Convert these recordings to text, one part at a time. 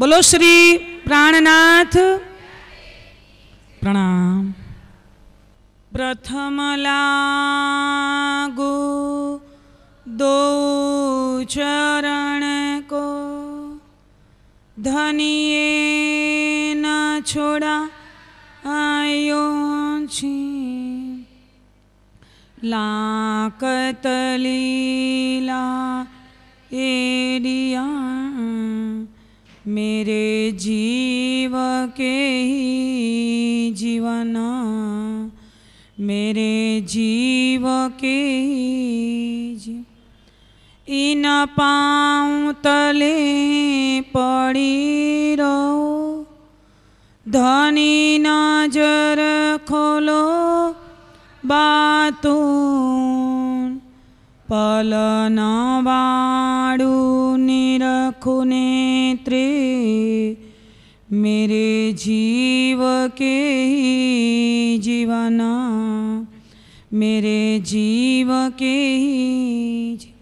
बोलो श्री प्राणनाथ प्रणाम प्रथम लागो दो चरण को धनिए न छोड़ा आयो छी लाकतलीला एरिया मेरे जीव के ही जीवन मेरे जीव के ही जीव इन पाँव तले पड़ी रहो धनी नजर खोलो बातों पलनावाडु निरखुनेत्रे मेरे जीव के ही जीवन मेरे जीव के ही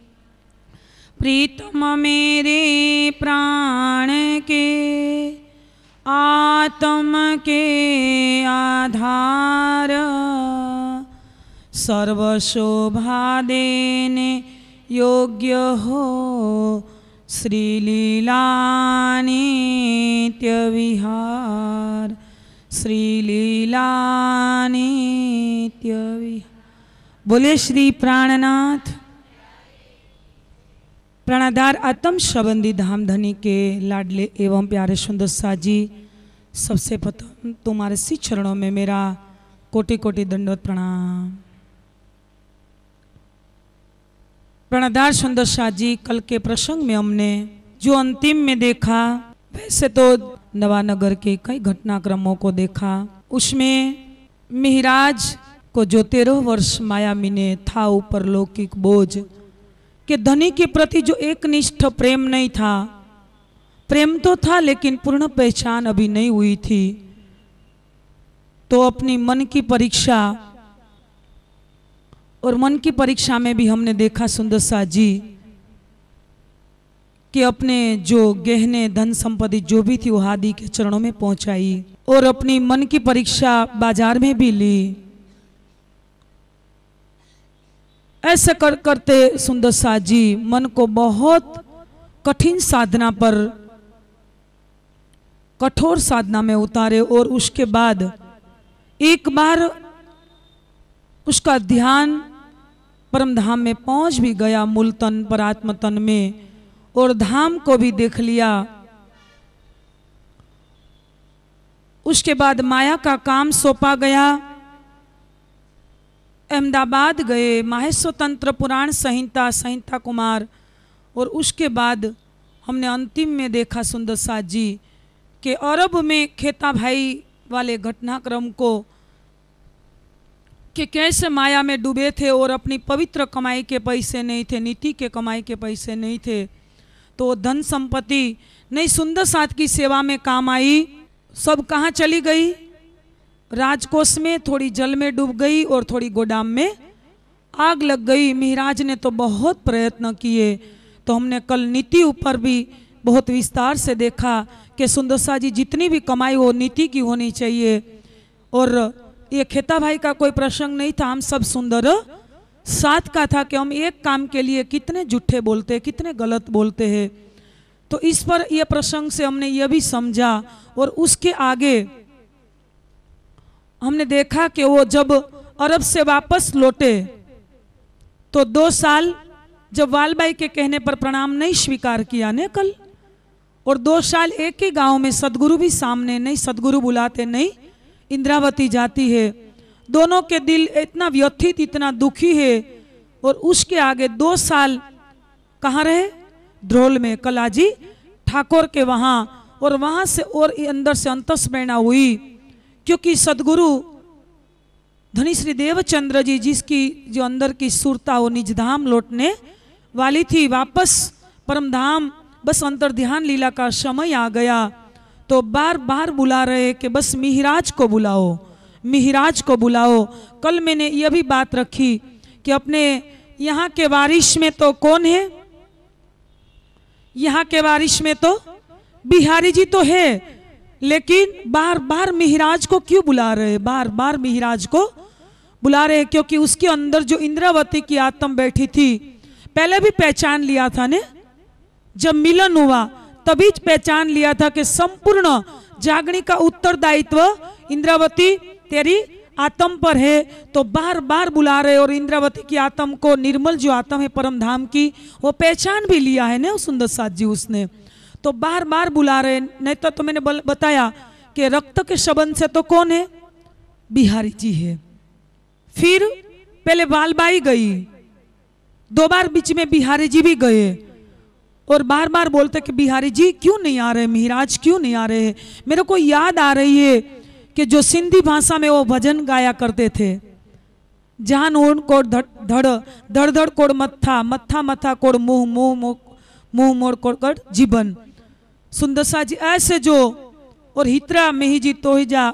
प्रीतम मेरे प्राण के आत्म के आधार सर्वशोभा देने योग्य हो श्रीलीलानित्य विहार बोले श्री प्राणनाथ प्राणाधार आत्म शबंदी धाम धनी के लाडले एवं प्यारे सुंदर साजी सबसे प्रथम तुम्हारे सी चरणों में मेरा कोटि कोटि दंडवत प्रणाम प्रणदार सुंदर शाह जी कल के प्रसंग में हमने जो अंतिम में देखा वैसे तो नवानगर के कई घटनाक्रमों को देखा उसमें मिहराज को जो तेरह वर्ष माया मिने था ऊपर लौकिक बोझ के धनी के प्रति जो एक निष्ठ प्रेम नहीं था प्रेम तो था लेकिन पूर्ण पहचान अभी नहीं हुई थी तो अपनी मन की परीक्षा और मन की परीक्षा में भी हमने देखा सुंदर शाह जी कि अपने जो गहने धन संपत्ति जो भी थी वो आदि के चरणों में पहुंचाई और अपनी मन की परीक्षा बाजार में भी ली ऐसे कर करते सुंदर शाह जी मन को बहुत कठिन साधना पर कठोर साधना में उतारे और उसके बाद एक बार उसका ध्यान परमधाम में पहुंच भी गया मूल तन पर आत्मतन में और धाम को भी देख लिया उसके बाद माया का काम सौंपा गया अहमदाबाद गए तंत्र पुराण संहिता संहिता कुमार और उसके बाद हमने अंतिम में देखा सुंदर साथ जी के अरब में खेता भाई वाले घटनाक्रम को कि कैसे माया में डूबे थे और अपनी पवित्र कमाई के पैसे नहीं थे नीति के कमाई के पैसे नहीं थे तो धन संपत्ति नहीं सुंदर साथ की सेवा में काम आई सब कहाँ चली गई राजकोष में थोड़ी जल में डूब गई और थोड़ी गोदाम में आग लग गई मिहराज ने तो बहुत प्रयत्न किए तो हमने कल नीति ऊपर भी बहुत विस्तार से देखा कि सुंदरसा जी जितनी भी कमाई हो नीति की होनी चाहिए और ये खेता भाई का कोई प्रसंग नहीं था हम सब सुंदर साथ का था कि हम एक काम के लिए कितने झूठे बोलते हैं कितने गलत बोलते हैं तो इस पर यह प्रसंग से हमने यह भी समझा और उसके आगे हमने देखा कि वो जब अरब से वापस लौटे तो दो साल जब वालबाई के कहने पर प्रणाम नहीं स्वीकार किया ने कल और दो साल एक ही गांव में सदगुरु भी सामने नहीं सदगुरु बुलाते नहीं इंद्रावती जाती है दोनों के दिल इतना व्यथित इतना दुखी है और उसके आगे दो साल कहाँ रहे ध्रोल में कलाजी ठाकुर के वहाँ और वहाँ से और अंदर से अंतस प्रेरणा हुई क्योंकि सदगुरु धनी श्री देवचंद्र जी जिसकी जो अंदर की सुरता वो निजधाम लौटने वाली थी वापस परमधाम बस अंतर ध्यान लीला का समय आ गया तो बार बार बुला रहे कि बस मिहराज को बुलाओ मिहराज को बुलाओ कल मैंने यह भी बात रखी कि अपने यहाँ के बारिश में तो कौन है यहाँ के बारिश में तो बिहारी जी तो है लेकिन बार बार मिहराज को क्यों बुला रहे बार बार मिहराज को बुला रहे क्योंकि उसके अंदर जो इंद्रावती की आत्म बैठी थी पहले भी पहचान लिया था ने जब मिलन हुआ तभी पहचान लिया था कि संपूर्ण जागणी का उत्तरदायित्व इंद्रावती तेरी आत्म पर है तो बार बार बुला रहे और इंद्रावती की आत्म को निर्मल जो आत्म है परम धाम की वो पहचान भी लिया है ना सुंदर साथ जी उसने तो बार बार बुला रहे नहीं तो, तो मैंने बताया कि रक्त के संबंध से तो कौन है बिहारी जी है फिर पहले वालबाई गई दो बार बीच में बिहारी जी भी गए और बार बार बोलते कि बिहारी जी क्यों नहीं आ रहे मिहराज क्यों नहीं आ रहे मेरे को याद आ रही है कि जो सिंधी भाषा में वो भजन गाया करते थे जहान ओन कोड धड़ धड़ धड़ धड़ कोड मत्था मत्था मत्था कोड मुंह मुंह मुंह मोड़ कोड कर जीवन सुंदर सा जी ऐसे जो और हितरा मेही जी तोहिजा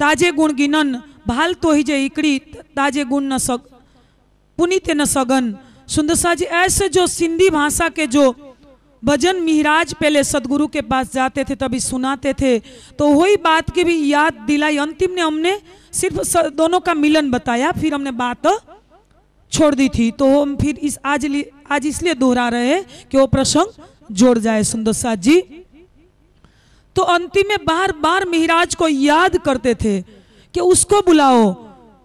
ताजे गुण गिनन भाल तोहिजे इकड़ी ताजे गुण न सग पुनीते न सगन सुंदर शाह जी ऐसे जो सिंधी भाषा के जो भजन मिहराज पहले सदगुरु के पास जाते थे तभी सुनाते थे तो वही बात की भी याद दिलाई अंतिम ने हमने सिर्फ दोनों का मिलन बताया फिर हमने बात छोड़ दी थी तो हम फिर इस आज आज इसलिए दोहरा रहे हैं कि वो प्रसंग जोड़ जाए सुंदर साथ जी तो अंतिम में बार बार मिहराज को याद करते थे कि उसको बुलाओ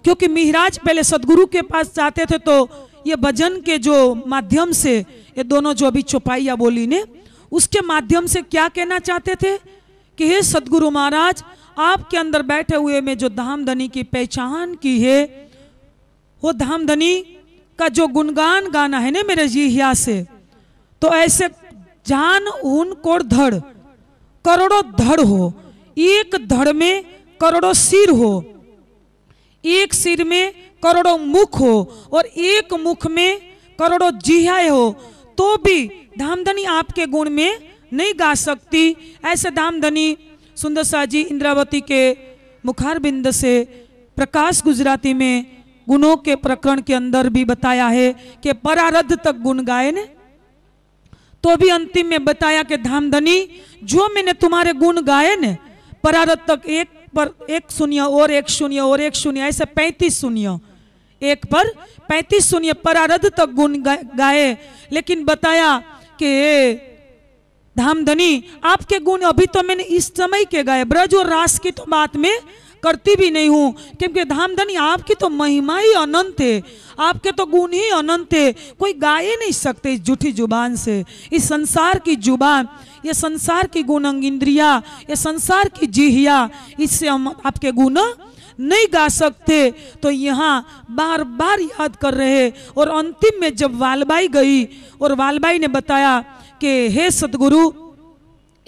क्योंकि मिहराज पहले सदगुरु के पास जाते थे तो ये भजन के जो माध्यम से ये दोनों जो अभी चौपाई या बोली ने उसके माध्यम से क्या कहना चाहते थे कि हे सदगुरु महाराज आपके अंदर बैठे हुए में जो धाम धनी की पहचान की है वो धाम धनी का जो गुणगान गाना है ना मेरे जीहिया से तो ऐसे जान ऊन कोड़ धड़ करोड़ों धड़ हो एक धड़ में करोड़ों सिर हो एक सिर में करोड़ों मुख हो और एक मुख में करोड़ों जिहाय हो तो भी धामधनी आपके गुण में नहीं गा सकती ऐसे धामधनी सुंदर साजी इंद्रावती के मुखार बिंद से प्रकाश गुजराती में गुणों के प्रकरण के अंदर भी बताया है कि परारध तक गुण गायन ने तो भी अंतिम में बताया कि धामधनी जो मैंने तुम्हारे गुण गाए ने परारध तक एक पर एक शून्य और एक शून्य और एक शून्य ऐसे पैंतीस शून्य एक पर पैतीस सुनिए परारध तक गुण गाए लेकिन बताया कि धामधनी आपके गुण अभी तो मैंने इस समय के गाए ब्रज और रास की तो बात में करती भी नहीं हूँ क्योंकि धामधनी आपकी तो महिमा ही अनंत है आपके तो गुण ही अनंत है कोई गाए नहीं सकते इस झूठी जुबान से इस संसार की जुबान ये संसार की गुण अंग इंद्रिया ये संसार की जिहिया इससे हम आपके गुण नहीं गा सकते तो यहाँ बार बार याद कर रहे और अंतिम में जब वालबाई गई और वालबाई ने बताया कि हे सदगुरु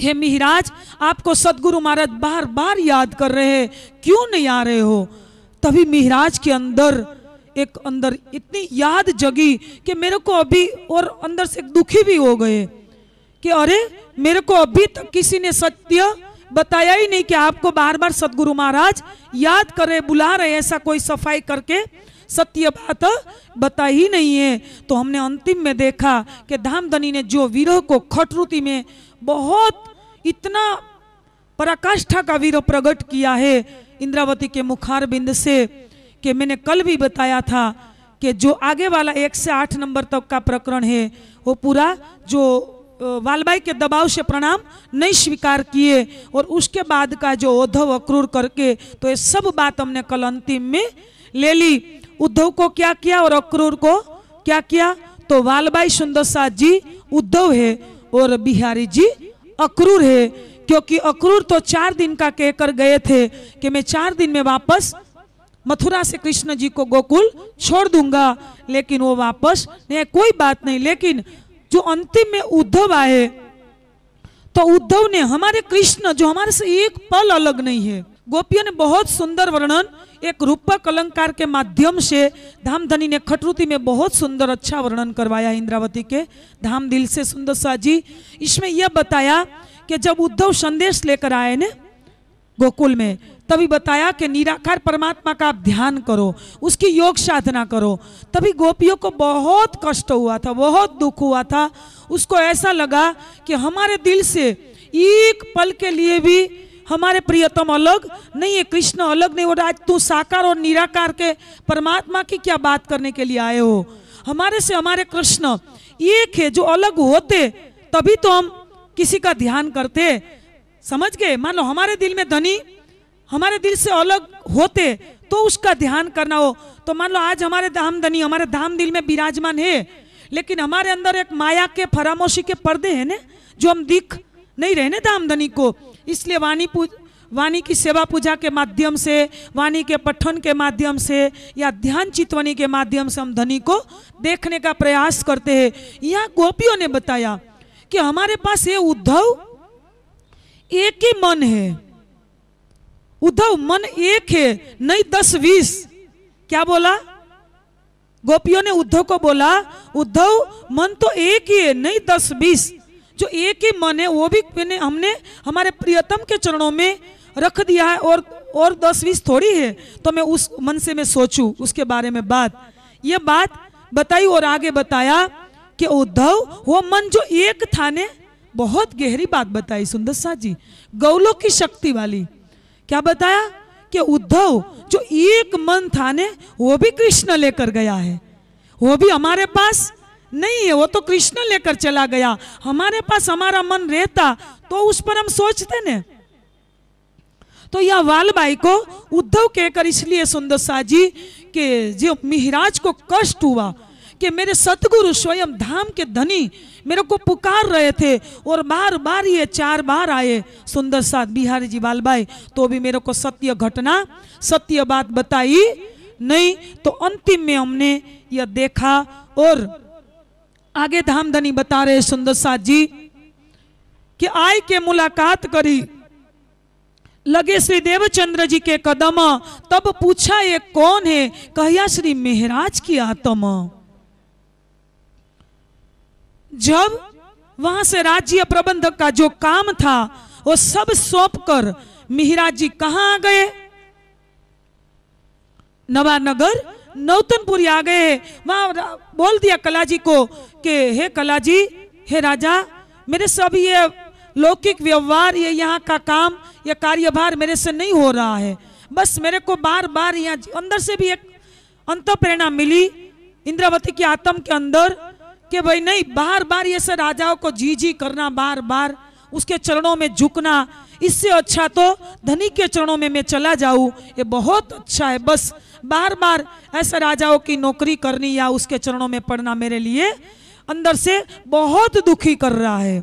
हे मिहराज आपको सदगुरु महाराज बार बार याद कर रहे क्यों नहीं आ रहे हो तभी मिहराज के अंदर एक अंदर इतनी याद जगी कि मेरे को अभी और अंदर से दुखी भी हो गए कि अरे मेरे को अभी तक किसी ने सत्य बताया ही नहीं कि आपको बार बार सदगुरु महाराज याद करे बुला रहे ऐसा कोई सफाई करके सत्य बात बता ही नहीं है तो हमने अंतिम में देखा कि धामधनी ने जो विरह को खटरुति में बहुत इतना पराकाष्ठा का वीर प्रकट किया है इंद्रावती के मुखार बिंद से कि मैंने कल भी बताया था कि जो आगे वाला एक से आठ नंबर तक का प्रकरण है वो पूरा जो वालबाई के दबाव से प्रणाम नहीं स्वीकार किए और उसके बाद का जो उद्धव अक्रूर करके तो ये सब बात हमने कल अंतिम में ले ली उद्धव को क्या किया और अक्रूर को क्या किया तो वालबाई सुंदर साह जी उद्धव है और बिहारी जी अक्रूर है क्योंकि अक्रूर तो चार दिन का कहकर गए थे कि मैं चार दिन में वापस मथुरा से कृष्ण जी को गोकुल छोड़ दूंगा लेकिन वो वापस नहीं कोई बात नहीं लेकिन जो अंतिम में उद्धव आए तो उद्धव ने हमारे कृष्ण जो हमारे से एक पल अलग नहीं है गोपियों ने बहुत सुंदर वर्णन एक रूपक अलंकार के माध्यम से धामधनी ने खटरुति में बहुत सुंदर अच्छा वर्णन करवाया इंद्रावती के धाम दिल से सुंदर साजी इसमें यह बताया कि जब उद्धव संदेश लेकर आए ने गोकुल में तभी बताया कि निराकार परमात्मा का आप ध्यान करो उसकी योग साधना करो तभी गोपियों को बहुत कष्ट हुआ था बहुत दुख हुआ था उसको ऐसा लगा कि हमारे दिल से एक पल के लिए भी हमारे प्रियतम अलग नहीं है कृष्ण अलग नहीं हो रहा आज तू साकार और निराकार के परमात्मा की क्या बात करने के लिए आए हो हमारे से हमारे कृष्ण एक है जो अलग होते तभी तो हम किसी का ध्यान करते समझ गए मान लो हमारे दिल में धनी हमारे दिल से अलग होते तो उसका ध्यान करना हो तो मान लो आज हमारे धामधनी हमारे धाम दिल में विराजमान है लेकिन हमारे अंदर एक माया के फरामोशी के पर्दे है न जो हम दिख नहीं रहे ना धाम धनी को इसलिए वाणी वाणी की सेवा पूजा के माध्यम से वाणी के पठन के माध्यम से या ध्यान चितवनी के माध्यम से हम धनी को देखने का प्रयास करते हैं यहाँ गोपियों ने बताया कि हमारे पास ये उद्धव एक ही मन है उद्धव मन एक है नहीं दस बीस क्या बोला गोपियों ने उद्धव को बोला उद्धव मन तो एक ही है नहीं दस बीस जो एक ही मन है वो भी मैंने हमने हमारे प्रियतम के चरणों में रख दिया है और और दस बीस थोड़ी है तो मैं उस मन से मैं सोचू उसके बारे में बात ये बात बताई और आगे बताया कि उद्धव वो मन जो एक था ने बहुत गहरी बात बताई सुंदर शाह जी गौलों की शक्ति वाली क्या बताया कि उद्धव जो एक मन था ने वो भी कृष्ण लेकर गया है वो भी हमारे पास नहीं है वो तो कृष्ण लेकर चला गया हमारे पास हमारा मन रहता तो उस पर हम सोचते ने तो यह वालबाई को उद्धव कहकर इसलिए सुंदर शाह जी के जो मिहराज को कष्ट हुआ कि मेरे सतगुरु स्वयं धाम के धनी मेरे को पुकार रहे थे और बार बार ये चार बार आए सुंदर सात बिहारी जी बालबाई तो भी मेरे को सत्य घटना सत्य बात बताई नहीं तो अंतिम में हमने यह देखा और आगे धाम धनी बता रहे सुंदर सात जी कि आय के मुलाकात करी लगे श्री देवचंद्र जी के कदम तब पूछा ये कौन है कहिया श्री मेहराज की आत्मा जब वहां से राज्य प्रबंधक का जो काम था वो सब सौंप कर मिहिराज जी कहा आ गए नवानगर नौतनपुरी आ गए वहां बोल दिया कलाजी को कि हे कलाजी हे राजा मेरे सब ये लौकिक व्यवहार ये यहाँ का काम या कार्यभार मेरे से नहीं हो रहा है बस मेरे को बार बार यहाँ अंदर से भी एक अंत प्रेरणा मिली इंद्रावती के आत्म के अंदर कि भाई नहीं बार बार ये सर राजाओं को जी जी करना बार बार उसके चरणों में झुकना इससे अच्छा तो धनी के चरणों में मैं चला जाऊं ये बहुत अच्छा है बस बार बार ऐसे राजाओं की नौकरी करनी या उसके चरणों में पड़ना मेरे लिए अंदर से बहुत दुखी कर रहा है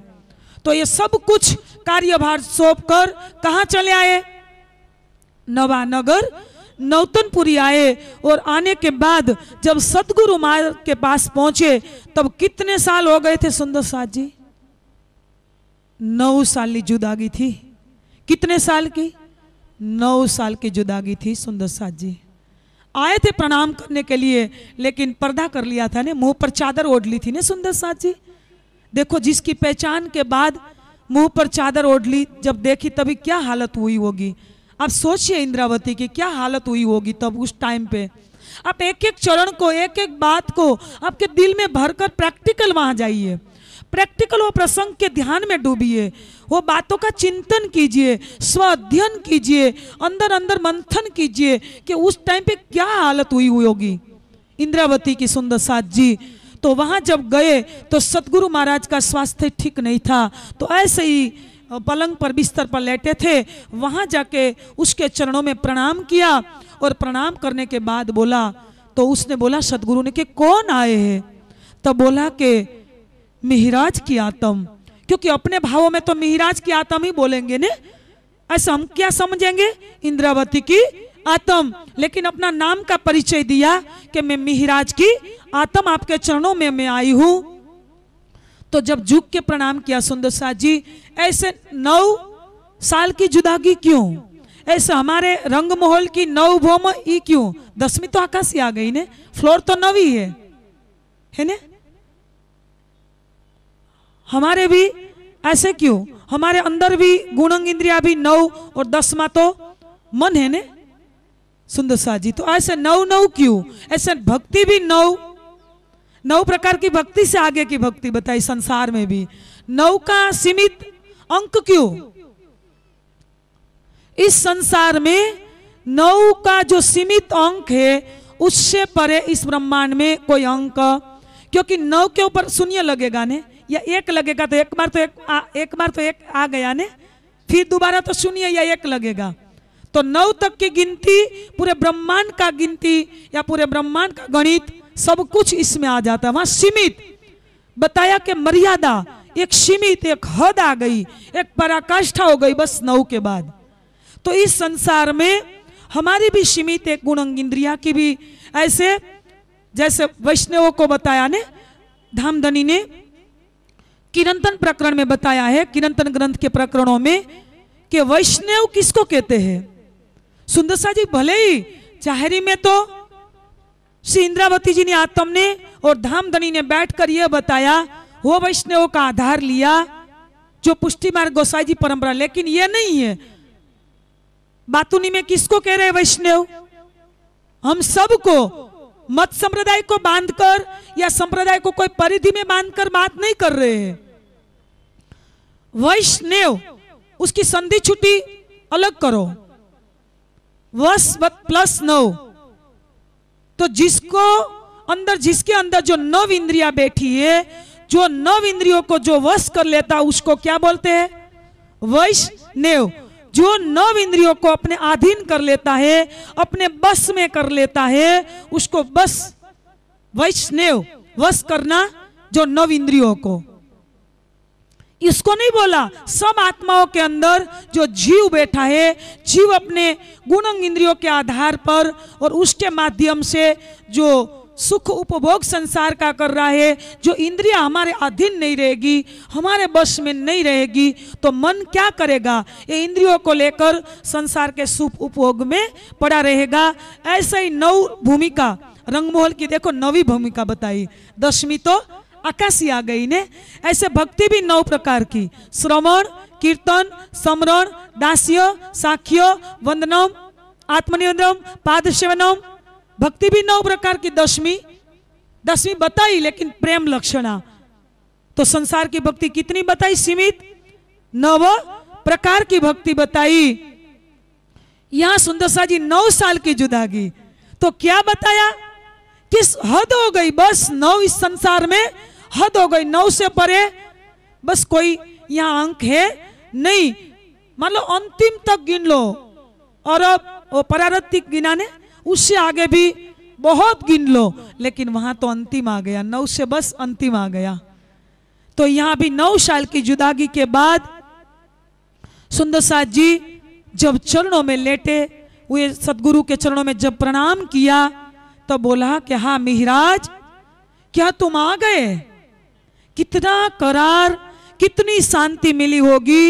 तो ये सब कुछ कार्यभार सौंप कर कहा चले आए नवानगर नौतनपुरी आए और आने के बाद जब सदगुरु मार के पास पहुंचे तब कितने साल हो गए थे सुंदर साथ जी नौ साल की जुदागी थी कितने साल की नौ साल की जुदागी थी सुंदर साथ जी आए थे प्रणाम करने के लिए लेकिन पर्दा कर लिया था ने मुंह पर चादर ओढ़ ली थी ने सुंदर साथ जी देखो जिसकी पहचान के बाद मुंह पर चादर ओढ़ ली जब देखी तभी क्या हालत हुई होगी आप सोचिए इंद्रावती की क्या हालत हुई होगी तब उस टाइम पे आप एक एक चरण को एक एक बात को आपके दिल में भरकर प्रैक्टिकल वहां जाइए प्रैक्टिकल वो प्रसंग के ध्यान में डूबिए वो बातों का चिंतन कीजिए स्व अध्ययन कीजिए अंदर अंदर मंथन कीजिए कि उस टाइम पे क्या हालत हुई हुई होगी इंद्रावती की सुंदर सात जी तो वहाँ जब गए तो सतगुरु महाराज का स्वास्थ्य ठीक नहीं था तो ऐसे ही पलंग पर बिस्तर पर लेटे थे वहाँ जाके उसके चरणों में प्रणाम किया और प्रणाम करने के बाद बोला तो उसने बोला सदगुरु ने कि कौन आए हैं तब बोला कि मिहराज की आत्म क्योंकि अपने भावों में तो मिहराज की आत्म ही बोलेंगे ने ऐसा हम क्या समझेंगे इंद्रावती की आत्म लेकिन अपना नाम का परिचय दिया कि मैं मिहराज की आत्म आपके चरणों में मैं आई हूं तो जब झुक के प्रणाम किया सुंदर शाह जी ऐसे नौ साल की जुदागी क्यों ऐसे हमारे रंग माहौल की नौ भौम ई क्यों दसवीं तो आकाश ही आ गई ने फ्लोर तो ही है है ने हमारे भी ऐसे क्यों हमारे अंदर भी गुणंग इंद्रिया भी नौ और दस में तो मन है ने सुंदर शाह जी तो ऐसे नौ नौ क्यों ऐसे भक्ति भी नौ नौ प्रकार की भक्ति से आगे की भक्ति बताई संसार में भी नौ का सीमित अंक क्यों इस संसार में नौ का जो सीमित अंक है उससे परे इस ब्रह्मांड में कोई अंक क्योंकि नौ के ऊपर शून्य लगेगा ने या एक लगेगा तो एक बार तो एक आ, एक बार तो एक आ गया ने फिर दोबारा तो शून्य या एक लगेगा तो नौ तक की गिनती पूरे ब्रह्मांड का गिनती या पूरे ब्रह्मांड का गणित सब कुछ इसमें आ जाता है वहां सीमित बताया कि मर्यादा एक सीमित एक हद आ गई एक पराकाष्ठा हो गई बस नौ के बाद तो इस संसार में हमारी भी सीमित एक गुण इंद्रिया की भी ऐसे जैसे वैष्णवों को बताया ने धामधनी ने किरंतन प्रकरण में बताया है किरंतन ग्रंथ के प्रकरणों में कि वैष्णव किसको कहते हैं सुंदर सा जी भले ही चाहरी में तो श्री इंद्रावती जी ने आत्म ने और धामधनी ने बैठकर यह बताया वो वैष्णव का आधार लिया जो पुष्टि मार्ग गोसाई जी परंपरा लेकिन यह नहीं है बातुनी में किसको कह रहे वैष्णव हम सबको मत संप्रदाय को बांधकर या संप्रदाय को कोई परिधि में बांधकर बात नहीं कर रहे हैं वैष्णव उसकी संधि छुट्टी अलग करो वस प्लस नौ तो जिसको अंदर जिसके अंदर जो नव इंद्रिया बैठी है जो नव इंद्रियों को जो वश कर लेता उसको क्या बोलते हैं वैष्णव जो नव इंद्रियों को अपने अधीन कर लेता है अपने बस में कर लेता है उसको बस वैष्णव वश करना जो नव इंद्रियों को इसको नहीं बोला सब आत्माओं के अंदर जो जीव बैठा है जीव अपने गुणंग इंद्रियों के आधार पर और उसके माध्यम से जो सुख उपभोग संसार का कर रहा है जो इंद्रिया हमारे अधीन नहीं रहेगी हमारे बस में नहीं रहेगी तो मन क्या करेगा ये इंद्रियों को लेकर संसार के सुख उपभोग में पड़ा रहेगा ऐसे ही नव भूमिका रंगमोहल की देखो नवी भूमिका बताई दशमी तो आकाशी आ गई ने ऐसे भक्ति भी नौ प्रकार की श्रवण कीर्तन समरण दास्य साख्य वंदनम आत्मनिवंदनम पाद सेवनम भक्ति भी नौ प्रकार की दसवीं दसवीं बताई लेकिन प्रेम लक्षणा तो संसार की भक्ति कितनी बताई सीमित नव प्रकार की भक्ति बताई यहां सुंदर शाह जी नौ साल की जुदागी तो क्या बताया किस हद हो गई बस नौ इस संसार में हद हो गई नौ से परे बस कोई यहाँ अंक है नहीं मान मतलब लो अंतिम तक गिन लो और अब वो परारतिक गिनाने उससे आगे भी बहुत गिन लो लेकिन वहां तो अंतिम आ गया नौ से बस अंतिम आ गया तो यहाँ भी नौ साल की जुदागी के बाद सुंदर साहद जी जब चरणों में लेटे हुए सदगुरु के चरणों में जब प्रणाम किया तो बोला कि हा मिहराज क्या तुम आ गए कितना करार कितनी शांति मिली होगी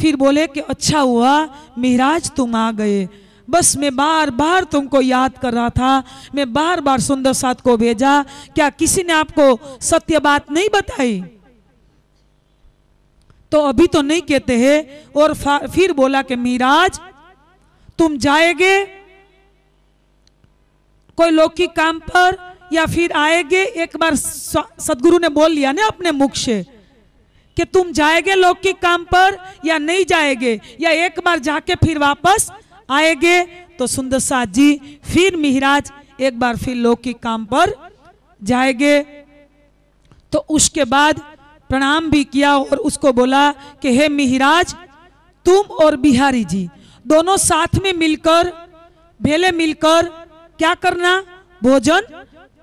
फिर बोले कि अच्छा हुआ मिहराज तुम आ गए बस मैं बार बार तुमको याद कर रहा था मैं बार बार सुंदर सात को भेजा क्या किसी ने आपको सत्य बात नहीं बताई तो अभी तो नहीं कहते हैं और फिर बोला कि मिराज तुम जाएंगे कोई लौकिक काम पर या फिर आएंगे एक बार सदगुरु ने बोल लिया ना अपने मुख से कि तुम जाएंगे लौकिक काम पर या नहीं जाएंगे या एक बार जाके फिर वापस आएंगे तो सुंदर साथ जी फिर मिहराज एक बार फिर लौकिक काम पर जाएंगे तो उसके बाद प्रणाम भी किया और उसको बोला कि हे मिहराज तुम और बिहारी जी दोनों साथ में मिलकर भेले मिलकर क्या करना भोजन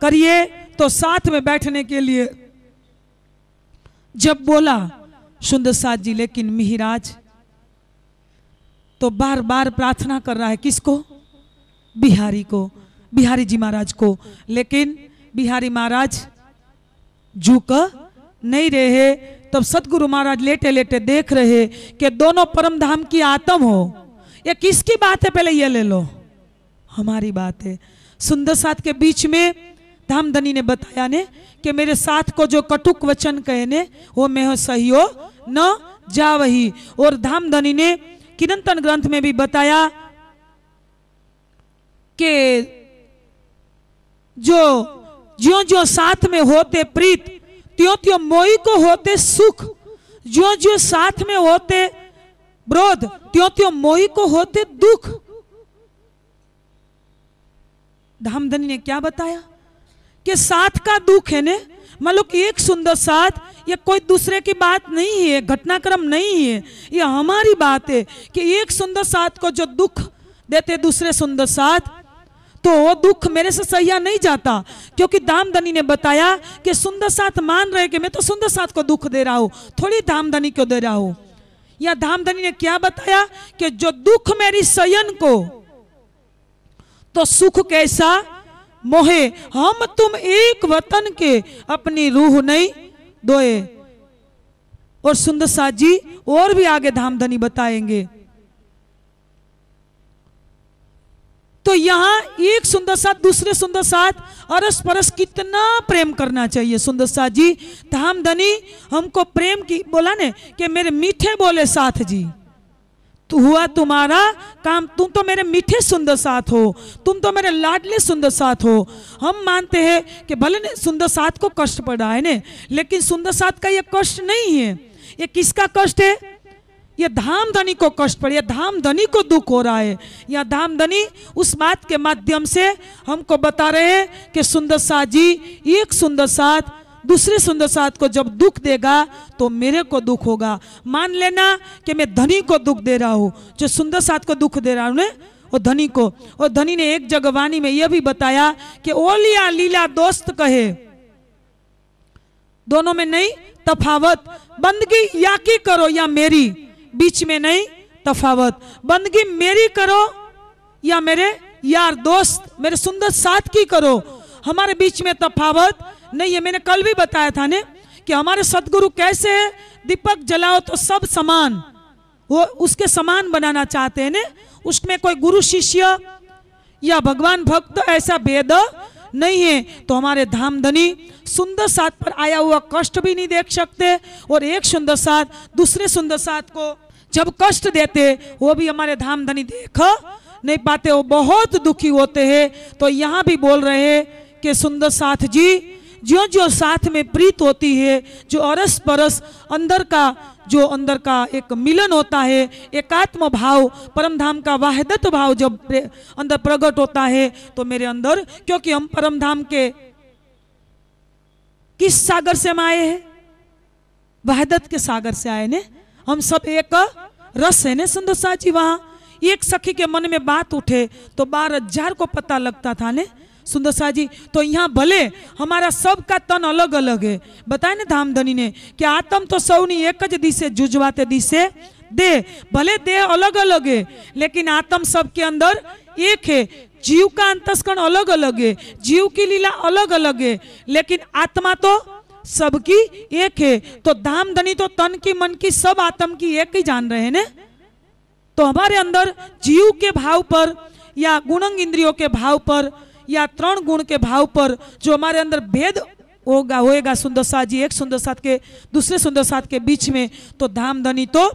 करिए तो साथ में बैठने के लिए जब बोला सुंदर साथ जी लेकिन मिहिराज तो बार बार प्रार्थना कर रहा है किसको बिहारी को बिहारी जी महाराज को लेकिन बिहारी महाराज झुक नहीं रहे तब सतगुरु महाराज लेटे लेटे देख रहे कि दोनों परम धाम की आत्म हो ये किसकी बात है पहले ये ले लो हमारी बात है सुंदर साथ के बीच में धामधनी ने बताया ने कि मेरे साथ को जो कटुक वचन कहे ने वो मैं सही हो न जा वही और धामधनी ने किरंतन ग्रंथ में भी बताया कि जो ज्यो ज्यो साथ में होते प्रीत त्यो त्यो मोई को होते सुख ज्यो ज्यो साथ में होते ब्रोध त्यो त्यो मोई को होते दुख धामधनी ने क्या बताया कि साथ का दुख है ने मतलब कि एक सुंदर साथ ये कोई दूसरे की बात नहीं है घटनाक्रम नहीं है ये हमारी बात है कि एक सुंदर साथ को जो दुख देते दूसरे सुंदर साथ तो वो दुख मेरे से सहिया नहीं जाता क्योंकि दामदनी ने बताया कि सुंदर साथ मान रहे कि मैं तो सुंदर साथ को दुख दे रहा हूँ थोड़ी धामधनी को दे रहा हूँ या धामधनी ने क्या बताया कि जो दुख मेरी सयन को तो सुख कैसा मोहे हम तुम एक वतन के अपनी रूह नहीं दोए और सुंदर साथ जी और भी आगे धामधनी बताएंगे तो यहां एक सुंदर साथ दूसरे सुंदर साथ अरस परस कितना प्रेम करना चाहिए सुंदर साथ जी धाम धनी हमको प्रेम की बोला ने कि मेरे मीठे बोले साथ जी तो हुआ तुम्हारा काम तुम तो मेरे मीठे सुंदर साथ हो तुम तो मेरे लाडले सुंदर साथ हो हम मानते हैं कि भले ने सुंदर साथ को कष्ट पड़ा है ने लेकिन सुंदर साथ का ये कष्ट नहीं है ये किसका कष्ट है यह धाम धनी को कष्ट पड़े धाम धनी को दुख हो रहा है यह धाम धनी उस बात के माध्यम से हमको बता रहे हैं कि सुंदर साथ जी एक सुंदर साथ दूसरे सुंदर साथ को जब दुख देगा तो मेरे को दुख होगा मान लेना कि मैं धनी को दुख दे रहा हूँ जो सुंदर साथ को दुख दे रहा हूँ और धनी को और धनी ने एक जगवानी में यह भी बताया कि ओलिया लीला दोस्त कहे दोनों में नहीं तफावत बंदगी या की करो या मेरी बीच में नहीं तफावत बंदगी मेरी करो या मेरे यार दोस्त मेरे सुंदर साथ की करो हमारे बीच में तफावत नहीं है मैंने कल भी बताया था ने कि हमारे सदगुरु कैसे दीपक जलाओ तो सब समान वो उसके समान बनाना चाहते हैं ने उसमें कोई गुरु शिष्य या भगवान भक्त ऐसा भेद नहीं है तो हमारे धाम धनी सुंदर साथ पर आया हुआ कष्ट भी नहीं देख सकते और एक सुंदर साथ दूसरे सुंदर साथ को जब कष्ट देते वो भी हमारे धाम धनी देख नहीं पाते वो बहुत दुखी होते हैं तो यहाँ भी बोल रहे हैं कि सुंदर साथ जी ज्यो जो साथ में प्रीत होती है जो अरस परस अंदर का जो अंदर का एक मिलन होता है एकात्म भाव परम धाम का वाहदत भाव जब अंदर प्रकट होता है तो मेरे अंदर क्योंकि हम परम धाम के किस सागर से हम आए हैं वाहदत के सागर से आए ने हम सब एक रस है ने संतोषा जी वहां एक सखी के मन में बात उठे तो बारह हजार को पता लगता था ने सुंदर शाह जी तो यहाँ भले हमारा सबका तन अलग अलग है बताए ना धाम धनी ने कि आत्म तो सौनी एक दिशे जुजवाते दिशे दे भले देह अलग अलग है लेकिन आत्म सबके अंदर एक है जीव का अंतस्करण अलग अलग है जीव की लीला अलग अलग है लेकिन आत्मा तो सबकी एक है तो धाम धनी तो तन की मन की सब आत्म की एक ही जान रहे ने तो हमारे अंदर जीव के भाव पर या गुणंग इंद्रियों के भाव पर या त्रण गुण के भाव पर जो हमारे अंदर भेद होगा होएगा सुंदर साथ जी एक सुंदर साथ के दूसरे सुंदर साथ के बीच में तो धाम धनी तो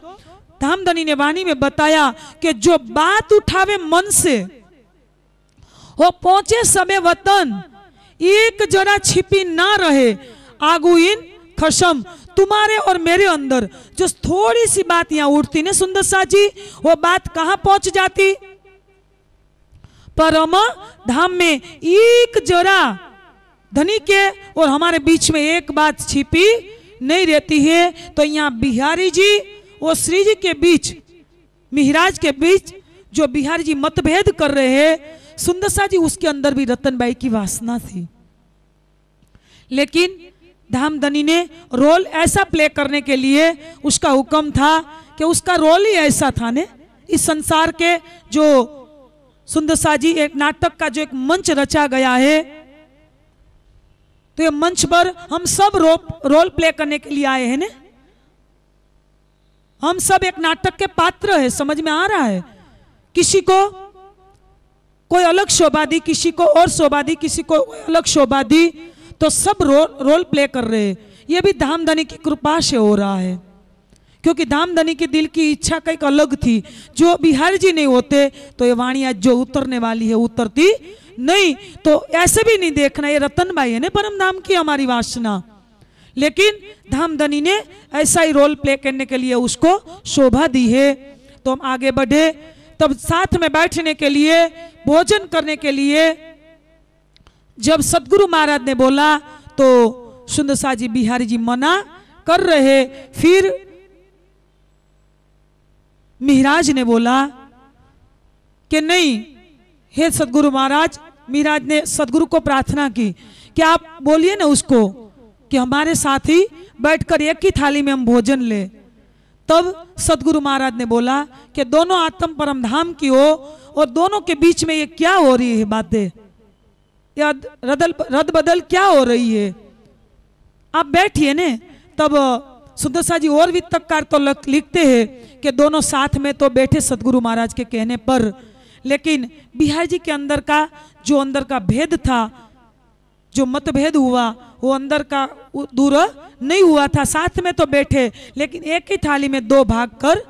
धाम धनी ने वाणी में बताया कि जो बात उठावे मन से वो पहुंचे समय वतन एक जरा छिपी ना रहे आगु इन खसम तुम्हारे और मेरे अंदर जो थोड़ी सी बात यहाँ उठती ना सुंदर साह जी वो बात कहाँ पहुंच जाती परम धाम में एक जरा धनी के और हमारे बीच में एक बात छिपी नहीं रहती है तो यहाँ बिहारी जी और श्री जी के बीच मिहराज के बीच जो बिहारी जी मतभेद कर रहे हैं सुंदरसा जी उसके अंदर भी रतन बाई की वासना थी लेकिन धाम धनी ने रोल ऐसा प्ले करने के लिए उसका हुक्म था कि उसका रोल ही ऐसा था ने इस संसार के जो सुंदर साजी एक नाटक का जो एक मंच रचा गया है तो ये मंच पर हम सब रो, रोल प्ले करने के लिए आए हैं ना हम सब एक नाटक के पात्र है समझ में आ रहा है किसी को कोई अलग शोभा दी किसी को और शोभा दी किसी को अलग शोभा दी तो सब रो, रोल प्ले कर रहे हैं ये भी धामधनी की कृपा से हो रहा है क्योंकि धामधनी के दिल की इच्छा कई अलग थी जो बिहार जी नहीं होते तो ये वाणी आज जो उतरने वाली है उतरती नहीं तो ऐसे भी नहीं देखना ये रतन भाई है ना परम धाम की हमारी वासना लेकिन धामधनी ने ऐसा ही रोल प्ले करने के लिए उसको शोभा दी है तो हम आगे बढ़े तब साथ में बैठने के लिए भोजन करने के लिए जब सदगुरु महाराज ने बोला तो सुंदर शाह जी बिहारी जी मना कर रहे फिर मिहराज ने बोला कि नहीं हे सदगुरु महाराज मिहराज ने सदगुरु को प्रार्थना की कि आप बोलिए ना उसको कि हमारे साथ ही बैठकर एक ही थाली में हम भोजन ले तब सदगुरु महाराज ने बोला कि दोनों आत्म परम धाम की हो और दोनों के बीच में ये क्या हो रही है बातें या रदल रद बदल क्या हो रही है आप बैठिए ने तब सुंदरसा जी और भी तककार तो लिखते हैं कि दोनों साथ में तो बैठे सदगुरु महाराज के कहने पर लेकिन बिहार जी के अंदर का जो अंदर का भेद था जो मतभेद हुआ वो अंदर का दूर नहीं हुआ था साथ में तो बैठे लेकिन एक ही थाली में दो भाग कर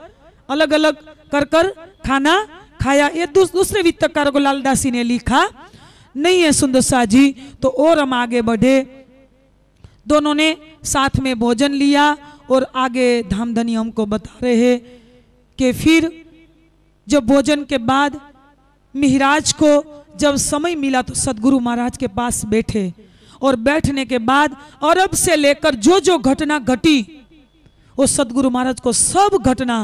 अलग अलग कर कर खाना खाया ये दूस, दूसरे वित्तकार को लालदासी ने लिखा नहीं है सुंदर शाह जी तो और हम आगे बढ़े दोनों ने साथ में भोजन लिया और आगे धामधनी हमको बता रहे हैं कि फिर जब भोजन के बाद मिहराज को जब समय मिला तो सदगुरु महाराज के पास बैठे और बैठने के बाद अरब से लेकर जो जो घटना घटी वो सदगुरु महाराज को सब घटना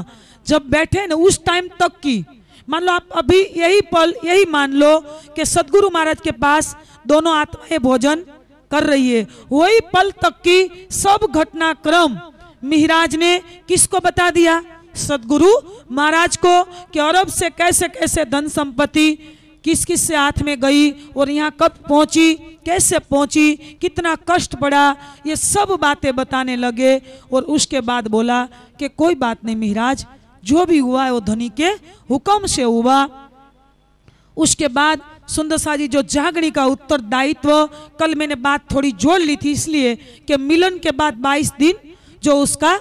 जब बैठे ना उस टाइम तक की मान लो आप अभी यही पल यही मान लो कि सदगुरु महाराज के पास दोनों आत्माएं भोजन कर रही है वही पल तक की सब घटनाक्रम मिहराज ने किसको बता दिया सदगुरु महाराज को कि अरब से कैसे कैसे धन संपत्ति किस किस से हाथ में गई और यहाँ कब पहुंची कैसे पहुंची कितना कष्ट पड़ा ये सब बातें बताने लगे और उसके बाद बोला कि कोई बात नहीं मिहराज जो भी हुआ है वो धनी के हुक्म से हुआ उसके बाद सुंदर शाह जी जो जागणी का उत्तरदायित्व कल मैंने बात थोड़ी जोड़ ली थी इसलिए कि मिलन के बाद 22 दिन जो उसका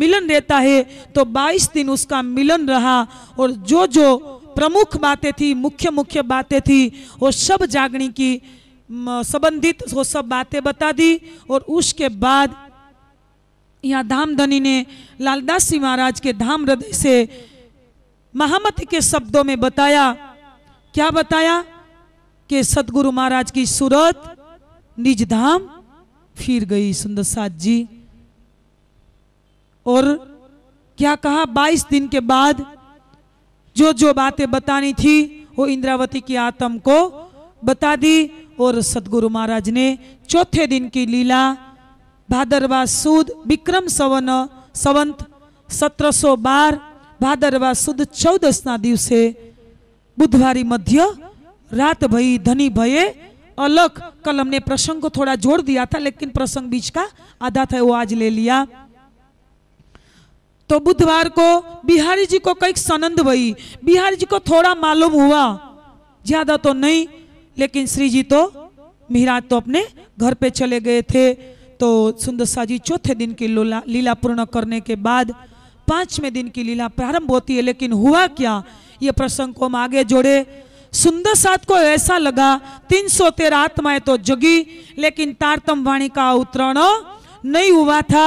मिलन रहता है तो 22 दिन उसका मिलन रहा और जो जो प्रमुख बातें थी मुख्य मुख्य बातें थी वो सब जागणी की संबंधित वो सब बातें बता दी और उसके बाद यहाँ धामधनी ने लालदास जी महाराज के धाम हृदय से महामति के शब्दों में बताया क्या बताया कि सतगुरु महाराज की सूरत निज धाम फिर गई सुंदर साथ जी और क्या कहा 22 दिन के बाद जो जो बातें बतानी थी वो इंद्रावती की आत्म को बता दी और सदगुरु महाराज ने चौथे दिन की लीला भादरवा सूद विक्रम सवन सवंत सत्रह सौ बार ભાદરવા સુદ ચૌદસના दिवसे बुधवार मध्य रात भई धनी भये अलग कल हमने प्रसंग को थोड़ा जोड़ दिया था लेकिन प्रसंग बीच का आधा था वो आज ले लिया तो बुधवार को बिहारी जी को कई सनंद भई बिहारी जी को थोड़ा मालूम हुआ ज्यादा तो नहीं लेकिन श्री जी तो मिहराज तो अपने घर पे चले गए थे तो सुंदर शाह जी चौथे दिन की लीला पूर्ण करने के बाद पांचवें दिन की लीला प्रारंभ होती है लेकिन हुआ क्या ये प्रसंग को हम आगे जोड़े सुंदर साथ को ऐसा लगा तीन सौ तेरह आत्माएं तो जगी लेकिन तारतम वाणी का उतरण नहीं हुआ था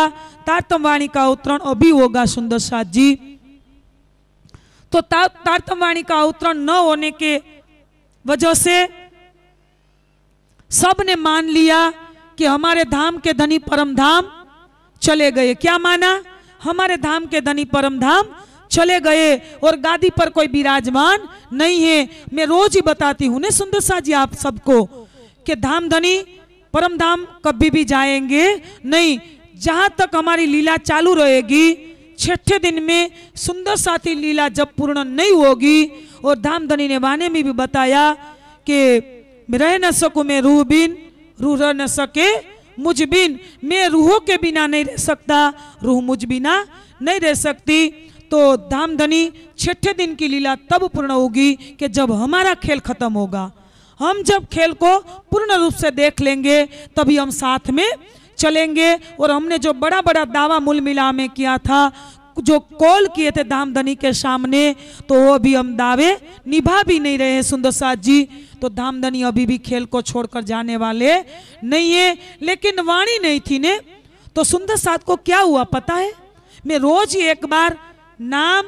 तारतमवाणी का अवतरण अभी होगा सुंदर साथ जी तो तारतमवाणी का अवतरण न होने के वजह से सब ने मान लिया कि हमारे धाम के धनी परम धाम चले गए क्या माना हमारे धाम के धनी परम धाम चले गए और गादी पर कोई विराजमान नहीं है मैं रोज ही बताती हूं ना सुंदर शाह जी आप सबको कि धाम धनी परम धाम कभी भी जाएंगे नहीं जहाँ तक हमारी लीला चालू रहेगी छठे दिन में सुंदर साथी लीला जब पूर्ण नहीं होगी और धामधनी ने वाने में भी बताया कि रह न सकू मैं रूह बिन रूह रह न सके मुझ बिन मैं रूहों के बिना नहीं रह सकता रूह मुझ बिना नहीं रह सकती तो धाम धनी छठे दिन की लीला तब पूर्ण होगी कि जब हमारा खेल खत्म होगा हम जब खेल को पूर्ण रूप से देख लेंगे तभी हम साथ में चलेंगे और हमने जो बड़ा बड़ा दावा मूल मिला में किया था जो कॉल किए थे धामधनी के सामने तो वो भी हम दावे निभा भी नहीं रहे हैं सुंदर साथ जी तो धामधनी अभी भी खेल को छोड़कर जाने वाले नहीं है लेकिन वाणी नहीं थी ने तो सुंदर साथ को क्या हुआ पता है मैं रोज ही एक बार नाम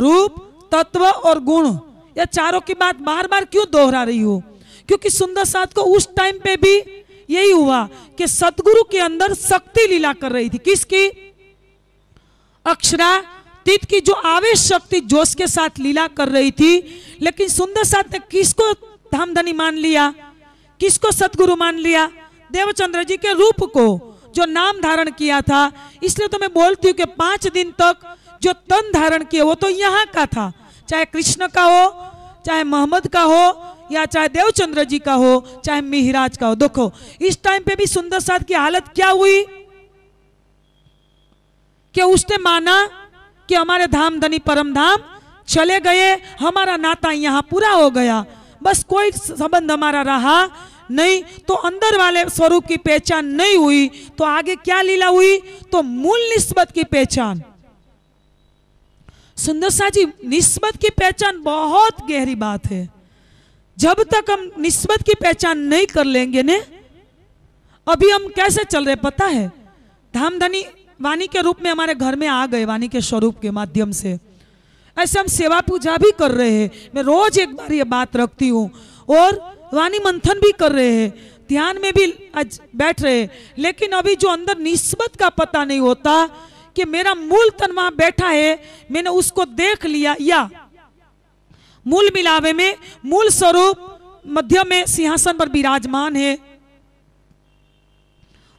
रूप तत्व और गुण या चारों की बात बार बार क्यों दोहरा रही हूँ क्योंकि सुंदर साध को उस टाइम पे भी यही हुआ कि सतगुरु के अंदर शक्ति लीला कर रही थी किसकी अक्षरा तीत की जो आवेश शक्ति जोश के साथ लीला कर रही थी लेकिन सुंदर साथ ने किसको धामधनी मान लिया किसको सतगुरु मान लिया देवचंद्र जी के रूप को जो नाम धारण किया था इसलिए तो मैं बोलती हूँ कि पांच दिन तक जो तन धारण किया वो तो यहाँ का था चाहे कृष्ण का हो चाहे मोहम्मद का हो या चाहे देवचंद्र जी का हो चाहे मिहिराज का हो देखो इस टाइम पे भी सुंदर साध की हालत क्या हुई कि उसने माना कि हमारे धाम धनी परम धाम चले गए हमारा नाता यहाँ पूरा हो गया बस कोई संबंध हमारा रहा नहीं तो अंदर वाले स्वरूप की पहचान नहीं हुई तो आगे क्या लीला हुई तो मूल निस्बत की पहचान सुंदर शाह जी निस्बत की पहचान बहुत गहरी बात है जब तक हम निस्बत की पहचान नहीं कर लेंगे ने अभी हम कैसे चल रहे पता है धामधनी वाणी के रूप में हमारे घर में आ गए वाणी के स्वरूप के माध्यम से ऐसे हम सेवा पूजा भी कर रहे हैं मैं रोज एक बार ये बात रखती हूँ और वाणी मंथन भी कर रहे हैं ध्यान में भी आज बैठ रहे लेकिन अभी जो अंदर निस्बत का पता नहीं होता कि मेरा मूल तन वहाँ बैठा है मैंने उसको देख लिया या मूल मिलावे में मूल स्वरूप मध्य में सिंहासन पर विराजमान है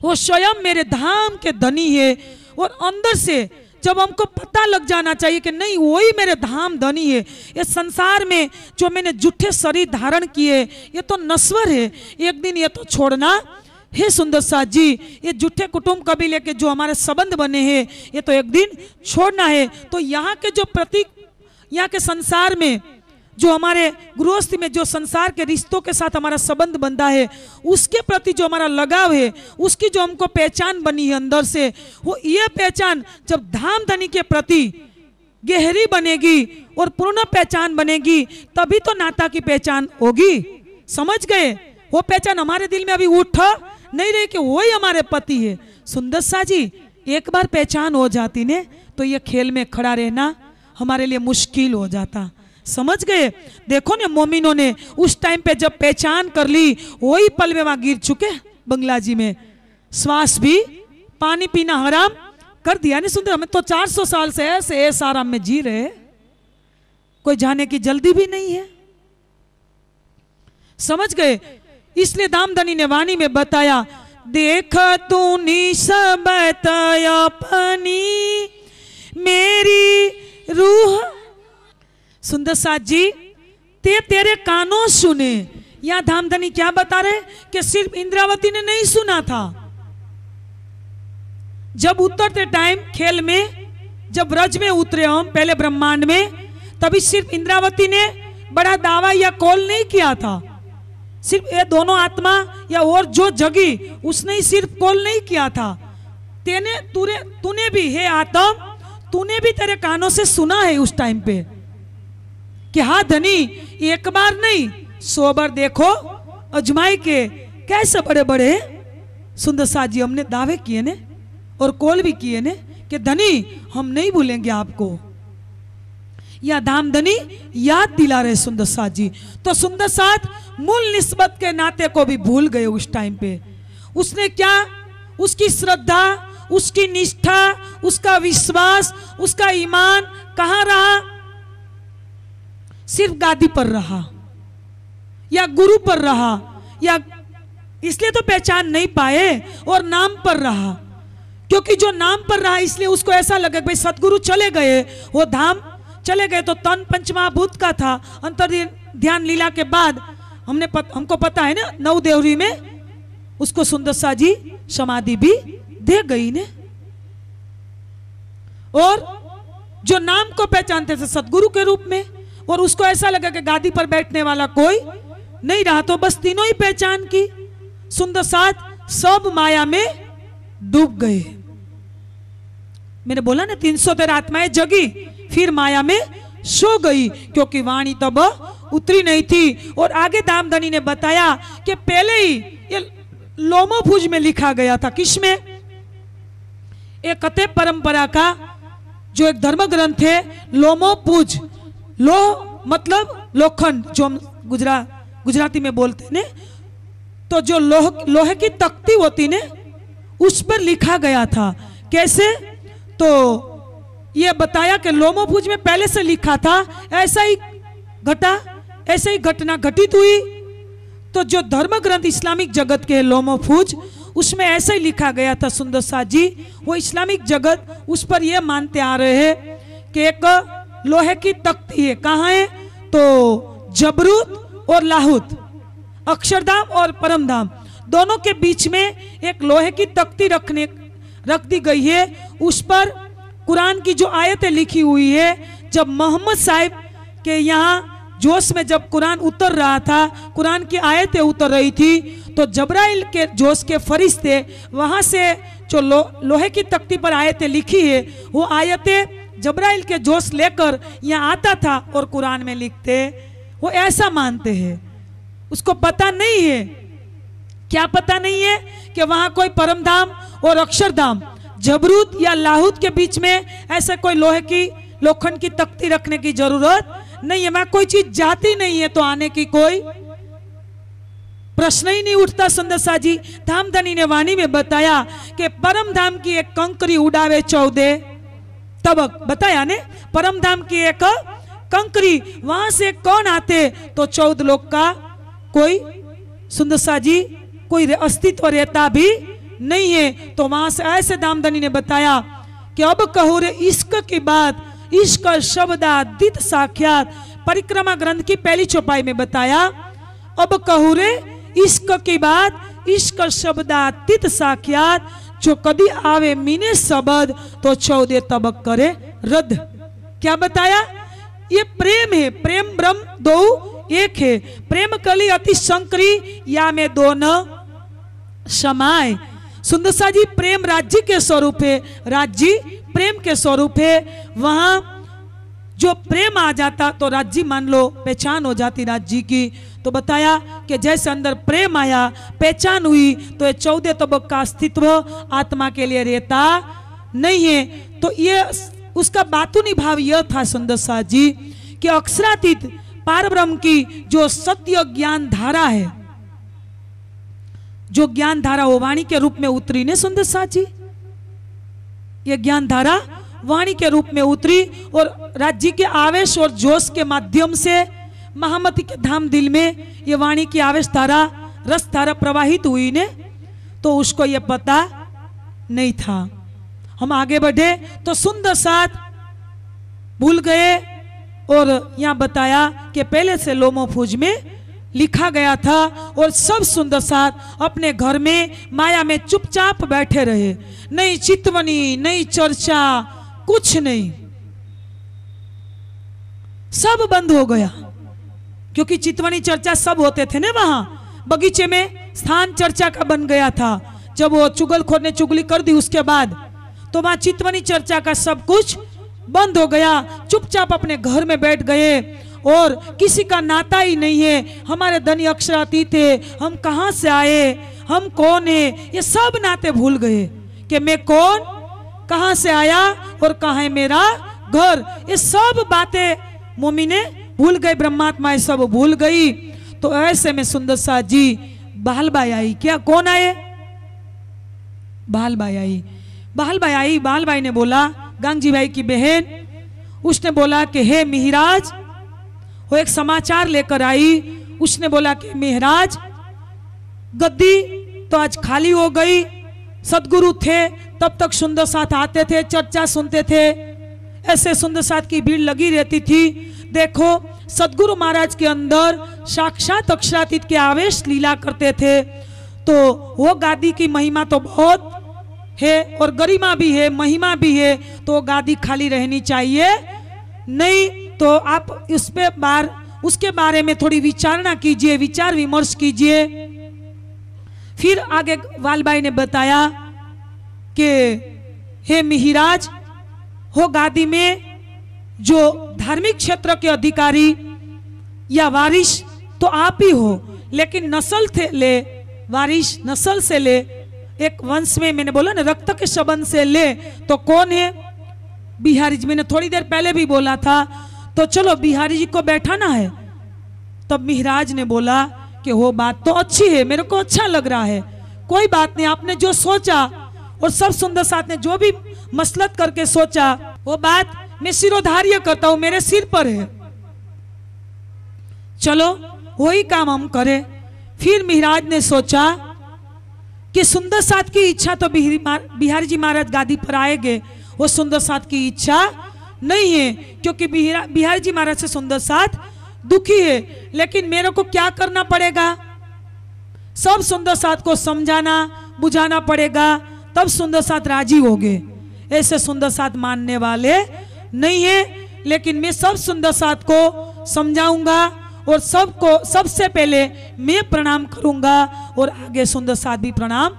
वो स्वयं मेरे धाम के धनी है और अंदर से जब हमको पता लग जाना चाहिए कि नहीं वही मेरे धाम धनी है ये संसार में जो मैंने जूठे शरीर धारण किए ये तो नस्वर है एक दिन ये तो छोड़ना हे सुंदर शाह जी ये जूठे कुटुंब कभी लेके जो हमारे संबंध बने हैं ये तो एक दिन छोड़ना है तो यहाँ के जो प्रतीक यहाँ के संसार में जो हमारे गृहस्थ में जो संसार के रिश्तों के साथ हमारा संबंध बंधा है उसके प्रति जो हमारा लगाव है उसकी जो हमको पहचान बनी है अंदर से वो ये पहचान जब धाम धनी के प्रति गहरी बनेगी और पूर्ण पहचान बनेगी तभी तो नाता की पहचान होगी समझ गए वो पहचान हमारे दिल में अभी उठ नहीं रही कि वही हमारे पति है सुंदर शाह जी एक बार पहचान हो जाती ने तो ये खेल में खड़ा रहना हमारे लिए मुश्किल हो जाता समझ गए देखो ना मोमिनों ने उस टाइम पे जब पहचान कर ली वही पल में वहां गिर चुके बंगला जी में श्वास भी पानी पीना हराम कर दिया नहीं सुंदर हमें तो 400 साल से ऐसे ऐसे आराम में जी रहे कोई जाने की जल्दी भी नहीं है समझ गए इसलिए दामदनी ने वाणी में बताया देखा तू सब बताया पानी मेरी रूह सुंदर साथ जी ते तेरे कानों सुने या धामधनी क्या बता रहे कि सिर्फ इंद्रावती ने नहीं सुना था जब उतरते टाइम खेल में जब ब्रज में उतरे हम पहले ब्रह्मांड में तभी सिर्फ इंद्रावती ने बड़ा दावा या कॉल नहीं किया था सिर्फ ये दोनों आत्मा या और जो जगी उसने ही सिर्फ कॉल नहीं किया था तेने तूने तूने भी हे आतम तूने भी तेरे कानों से सुना है उस टाइम पे कि हाँ धनी एक बार नहीं सो बार देखो अजमाई के कैसे बड़े बड़े सुंदर शाह जी हमने दावे किए ने और कॉल भी किए ने कि धनी हम नहीं भूलेंगे आपको या धाम धनी याद दिला रहे सुंदर शाह जी तो सुंदर साथ मूल निस्बत के नाते को भी भूल गए उस टाइम पे उसने क्या उसकी श्रद्धा उसकी निष्ठा उसका विश्वास उसका ईमान कहाँ रहा सिर्फ गादी पर रहा या गुरु पर रहा या इसलिए तो पहचान नहीं पाए और नाम पर रहा क्योंकि जो नाम पर रहा इसलिए उसको ऐसा लगा भाई सदगुरु चले गए वो धाम चले गए तो तन भूत का था अंतर ध्यान लीला के बाद हमने पत, हमको पता है ना नव देवरी में उसको सुंदर सा जी समाधि भी दे गई ने और जो नाम को पहचानते थे सदगुरु के रूप में और उसको ऐसा लगा कि गादी पर बैठने वाला कोई नहीं रहा तो बस तीनों ही पहचान की सुंदर साथ सब माया में डूब गए मैंने बोला ना तीन सौ तेरह आत्माएं जगी फिर माया में सो गई क्योंकि वाणी तब उतरी नहीं थी और आगे दामधनी ने बताया कि पहले ही ये भुज में लिखा गया था किस में एक कते परंपरा का जो एक धर्म ग्रंथ है लोमो पूज लो मतलब लोखंड जो हम गुजरा गुजराती में बोलते ने तो जो लोह लोहे की तख्ती होती ने उस पर लिखा गया था कैसे तो ये बताया कि लोमोभुज में पहले से लिखा था ऐसा ही घटा ऐसे ही घटना घटित हुई तो जो धर्म ग्रंथ इस्लामिक जगत के लोमोफूज उसमें ऐसे ही लिखा गया था सुंदर शाह जी वो इस्लामिक जगत उस पर ये मानते आ रहे हैं कि एक लोहे की तख्ती है कहा है तो जबरूत और लाहूत अक्षरधाम और परमधाम दोनों के बीच में एक लोहे की तख्ती रखने रख दी गई है उस पर कुरान की जो आयतें लिखी हुई है जब मोहम्मद साहिब के यहाँ जोश में जब कुरान उतर रहा था कुरान की आयतें उतर रही थी तो जबराइल के जोश के फरिश्ते वहाँ से जो लो, लोहे की तख्ती पर आयतें लिखी है वो आयतें जब्राइल के जोश लेकर यहाँ आता था और कुरान में लिखते वो ऐसा मानते हैं उसको पता नहीं है क्या पता नहीं है कि वहां कोई परमधाम और अक्षरधाम जबरूत या लाहूत के बीच में ऐसे कोई लोहे की लोखंड की तख्ती रखने की जरूरत नहीं है मैं कोई चीज जाती नहीं है तो आने की कोई प्रश्न ही नहीं उठता संदसा जी धनी ने वाणी में बताया कि परम धाम की एक कंकरी उड़ावे चौदह स्तबक बताया ने परम धाम की एक कंकरी वहां से कौन आते तो चौदह लोग का कोई सुंदरसा जी कोई अस्तित्व रहता भी नहीं है तो वहां से ऐसे दामदनी ने बताया कि अब कहो रे इश्क की बात इश्क शब्दादित साक्षात परिक्रमा ग्रंथ की पहली चौपाई में बताया अब कहो रे इश्क की बात इश्क शब्दातीत साक्षात जो कभी आवे मीने सबद तो चौदह तबक करे रद्द क्या बताया ये प्रेम है प्रेम ब्रह्म दो एक है प्रेम कली अति संकरी या में दो न समाय सुंदरसा जी प्रेम राज्य के स्वरूप है राज्य प्रेम के स्वरूप है वहां जो प्रेम आ जाता तो राज्य मान लो पहचान हो जाती राज्य की तो बताया कि जैसे अंदर प्रेम आया पहचान हुई तो ये चौदह तबक का अस्तित्व आत्मा के लिए रहता नहीं है तो ये उसका बातूनी भाव यह था सुंदर शाह जी कि अक्षरातीत पारब्रह्म की जो सत्य ज्ञान धारा है जो ज्ञान धारा वो वाणी के रूप में उतरी ने सुंदर शाह जी ये ज्ञान धारा वाणी के रूप में उतरी और राज्य के आवेश और जोश के माध्यम से महामती के धाम दिल में ये वाणी की आवेश धारा रस धारा प्रवाहित हुई ने तो उसको ये पता नहीं था हम आगे बढ़े तो सुंदर साथ भूल गए और यहाँ बताया कि पहले से लोमो फूज में लिखा गया था और सब सुंदर साथ अपने घर में माया में चुपचाप बैठे रहे नहीं चितवनी नहीं चर्चा कुछ नहीं सब बंद हो गया क्योंकि चितवनी चर्चा सब होते थे ना वहां बगीचे में स्थान चर्चा का बन गया था जब वो खोर ने चुगली कर दी उसके बाद तो वहां चितवनी चर्चा का सब कुछ बंद हो गया चुपचाप अपने घर में बैठ गए और किसी का नाता ही नहीं है हमारे धनी अक्षराती थे हम कहा से आए हम कौन है ये सब नाते भूल गए कि मैं कौन कहा से आया और कहा है मेरा घर ये सब बातें मोमी ने भूल गए ब्रह्मात्माएं सब भूल गई तो ऐसे में सुंदर सा जी बालबाई आई क्या कौन आए बालबाई आई बालबाई आई बालबाई ने बोला गांगजी भाई की बहन उसने बोला कि हे मिहराज वो एक समाचार लेकर आई उसने बोला कि मिहराज गद्दी तो आज खाली हो गई सदगुरु थे तब तक सुंदर साथ आते थे चर्चा सुनते थे ऐसे सुंदर साथ की भीड़ लगी रहती थी देखो सदगुरु महाराज के अंदर साक्षात अक्षरातीत के आवेश लीला करते थे तो वो गादी की महिमा तो बहुत है और गरिमा भी है महिमा भी है तो गादी खाली रहनी चाहिए नहीं तो आप उस पे बार उसके बारे में थोड़ी विचारणा कीजिए विचार विमर्श कीजिए फिर आगे वालबाई ने बताया कि हे मिहिराज हो गादी में जो धार्मिक क्षेत्र के अधिकारी या वारिश तो आप ही हो लेकिन नस्ल थे ले वारिश नस्ल से ले एक वंश में मैंने बोला ना रक्त के संबंध से ले तो कौन है बिहारी जी मैंने थोड़ी देर पहले भी बोला था तो चलो बिहारी जी को बैठाना है तब मिहराज ने बोला कि वो बात तो अच्छी है मेरे को अच्छा लग रहा है कोई बात नहीं आपने जो सोचा और सब सुंदर साथ ने जो भी मसलत करके सोचा वो बात मैं सिरोधार्य करता हूं मेरे सिर पर है चलो वही काम हम करें फिर मिहराज ने सोचा कि सुंदर साथ की इच्छा तो बिहारी जी महाराज गादी पर आएंगे वो सुंदर साथ की इच्छा नहीं है क्योंकि बिहारी जी महाराज से सुंदर साथ दुखी है लेकिन मेरे को क्या करना पड़ेगा सब सुंदर साथ को समझाना बुझाना पड़ेगा तब सुंदर साथ राजी हो गए ऐसे सुंदर साथ मानने वाले नहीं है लेकिन मैं सब सुंदर साथ को समझाऊंगा और सबको सबसे पहले मैं प्रणाम करूंगा और आगे सुंदर साथ भी प्रणाम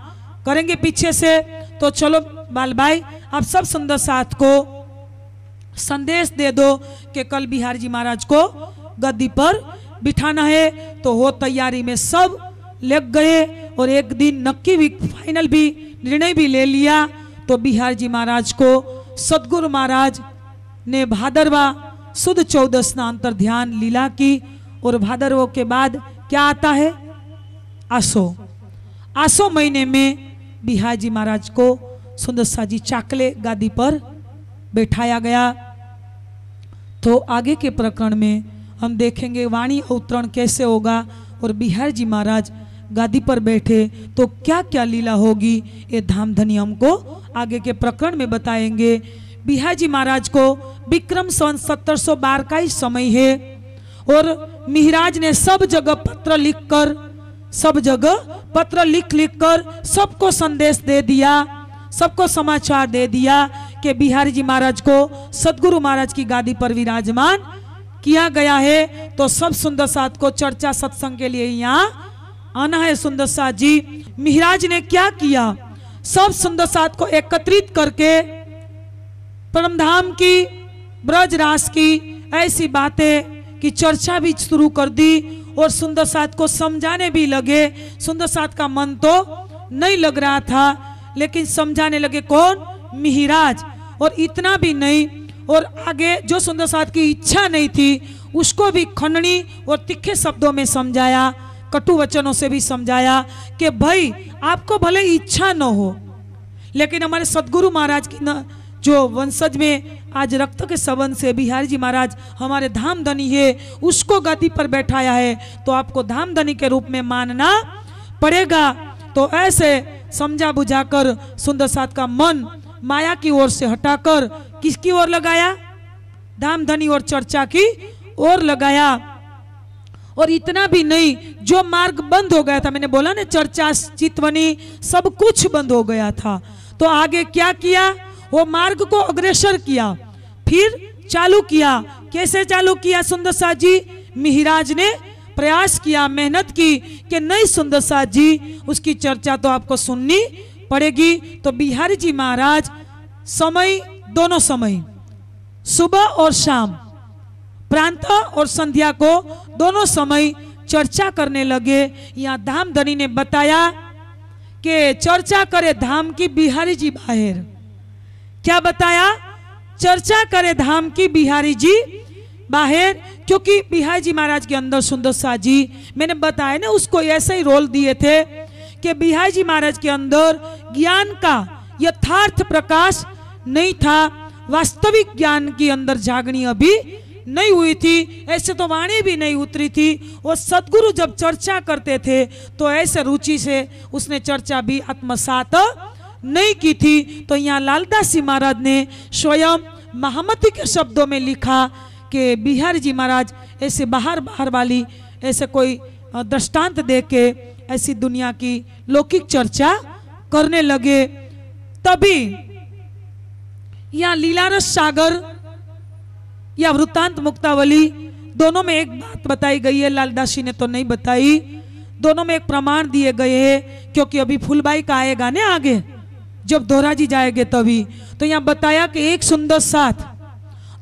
करेंगे पीछे से तो चलो बाल भाई आप सब सुंदर साथ को संदेश दे दो कि कल बिहार जी महाराज को गद्दी पर बिठाना है तो हो तैयारी में सब लग गए और एक दिन नक्की भी फाइनल भी निर्णय भी ले लिया तो बिहार जी महाराज को सदगुरु महाराज ने भादरवा सुद चौदस अंतर ध्यान लीला की और भादरवो के बाद क्या आता है आसो आसो महीने में बिहाजी महाराज को सुंदर साजी चाकले गादी पर बैठाया गया तो आगे के प्रकरण में हम देखेंगे वाणी अवतरण कैसे होगा और बिहार जी महाराज गादी पर बैठे तो क्या क्या लीला होगी ये धाम धनी हमको आगे के प्रकरण में बताएंगे बिहाजी महाराज को विक्रम सन सत्तर का ही समय है और मिहराज ने सब जगह पत्र लिखकर सब जगह पत्र लिख लिख कर सबको संदेश दे दिया सबको समाचार दे दिया कि बिहारी जी महाराज को सदगुरु महाराज की गादी पर विराजमान किया गया है तो सब सुंदर साथ को चर्चा सत्संग के लिए यहाँ आना है सुंदर साथ जी मिहराज ने क्या किया सब सुंदर साथ को एकत्रित करके परम धाम की ब्रज रास की ऐसी बातें की चर्चा भी शुरू कर दी और सुंदर साथ को समझाने भी लगे सुंदर साथ का मन तो नहीं लग रहा था लेकिन समझाने लगे कौन मिहिराज और इतना भी नहीं और आगे जो सुंदर साथ की इच्छा नहीं थी उसको भी खंडनी और तिखे शब्दों में समझाया कटु वचनों से भी समझाया कि भाई आपको भले इच्छा न हो लेकिन हमारे सदगुरु महाराज की ना जो वंशज में आज रक्त के सबन से बिहारी जी महाराज हमारे धाम धनी है उसको गति पर बैठाया है तो आपको धाम धनी के रूप में मानना पड़ेगा तो ऐसे समझा बुझाकर सुंदर साथ का मन माया की ओर से हटाकर किसकी ओर लगाया धाम धनी और चर्चा की ओर लगाया और इतना भी नहीं जो मार्ग बंद हो गया था मैंने बोला ना चर्चा चितवनी सब कुछ बंद हो गया था तो आगे क्या किया वो मार्ग को अग्रसर किया फिर चालू किया कैसे चालू किया सुंदर शाह जी मिहिराज ने प्रयास किया मेहनत की कि नहीं सुंदर शाह जी उसकी चर्चा तो आपको सुननी पड़ेगी तो बिहारी जी महाराज समय दोनों समय सुबह और शाम प्रांत और संध्या को दोनों समय चर्चा करने लगे यहाँ धाम धनी ने बताया कि चर्चा करे धाम की बिहारी जी बाहर क्या बताया चर्चा करे धाम की बिहारी जी बाहर क्योंकि बिहारी जी महाराज के अंदर सुंदर शाह जी मैंने बताया ना उसको ऐसे ही रोल दिए थे कि बिहारी जी महाराज के अंदर ज्ञान का यथार्थ प्रकाश नहीं था वास्तविक ज्ञान के अंदर जागनी अभी नहीं हुई थी ऐसे तो वाणी भी नहीं उतरी थी और सदगुरु जब चर्चा करते थे तो ऐसे रुचि से उसने चर्चा भी आत्मसात नहीं की थी तो यहाँ लालदास जी महाराज ने स्वयं महामती के शब्दों में लिखा कि बिहार जी महाराज ऐसे बाहर बाहर वाली ऐसे कोई दृष्टांत दे के ऐसी दुनिया की लौकिक चर्चा करने लगे तभी या लीलारस सागर या वृत्तांत मुक्तावली दोनों में एक बात बताई गई है लालदासी ने तो नहीं बताई दोनों में एक प्रमाण दिए गए हैं क्योंकि अभी फुलबाई का आएगा ना आगे जब दोहरा जी जाएंगे तभी तो यहां बताया कि एक सुंदर साथ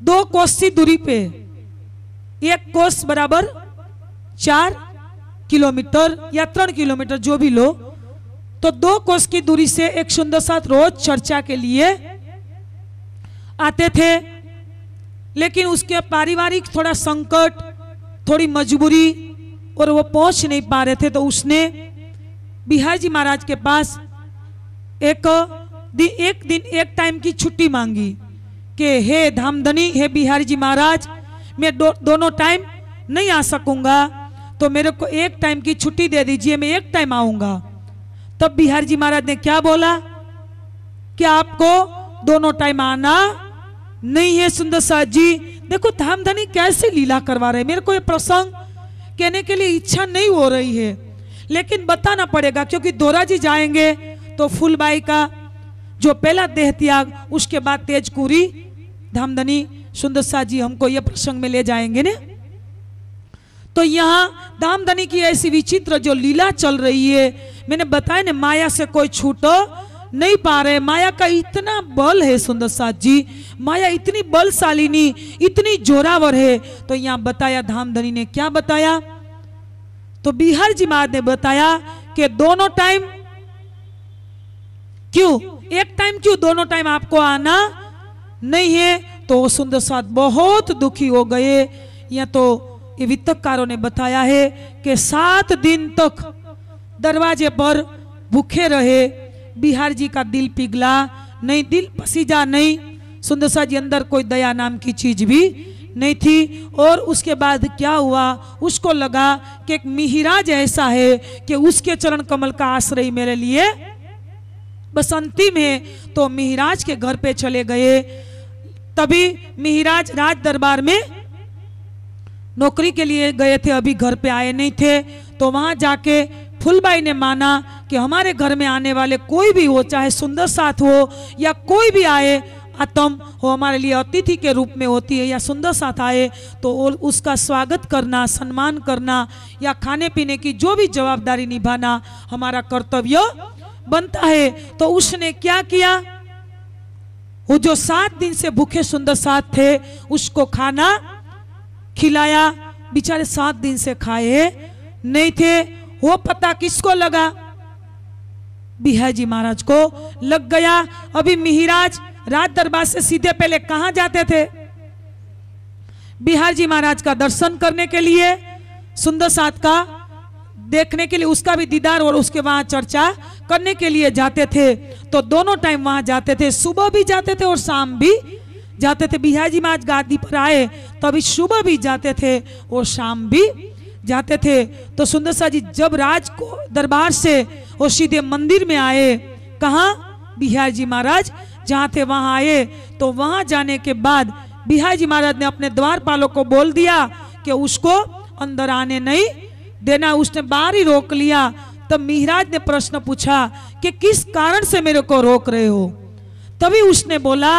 दो कोस की दूरी पे एक कोस बराबर चार किलोमीटर या तीन किलोमीटर जो भी लो तो दो कोस की दूरी से एक सुंदर साथ रोज चर्चा के लिए आते थे लेकिन उसके पारिवारिक थोड़ा संकट थोड़ी मजबूरी और वो पहुंच नहीं पा रहे थे तो उसने बिहार जी महाराज के पास एक दिन एक दिन एक टाइम की छुट्टी मांगी कि हे धामधनी हे बिहारी जी महाराज मैं दो, दोनों टाइम नहीं आ सकूंगा तो मेरे को एक टाइम की छुट्टी दे दीजिए मैं एक टाइम आऊंगा तब बिहारी जी महाराज ने क्या बोला कि आपको दोनों टाइम आना नहीं है सुंदर शाह जी देखो धामधनी कैसे लीला करवा रहे मेरे को ये प्रसंग कहने के लिए इच्छा नहीं हो रही है लेकिन बताना पड़ेगा क्योंकि दोरा जी जाएंगे तो फुलबाई का जो पहला देह त्याग उसके बाद तेजकुरी धामधनी सुंदर शाह जी हमको यह प्रसंग में ले जाएंगे ने तो यहाँ धामधनी की ऐसी विचित्र जो लीला चल रही है मैंने बताया ना माया से कोई छूटो नहीं पा रहे माया का इतना बल है सुंदर साथ जी माया इतनी बलशालिनी इतनी जोरावर है तो यहाँ बताया धामधनी ने क्या बताया तो बिहार जी महाराज ने बताया कि दोनों टाइम क्यों एक टाइम क्यों दोनों टाइम आपको आना नहीं है तो वो सुंदर साथ बहुत दुखी हो गए या तो वित्तकारों ने बताया है कि सात दिन तक दरवाजे पर भूखे रहे बिहार जी का दिल पिघला नहीं दिल पसीजा नहीं सुंदर साहब जी अंदर कोई दया नाम की चीज भी नहीं थी और उसके बाद क्या हुआ उसको लगा कि एक मिहिराज ऐसा है कि उसके चरण कमल का आश्रय मेरे लिए बसंती में तो मिहराज के घर पे चले गए तभी मिहराज राज दरबार में नौकरी के लिए गए थे अभी घर पे आए नहीं थे तो वहां जाके फुलबाई ने माना कि हमारे घर में आने वाले कोई भी हो चाहे सुंदर साथ हो या कोई भी आए आतम हो हमारे लिए अतिथि के रूप में होती है या सुंदर साथ आए तो उसका स्वागत करना सम्मान करना या खाने पीने की जो भी जवाबदारी निभाना हमारा कर्तव्य बनता है तो उसने क्या किया वो जो सात दिन से भूखे सुंदर साथ थे उसको खाना खिलाया बेचारे सात दिन से खाए नहीं थे वो पता किसको लगा बिहाजी महाराज को लग गया अभी मिहिराज राज दरबार से सीधे पहले कहा जाते थे बिहार जी महाराज का दर्शन करने के लिए सुंदर साथ का देखने के लिए उसका भी दीदार और उसके वहाँ चर्चा करने के लिए जाते थे तो दोनों टाइम वहाँ जाते थे सुबह भी जाते थे और शाम भी जाते थे बिहार जी महाराज गादी पर आए तो अभी सुबह भी जाते थे और शाम भी जाते थे तो सुंदर शाह जी जब राज को दरबार से वो सीधे मंदिर में आए कहाँ बिहार जी महाराज जहाँ थे वहाँ आए तो वहाँ जाने के बाद बिहार जी महाराज ने अपने द्वारपालों को बोल दिया कि उसको अंदर आने नहीं देना उसने बारी रोक लिया तब मिहराज ने प्रश्न पूछा कि किस कारण से मेरे को रोक रहे हो तभी उसने बोला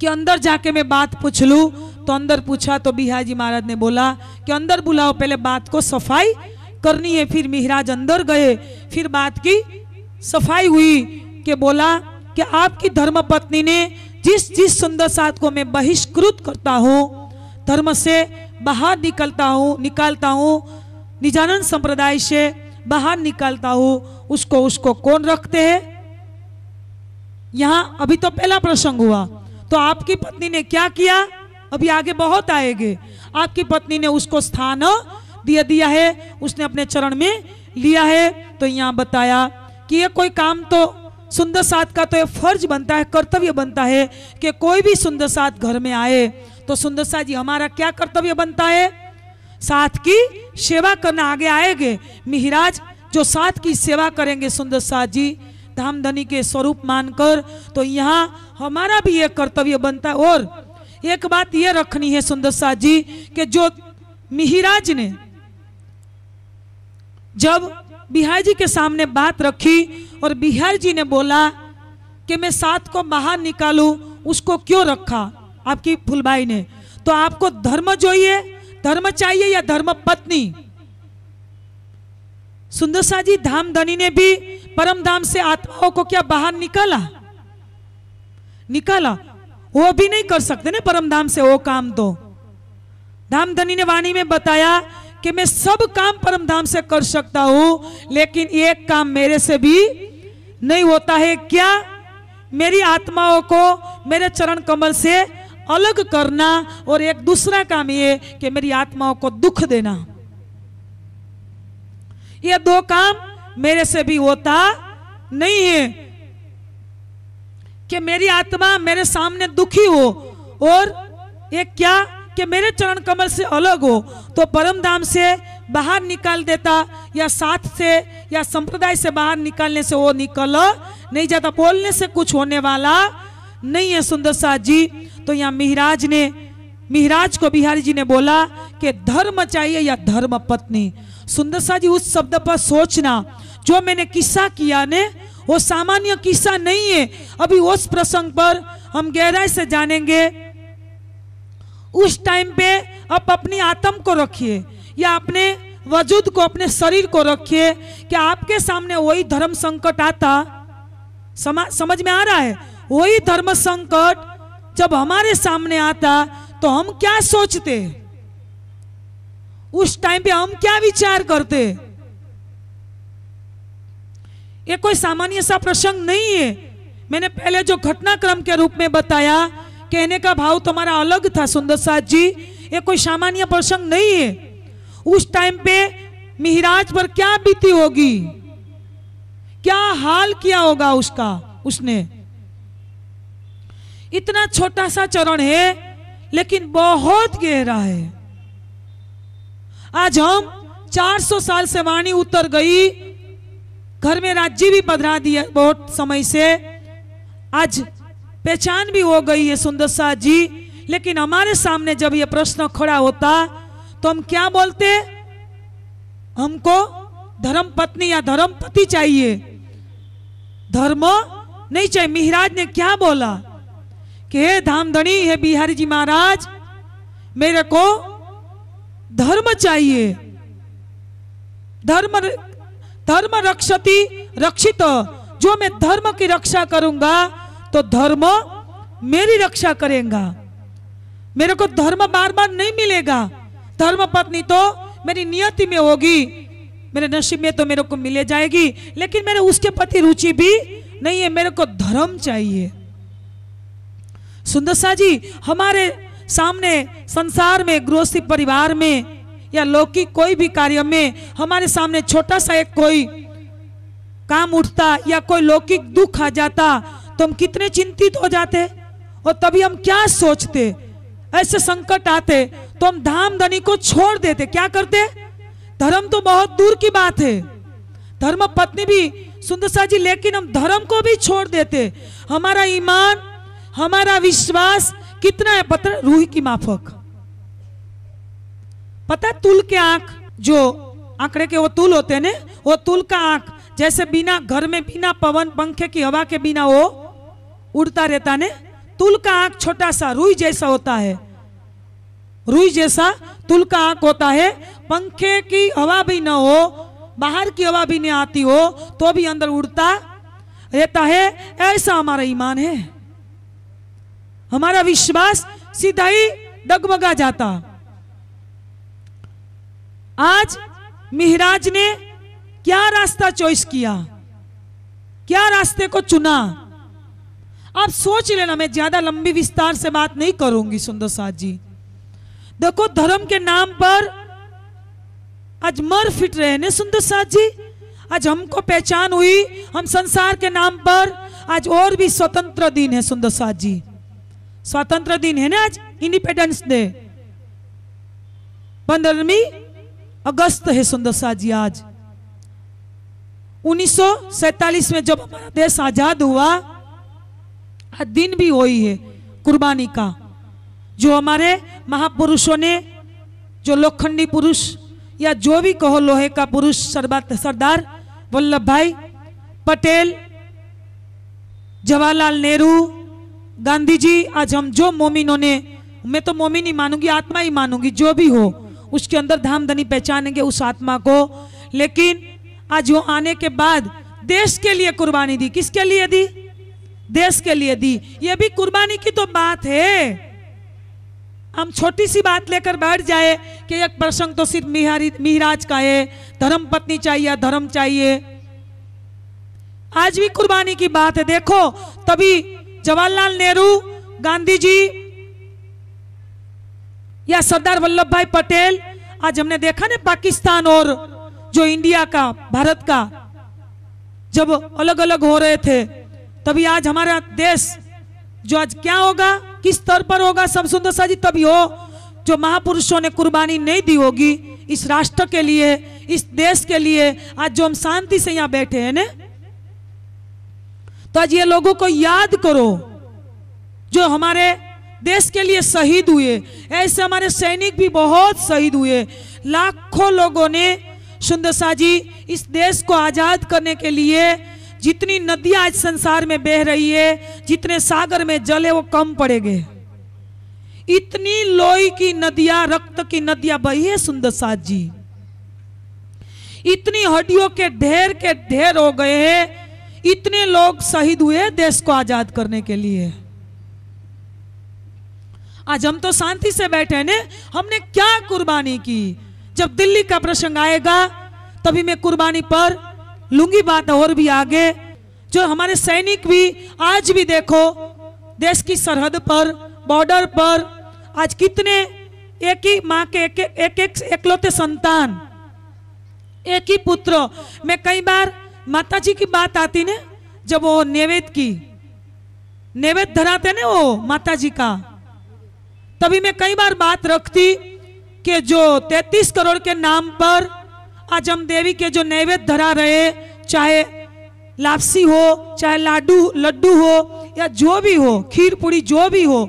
कि अंदर जाके मैं बात पूछ लू तो अंदर पूछा तो बिहाजी महाराज ने बोला कि अंदर बुलाओ पहले बात को सफाई करनी है फिर मिहराज अंदर गए फिर बात की सफाई हुई कि बोला कि आपकी धर्म पत्नी ने जिस जिस सुंदर साथ को मैं बहिष्कृत करता हूँ धर्म से बाहर निकलता हूँ निकालता हूँ निजानंद संप्रदाय से बाहर निकालता हूँ उसको उसको कौन रखते हैं यहाँ अभी तो पहला प्रसंग हुआ तो आपकी पत्नी ने क्या किया अभी आगे बहुत आएंगे आपकी पत्नी ने उसको स्थान दिया दिया है उसने अपने चरण में लिया है तो यहाँ बताया कि ये कोई काम तो सुंदर साथ का तो ये फर्ज बनता है कर्तव्य बनता है कि कोई भी सुंदर साथ घर में आए तो सुंदर शाह जी हमारा क्या कर्तव्य बनता है साथ की सेवा करना आगे आएंगे मिहिराज जो साथ की सेवा करेंगे सुंदर शाह जी धाम धनी के स्वरूप मानकर तो यहाँ हमारा भी एक कर्तव्य बनता है और एक बात ये रखनी है सुंदर शाह जी के जो मिहिराज ने जब बिहार जी के सामने बात रखी और बिहार जी ने बोला कि मैं साथ को बाहर निकालू उसको क्यों रखा आपकी फुलबाई ने तो आपको धर्म જોઈએ धर्म चाहिए या धर्म पत्नी सुंदर जी धाम धनी ने भी परम धाम से आत्माओं को क्या बाहर निकाला निकाला वो भी नहीं कर सकते ना परम धाम से वो काम तो धाम धनी ने वाणी में बताया कि मैं सब काम परम धाम से कर सकता हूं लेकिन एक काम मेरे से भी नहीं होता है क्या मेरी आत्माओं को मेरे चरण कमल से अलग करना और एक दूसरा काम ये कि मेरी आत्माओं को दुख देना ये दो काम मेरे से भी होता नहीं है कि मेरी आत्मा मेरे सामने दुखी हो और एक क्या कि मेरे चरण कमल से अलग हो तो परम धाम से बाहर निकाल देता या साथ से या संप्रदाय से बाहर निकालने से वो निकल नहीं जाता बोलने से कुछ होने वाला नहीं है सुंदर साहद जी तो यहाँ मिहराज ने मिहराज को बिहारी जी ने बोला कि धर्म चाहिए या धर्म पत्नी सुंदर शाह जी उस शब्द पर सोचना जो मैंने किस्सा किया ने वो सामान्य किस्सा नहीं है अभी उस प्रसंग पर हम गहराई से जानेंगे उस टाइम पे आप अपनी आत्म को रखिए या अपने वजूद को अपने शरीर को रखिए कि आपके सामने वही धर्म संकट आता समा, समझ में आ रहा है वही धर्म संकट जब हमारे सामने आता तो हम क्या सोचते उस टाइम पे हम क्या विचार करते ये कोई सामान्य सा प्रसंग नहीं है मैंने पहले जो घटनाक्रम के रूप में बताया कहने का भाव तुम्हारा अलग था सुंदर साहद जी ये कोई सामान्य प्रसंग नहीं है उस टाइम पे मिहराज पर क्या बीती होगी क्या हाल किया होगा उसका उसने इतना छोटा सा चरण है लेकिन बहुत गहरा है आज हम 400 साल से वाणी उतर गई घर में राज्य भी बदला दिया बहुत समय से आज पहचान भी हो गई है सुंदर शाह जी लेकिन हमारे सामने जब यह प्रश्न खड़ा होता तो हम क्या बोलते हमको धर्म पत्नी या धर्म पति चाहिए धर्म नहीं चाहिए मिहराज ने क्या बोला कि हे धामधनी हे बिहारी जी महाराज मेरे को धर्म चाहिए धर्म धर्म रक्षति रक्षित जो मैं धर्म की रक्षा करूंगा तो धर्म मेरी रक्षा करेगा मेरे को धर्म बार बार नहीं मिलेगा धर्म पत्नी तो मेरी नियति में होगी मेरे नसीब में तो मेरे को मिले जाएगी लेकिन मेरे उसके प्रति रुचि भी नहीं है मेरे को धर्म चाहिए सुंदर शाह जी हमारे सामने संसार में गृहस्थी परिवार में या लौकिक कोई भी कार्य में हमारे सामने छोटा सा एक कोई काम उठता या कोई लौकिक दुख आ जाता तो हम कितने चिंतित हो जाते और तभी हम क्या सोचते ऐसे संकट आते तो हम धाम धनी को छोड़ देते क्या करते धर्म तो बहुत दूर की बात है धर्म पत्नी भी सुंदर शाह जी लेकिन हम धर्म को भी छोड़ देते हमारा ईमान हमारा विश्वास कितना है पत्र रूह की माफक पता तुल के आंख जो आंकड़े के वो तुल होते हैं ना वो तुल का आंख जैसे बिना घर में बिना पवन पंखे की हवा के बिना वो उड़ता रहता ने तुल का आंख छोटा सा रुई जैसा होता है रुई जैसा तुल का आंख होता है पंखे की हवा भी ना हो बाहर की हवा भी नहीं आती हो तो भी अंदर उड़ता रहता है ऐसा हमारा ईमान है हमारा विश्वास सीधा ही डगमगा जाता आज मिहराज ने क्या रास्ता चॉइस किया क्या रास्ते को चुना आप सोच लेना मैं ज्यादा लंबी विस्तार से बात नहीं करूंगी सुंदर साहद जी देखो धर्म के नाम पर आज मर फिट रहे ने सुंदर साहद जी आज हमको पहचान हुई हम संसार के नाम पर आज और भी स्वतंत्र दिन है सुंदर साहद जी स्वतंत्र दिन है ना आज इंडिपेंडेंस डे पंद्रहवीं अगस्त है सा जी आज उन्नीस में जब हमारा देश आजाद हुआ आज दिन भी वही है कुर्बानी का जो हमारे महापुरुषों ने जो लोखंडी पुरुष या जो भी कहो लोहे का पुरुष सरदार वल्लभ भाई पटेल जवाहरलाल नेहरू गांधी जी आज हम जो मोमिनों ने मैं तो मोमिन ही मानूंगी आत्मा ही मानूंगी जो भी हो उसके अंदर धामधनी पहचानेंगे उस आत्मा को लेकिन आज वो आने के बाद देश के लिए कुर्बानी दी किसके लिए दी देश के लिए दी ये भी कुर्बानी की तो बात है हम छोटी सी बात लेकर बैठ जाए कि एक प्रसंग तो सिर्फ मिहारी मिहराज का है धर्म पत्नी चाहिए धर्म चाहिए आज भी कुर्बानी की बात है देखो तभी जवाहरलाल नेहरू गांधी जी या सरदार वल्लभ भाई पटेल आज हमने देखा ना पाकिस्तान और जो इंडिया का भारत का जब अलग अलग हो रहे थे तभी आज हमारा देश जो आज क्या होगा किस स्तर पर होगा सब सुंदर शाह जी तभी हो जो महापुरुषों ने कुर्बानी नहीं दी होगी इस राष्ट्र के लिए इस देश के लिए आज जो हम शांति से यहाँ बैठे हैं ना तो आज ये लोगों को याद करो जो हमारे देश के लिए शहीद हुए ऐसे हमारे सैनिक भी बहुत शहीद हुए लाखों लोगों ने सुंदर साजी इस देश को आज़ाद करने के लिए जितनी नदियां आज संसार में बह रही है जितने सागर में जल है वो कम पड़ेंगे इतनी लोई की नदियां रक्त की नदियां बही है सुंदर साथ जी इतनी हड्डियों के ढेर के ढेर हो गए हैं इतने लोग शहीद हुए देश को आजाद करने के लिए आज हम तो शांति से बैठे ने हमने क्या कुर्बानी की जब दिल्ली का प्रसंग आएगा तभी मैं कुर्बानी पर लूंगी बात और भी आगे जो हमारे सैनिक भी आज भी देखो देश की सरहद पर बॉर्डर पर आज कितने एक ही माँ के एक एक, एक, एक एकलौते संतान एक ही पुत्र मैं कई बार माता जी की बात आती ने जब वो नैवेद्य की नैवेद्य धराते ने वो माता जी का तभी मैं कई बार बात रखती कि जो 33 करोड़ के नाम पर आज हम देवी के जो नैवेद्य धरा रहे चाहे लापसी हो चाहे लाडू लड्डू हो या जो भी हो खीर पूरी जो भी हो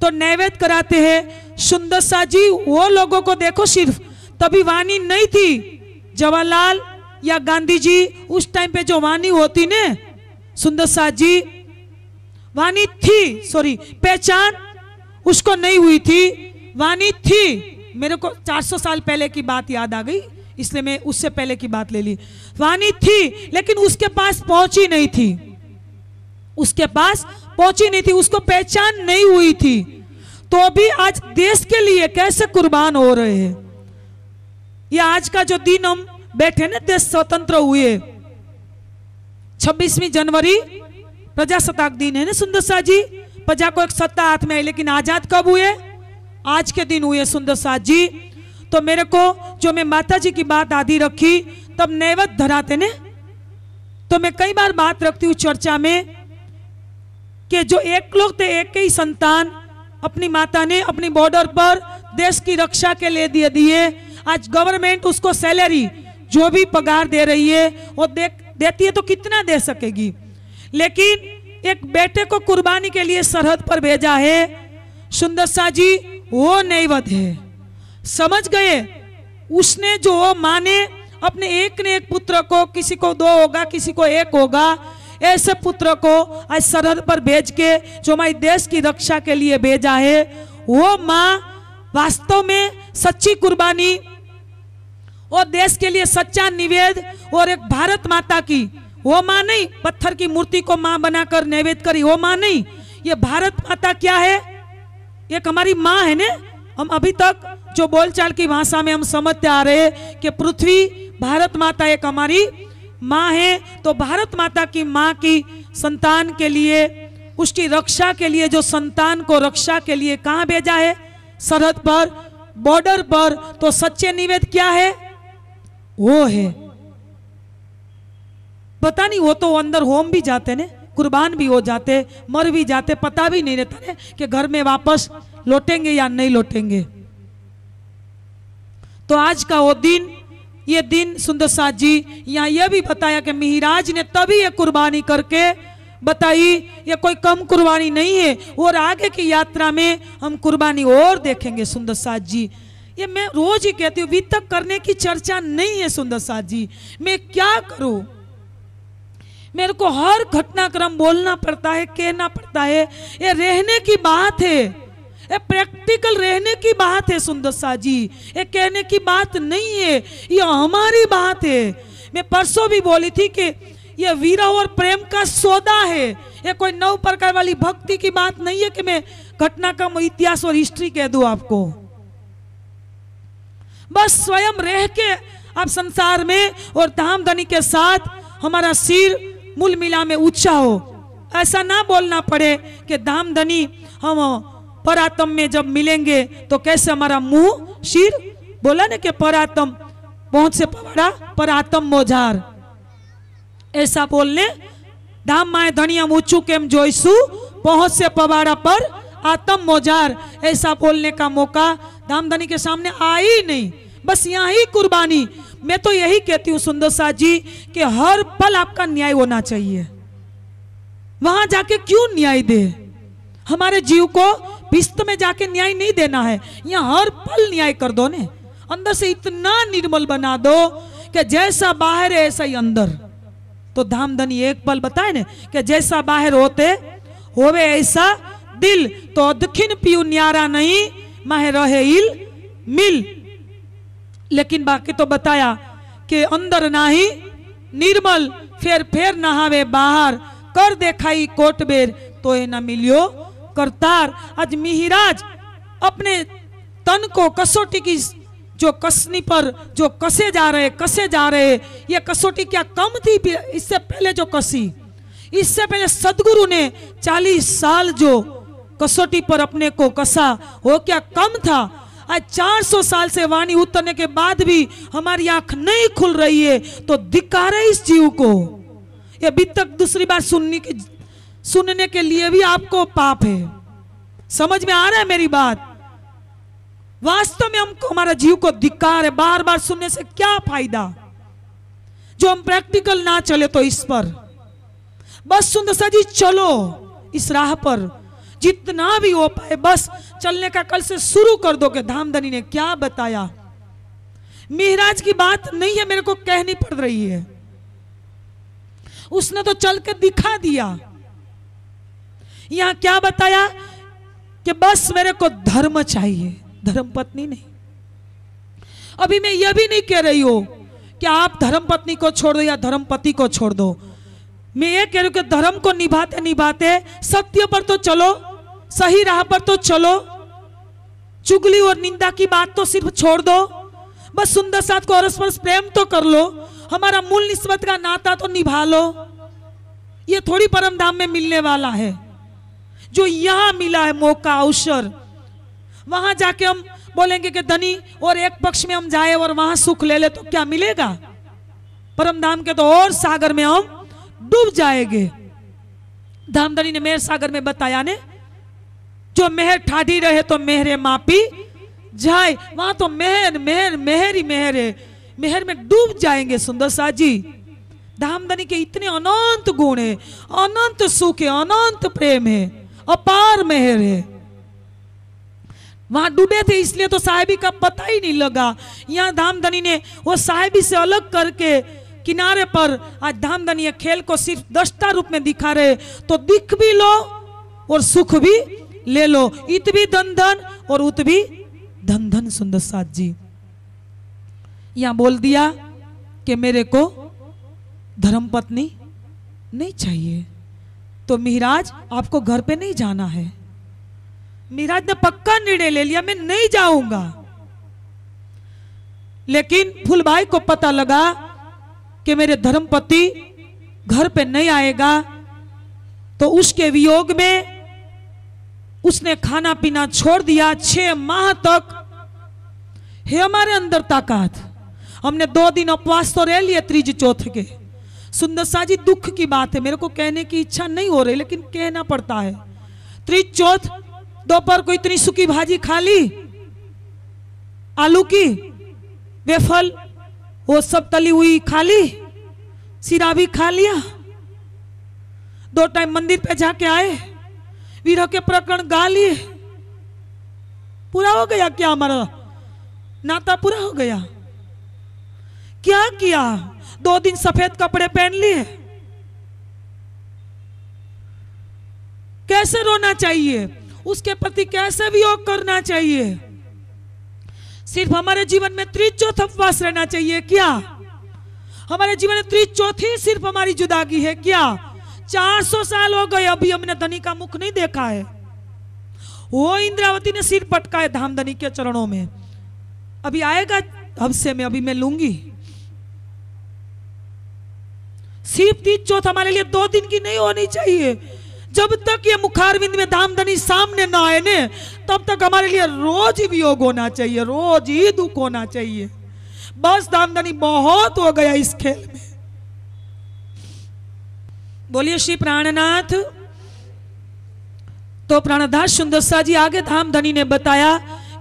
तो नैवेद्य कराते हैं सुंदर सा जी वो लोगों को देखो सिर्फ तभी वाणी नहीं थी जवाहरलाल या गांधी जी उस टाइम पे जो वाणी होती ने सुंदर शाह जी वाणी थी सॉरी पहचान उसको नहीं हुई थी वाणी थी मेरे को 400 साल पहले की बात याद आ गई इसलिए मैं उससे पहले की बात ले ली वाणी थी लेकिन उसके पास पहुंची नहीं थी उसके पास पहुंची नहीं थी उसको पहचान नहीं हुई थी तो भी आज देश के लिए कैसे कुर्बान हो रहे हैं ये आज का जो दिन हम बैठे ना देश स्वतंत्र हुए छब्बीसवीं जनवरी प्रजासत्ताक दिन है ना सुंदर शाह जी प्रजा को एक सत्ता हाथ में आई लेकिन आजाद कब हुए आज के दिन हुए सुंदर शाह जी तो मेरे को जो मैं माता जी की बात आधी रखी तब नैवत धराते ने तो मैं कई बार बात रखती हूँ चर्चा में कि जो एक लोग थे एक ही संतान अपनी माता ने अपनी बॉर्डर पर देश की रक्षा के लिए दिए दिए आज गवर्नमेंट उसको सैलरी जो भी पगार दे रही है वो दे देती है तो कितना दे सकेगी लेकिन एक बेटे को कुर्बानी के लिए सरहद पर भेजा है सुंदर शाह जी वो नैवत है समझ गए उसने जो माने अपने एक ने एक पुत्र को किसी को दो होगा किसी को एक होगा ऐसे पुत्र को आज सरहद पर भेज के जो हमारे देश की रक्षा के लिए भेजा है वो माँ वास्तव में सच्ची कुर्बानी वो देश के लिए सच्चा निवेद और एक भारत माता की वो माँ नहीं पत्थर की मूर्ति को माँ बनाकर नैवेद करी वो माँ नहीं ये भारत माता क्या है एक हमारी माँ है ने हम अभी तक जो बोलचाल की भाषा में हम समझते आ रहे कि पृथ्वी भारत माता एक हमारी माँ है तो भारत माता की माँ की संतान के लिए उसकी रक्षा के लिए जो संतान को रक्षा के लिए कहाँ भेजा है सरहद पर बॉर्डर पर तो सच्चे निवेद क्या है वो है पता नहीं वो तो अंदर होम भी जाते ने कुर्बान भी हो जाते मर भी जाते पता भी नहीं रहता है कि घर में वापस लौटेंगे या नहीं लौटेंगे तो आज का वो दिन ये दिन सुंदर साहद जी यहां यह भी बताया कि मिहिराज ने तभी ये कुर्बानी करके बताई ये कोई कम कुर्बानी नहीं है और आगे की यात्रा में हम कुर्बानी और देखेंगे सुंदर साहद जी ये मैं रोज ही कहती हूँ तक करने की चर्चा नहीं है सुंदर साथ जी मैं क्या करूं मेरे को हर घटनाक्रम बोलना पड़ता है कहना पड़ता है ये रहने की बात है ये प्रैक्टिकल रहने की बात है सुंदर साह जी ये कहने की बात नहीं है ये हमारी बात है मैं परसों भी बोली थी कि ये वीरा और प्रेम का सौदा है ये कोई नव प्रकार वाली भक्ति की बात नहीं है कि मैं घटना का इतिहास और हिस्ट्री कह दूँ आपको बस स्वयं रह के आप संसार में और धाम धनी के साथ हमारा सिर मूल मिला में ऊंचा हो ऐसा ना बोलना पड़े कि धनी हम परातम में जब मिलेंगे तो कैसे हमारा मुंह सिर बोला ना कि परातम पहुंच से पवड़ा परातम मोजार ऐसा बोलने धाम माए हम ऊंचू हम जोईसू पहुंच से पवाड़ा पर आतम मोजार ऐसा बोलने का मौका धामधनी के सामने आई नहीं बस यहाँ ही कुर्बानी मैं तो यही कहती हूँ सुंदर शाह जी कि हर पल आपका न्याय होना चाहिए वहां जाके क्यों न्याय दे हमारे जीव को भिस्त में जाके न्याय नहीं देना है यहाँ हर पल न्याय कर दो ने अंदर से इतना निर्मल बना दो कि जैसा बाहर है ऐसा ही अंदर तो धाम धनी एक पल बताए ना कि जैसा बाहर होते होवे ऐसा दिल तो दक्षिण पियू न्यारा नहीं माहे रहे इल मिल लेकिन बाकी तो बताया कि अंदर नाही निर्मल फिर फिर नहावे बाहर कर देखाई कोट बेर तो ये न मिलियो करतार आज मिहिराज अपने तन को कसौटी की जो कसनी पर जो कसे जा रहे कसे जा रहे ये कसौटी क्या कम थी इससे पहले जो कसी इससे पहले सदगुरु ने चालीस साल जो कसौटी पर अपने को कसा हो क्या कम था आज 400 साल से वाणी उतरने के बाद भी हमारी आंख नहीं खुल रही है तो दिकार है इस जीव को ये अभी तक दूसरी बार सुनने के सुनने के लिए भी आपको पाप है समझ में आ रहा है मेरी बात वास्तव में हमको हमारा जीव को धिकार है बार बार सुनने से क्या फायदा जो हम प्रैक्टिकल ना चले तो इस पर बस सुंदर सा जी चलो इस राह पर जितना भी हो पाए बस चलने का कल से शुरू कर दोगे धामधनी ने क्या बताया मेहराज की बात नहीं है मेरे को कहनी पड़ रही है उसने तो चल के दिखा दिया यहां क्या बताया कि बस मेरे को धर्म चाहिए धर्म पत्नी नहीं अभी मैं यह भी नहीं कह रही हूं कि आप धर्म पत्नी को छोड़ दो या धर्म पति को छोड़ दो मैं ये कह रही हूं कि धर्म को निभाते निभाते सत्य पर तो चलो सही राह पर तो चलो चुगली और निंदा की बात तो सिर्फ छोड़ दो बस सुंदर साथ को और प्रेम तो कर लो हमारा मूल निस्बत का नाता तो निभा लो ये थोड़ी परम धाम में मिलने वाला है जो यहाँ मिला है मौका अवसर वहां जाके हम बोलेंगे कि धनी और एक पक्ष में हम जाए और वहां सुख ले ले तो क्या मिलेगा परम धाम के तो और सागर में हम डूब जाएंगे धामधनी ने मेर सागर में बताया ने जो मेहर ठाडी रहे तो मेहरे मापी जाए वहां तो मेहर मेहर मेहर ही मेहर है मेहर में डूब जाएंगे सुंदर शाह जी धामधनी के इतने अनंत गुण है अनंत सुख है अनंत प्रेम है अपार मेहर है वहां डूबे थे इसलिए तो साहेबी का पता ही नहीं लगा यहाँ धामधनी ने वो साहेबी से अलग करके किनारे पर आज धामधनी खेल को सिर्फ दस्ता रूप में दिखा रहे तो दिख भी लो और सुख भी ले लो इत भी धन धन और उत भी धन धन सुंदर साथ जी यहां बोल दिया कि मेरे को धर्म पत्नी नहीं चाहिए तो मिहराज आपको घर पे नहीं जाना है मिहराज ने पक्का निर्णय ले लिया मैं नहीं जाऊंगा लेकिन फुलबाई को पता लगा कि मेरे धर्मपति घर पे नहीं आएगा तो उसके वियोग में उसने खाना पीना छोड़ दिया छह माह तक है हमारे अंदर ताकत हमने दो दिन उपवास तो रह लिए त्रिज चौथ के सुंदर शाह जी दुख की बात है मेरे को कहने की इच्छा नहीं हो रही लेकिन कहना पड़ता है त्रिज चौथ दोपहर को इतनी सूखी भाजी खा ली आलू की वेफल वो सब तली हुई खा ली सिरा भी खा लिया दो टाइम मंदिर पे जाके आए वीरों के प्रकरण गाली पूरा हो गया क्या हमारा नाता पूरा हो गया क्या किया दो दिन सफेद कपड़े पहन लिए कैसे रोना चाहिए उसके प्रति कैसे वियोग करना चाहिए सिर्फ हमारे जीवन में त्रिचौथ उपवास रहना चाहिए क्या हमारे जीवन में त्रिचौथी सिर्फ हमारी जुदागी है क्या 400 साल हो गए अभी हमने धनी का मुख नहीं देखा है वो इंद्रावती ने सिर पटका है धाम धनी के चरणों में अभी आएगा अब से मैं अभी मैं लूंगी सिर्फ तीज चौथ हमारे लिए दो दिन की नहीं होनी चाहिए जब तक ये मुखारविंद में धामधनी सामने ना आए ने तब तक हमारे लिए रोज ही वियोग होना चाहिए रोज ही दुख होना चाहिए बस धामधनी बहुत हो गया इस खेल में बोलिए श्री प्राणनाथ तो प्राणदास सा जी आगे धाम धनी ने बताया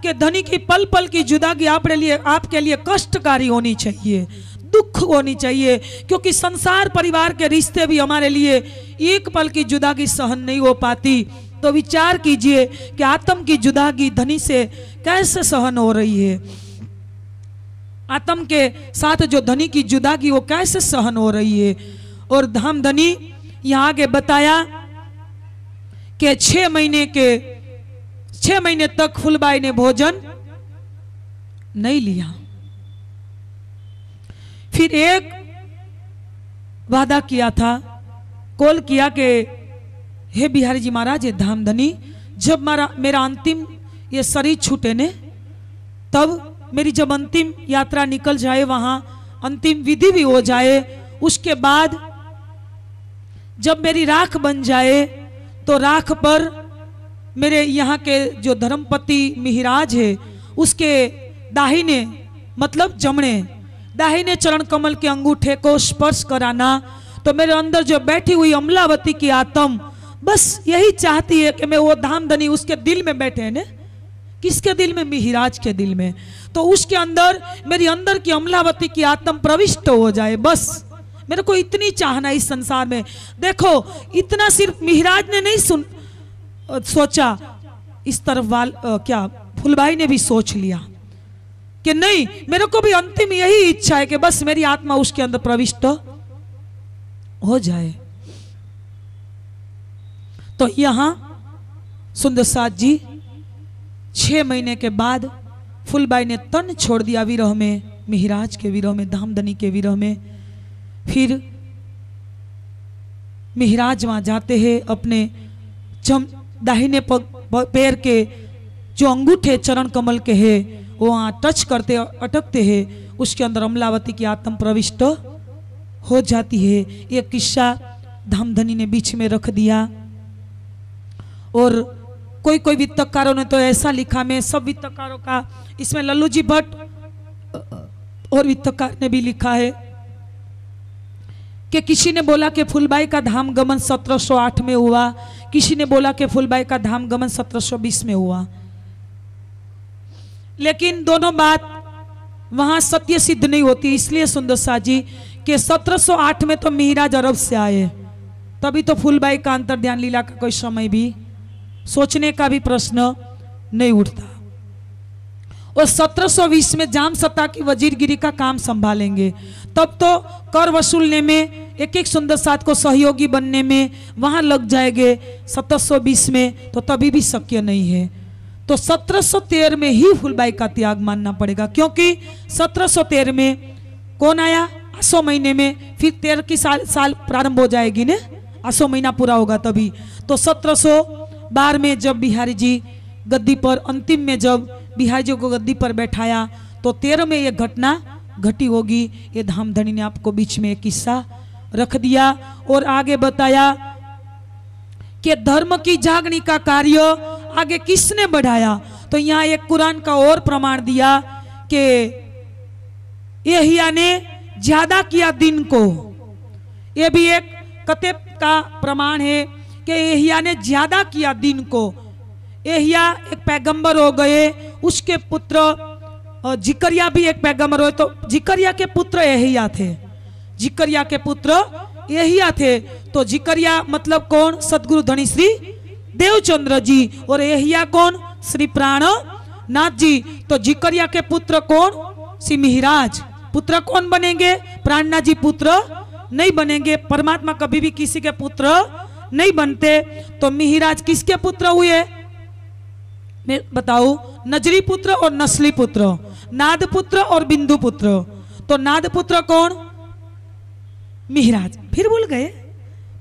कि धनी की पल पल की जुदागी आपके लिए आपके लिए कष्टकारी होनी चाहिए दुख होनी चाहिए क्योंकि संसार परिवार के रिश्ते भी हमारे लिए एक पल की जुदागी सहन नहीं हो पाती तो विचार कीजिए कि आत्म की जुदागी धनी से कैसे सहन हो रही है आत्म के साथ जो धनी की जुदागी वो कैसे सहन हो रही है और धाम धनी यहां आगे बताया कि छह महीने के छह महीने तक फुलबाई ने भोजन नहीं लिया फिर एक वादा किया था कॉल किया के हे बिहारी जी महाराज ये धाम धनी जब मारा मेरा अंतिम ये शरीर छूटे ने तब मेरी जब अंतिम यात्रा निकल जाए वहां अंतिम विधि भी हो जाए उसके बाद जब मेरी राख बन जाए तो राख पर मेरे यहाँ के जो धर्मपति मिहिराज है उसके दाहिने मतलब जमणे दाहिने चरण कमल के अंगूठे को स्पर्श कराना तो मेरे अंदर जो बैठी हुई अमलावती की आत्म बस यही चाहती है कि मैं वो धाम धनी उसके दिल में बैठे ने किसके दिल में मिहिराज के दिल में तो उसके अंदर मेरी अंदर की अमलावती की आत्म प्रविष्ट हो जाए बस मेरे को इतनी चाहना इस संसार में देखो इतना सिर्फ मिहराज ने नहीं सुन सोचा इस तरफ वाल आ, क्या फुलबाई ने भी सोच लिया कि नहीं मेरे को भी अंतिम यही इच्छा है कि बस मेरी आत्मा उसके अंदर प्रविष्ट हो जाए तो यहां सुंदर साथ जी छह महीने के बाद फुलबाई ने तन छोड़ दिया विरह में मिहराज के विरह में धामधनी के विरह में फिर मिहराज वहां जाते हैं अपने चम दाहिने पैर के जो अंगूठे चरण कमल के है वो वहां टच करते अटकते हैं उसके अंदर अमलावती की आत्म प्रविष्ट हो जाती है ये किस्सा धामधनी ने बीच में रख दिया और कोई कोई वित्तकारों ने तो ऐसा लिखा मैं सब वित्तकारों का इसमें लल्लू जी भट्ट और वित्तकार ने भी लिखा है कि किसी ने बोला कि फुलबाई का धाम गमन 1708 में हुआ किसी ने बोला कि फुलबाई का धाम गमन 1720 में हुआ लेकिन दोनों बात वहां सत्य सिद्ध नहीं होती इसलिए सुंदर शाह जी के सत्रह में तो मिहराज अरब से आए तभी तो फुलबाई का अंतर ध्यान लीला का कोई समय भी सोचने का भी प्रश्न नहीं उठता और 1720 में जाम सत्ता की वजीरगिरी का काम संभालेंगे तब तो कर वसूलने में एक एक सुंदर सात को सहयोगी बनने में वहाँ लग जाएंगे 1720 में तो तभी भी शक्य नहीं है तो 1713 में ही फुलबाई का त्याग मानना पड़ेगा क्योंकि 1713 में कौन आया आसो महीने में फिर तेरह की साल साल प्रारंभ हो जाएगी ने आसो महीना पूरा होगा तभी तो बार में जब बिहारी जी गद्दी पर अंतिम में जब बिहारियों को गद्दी पर बैठाया तो तेरह में यह घटना घटी होगी ये धामधनी ने आपको बीच में किस्सा रख दिया और आगे बताया कि धर्म की जागनी का कार्य आगे किसने बढ़ाया तो यहाँ एक कुरान का और प्रमाण दिया कि यहिया ने ज्यादा किया दिन को यह भी एक कतेब का प्रमाण है कि यहिया ने ज्यादा किया दिन को एहिया एक पैगंबर हो गए उसके पुत्र जिकरिया भी एक पैगंबर हो तो जिकरिया के पुत्र एहिया थे जिकरिया के पुत्र एहिया थे तो जिकरिया मतलब कौन सदगुरु धनी श्री देवचंद्र जी और एहिया कौन श्री प्राण नाथ जी तो जिकरिया के पुत्र कौन श्री मिहिराज पुत्र कौन बनेंगे प्राणनाथ जी पुत्र नहीं बनेंगे परमात्मा कभी भी किसी के पुत्र नहीं बनते तो मिहिराज किसके पुत्र हुए बताओ नजरी पुत्र और नस्ली पुत्र नाद पुत्र और बिंदु पुत्र तो नाद पुत्र कौन मिहराज फिर बोल गए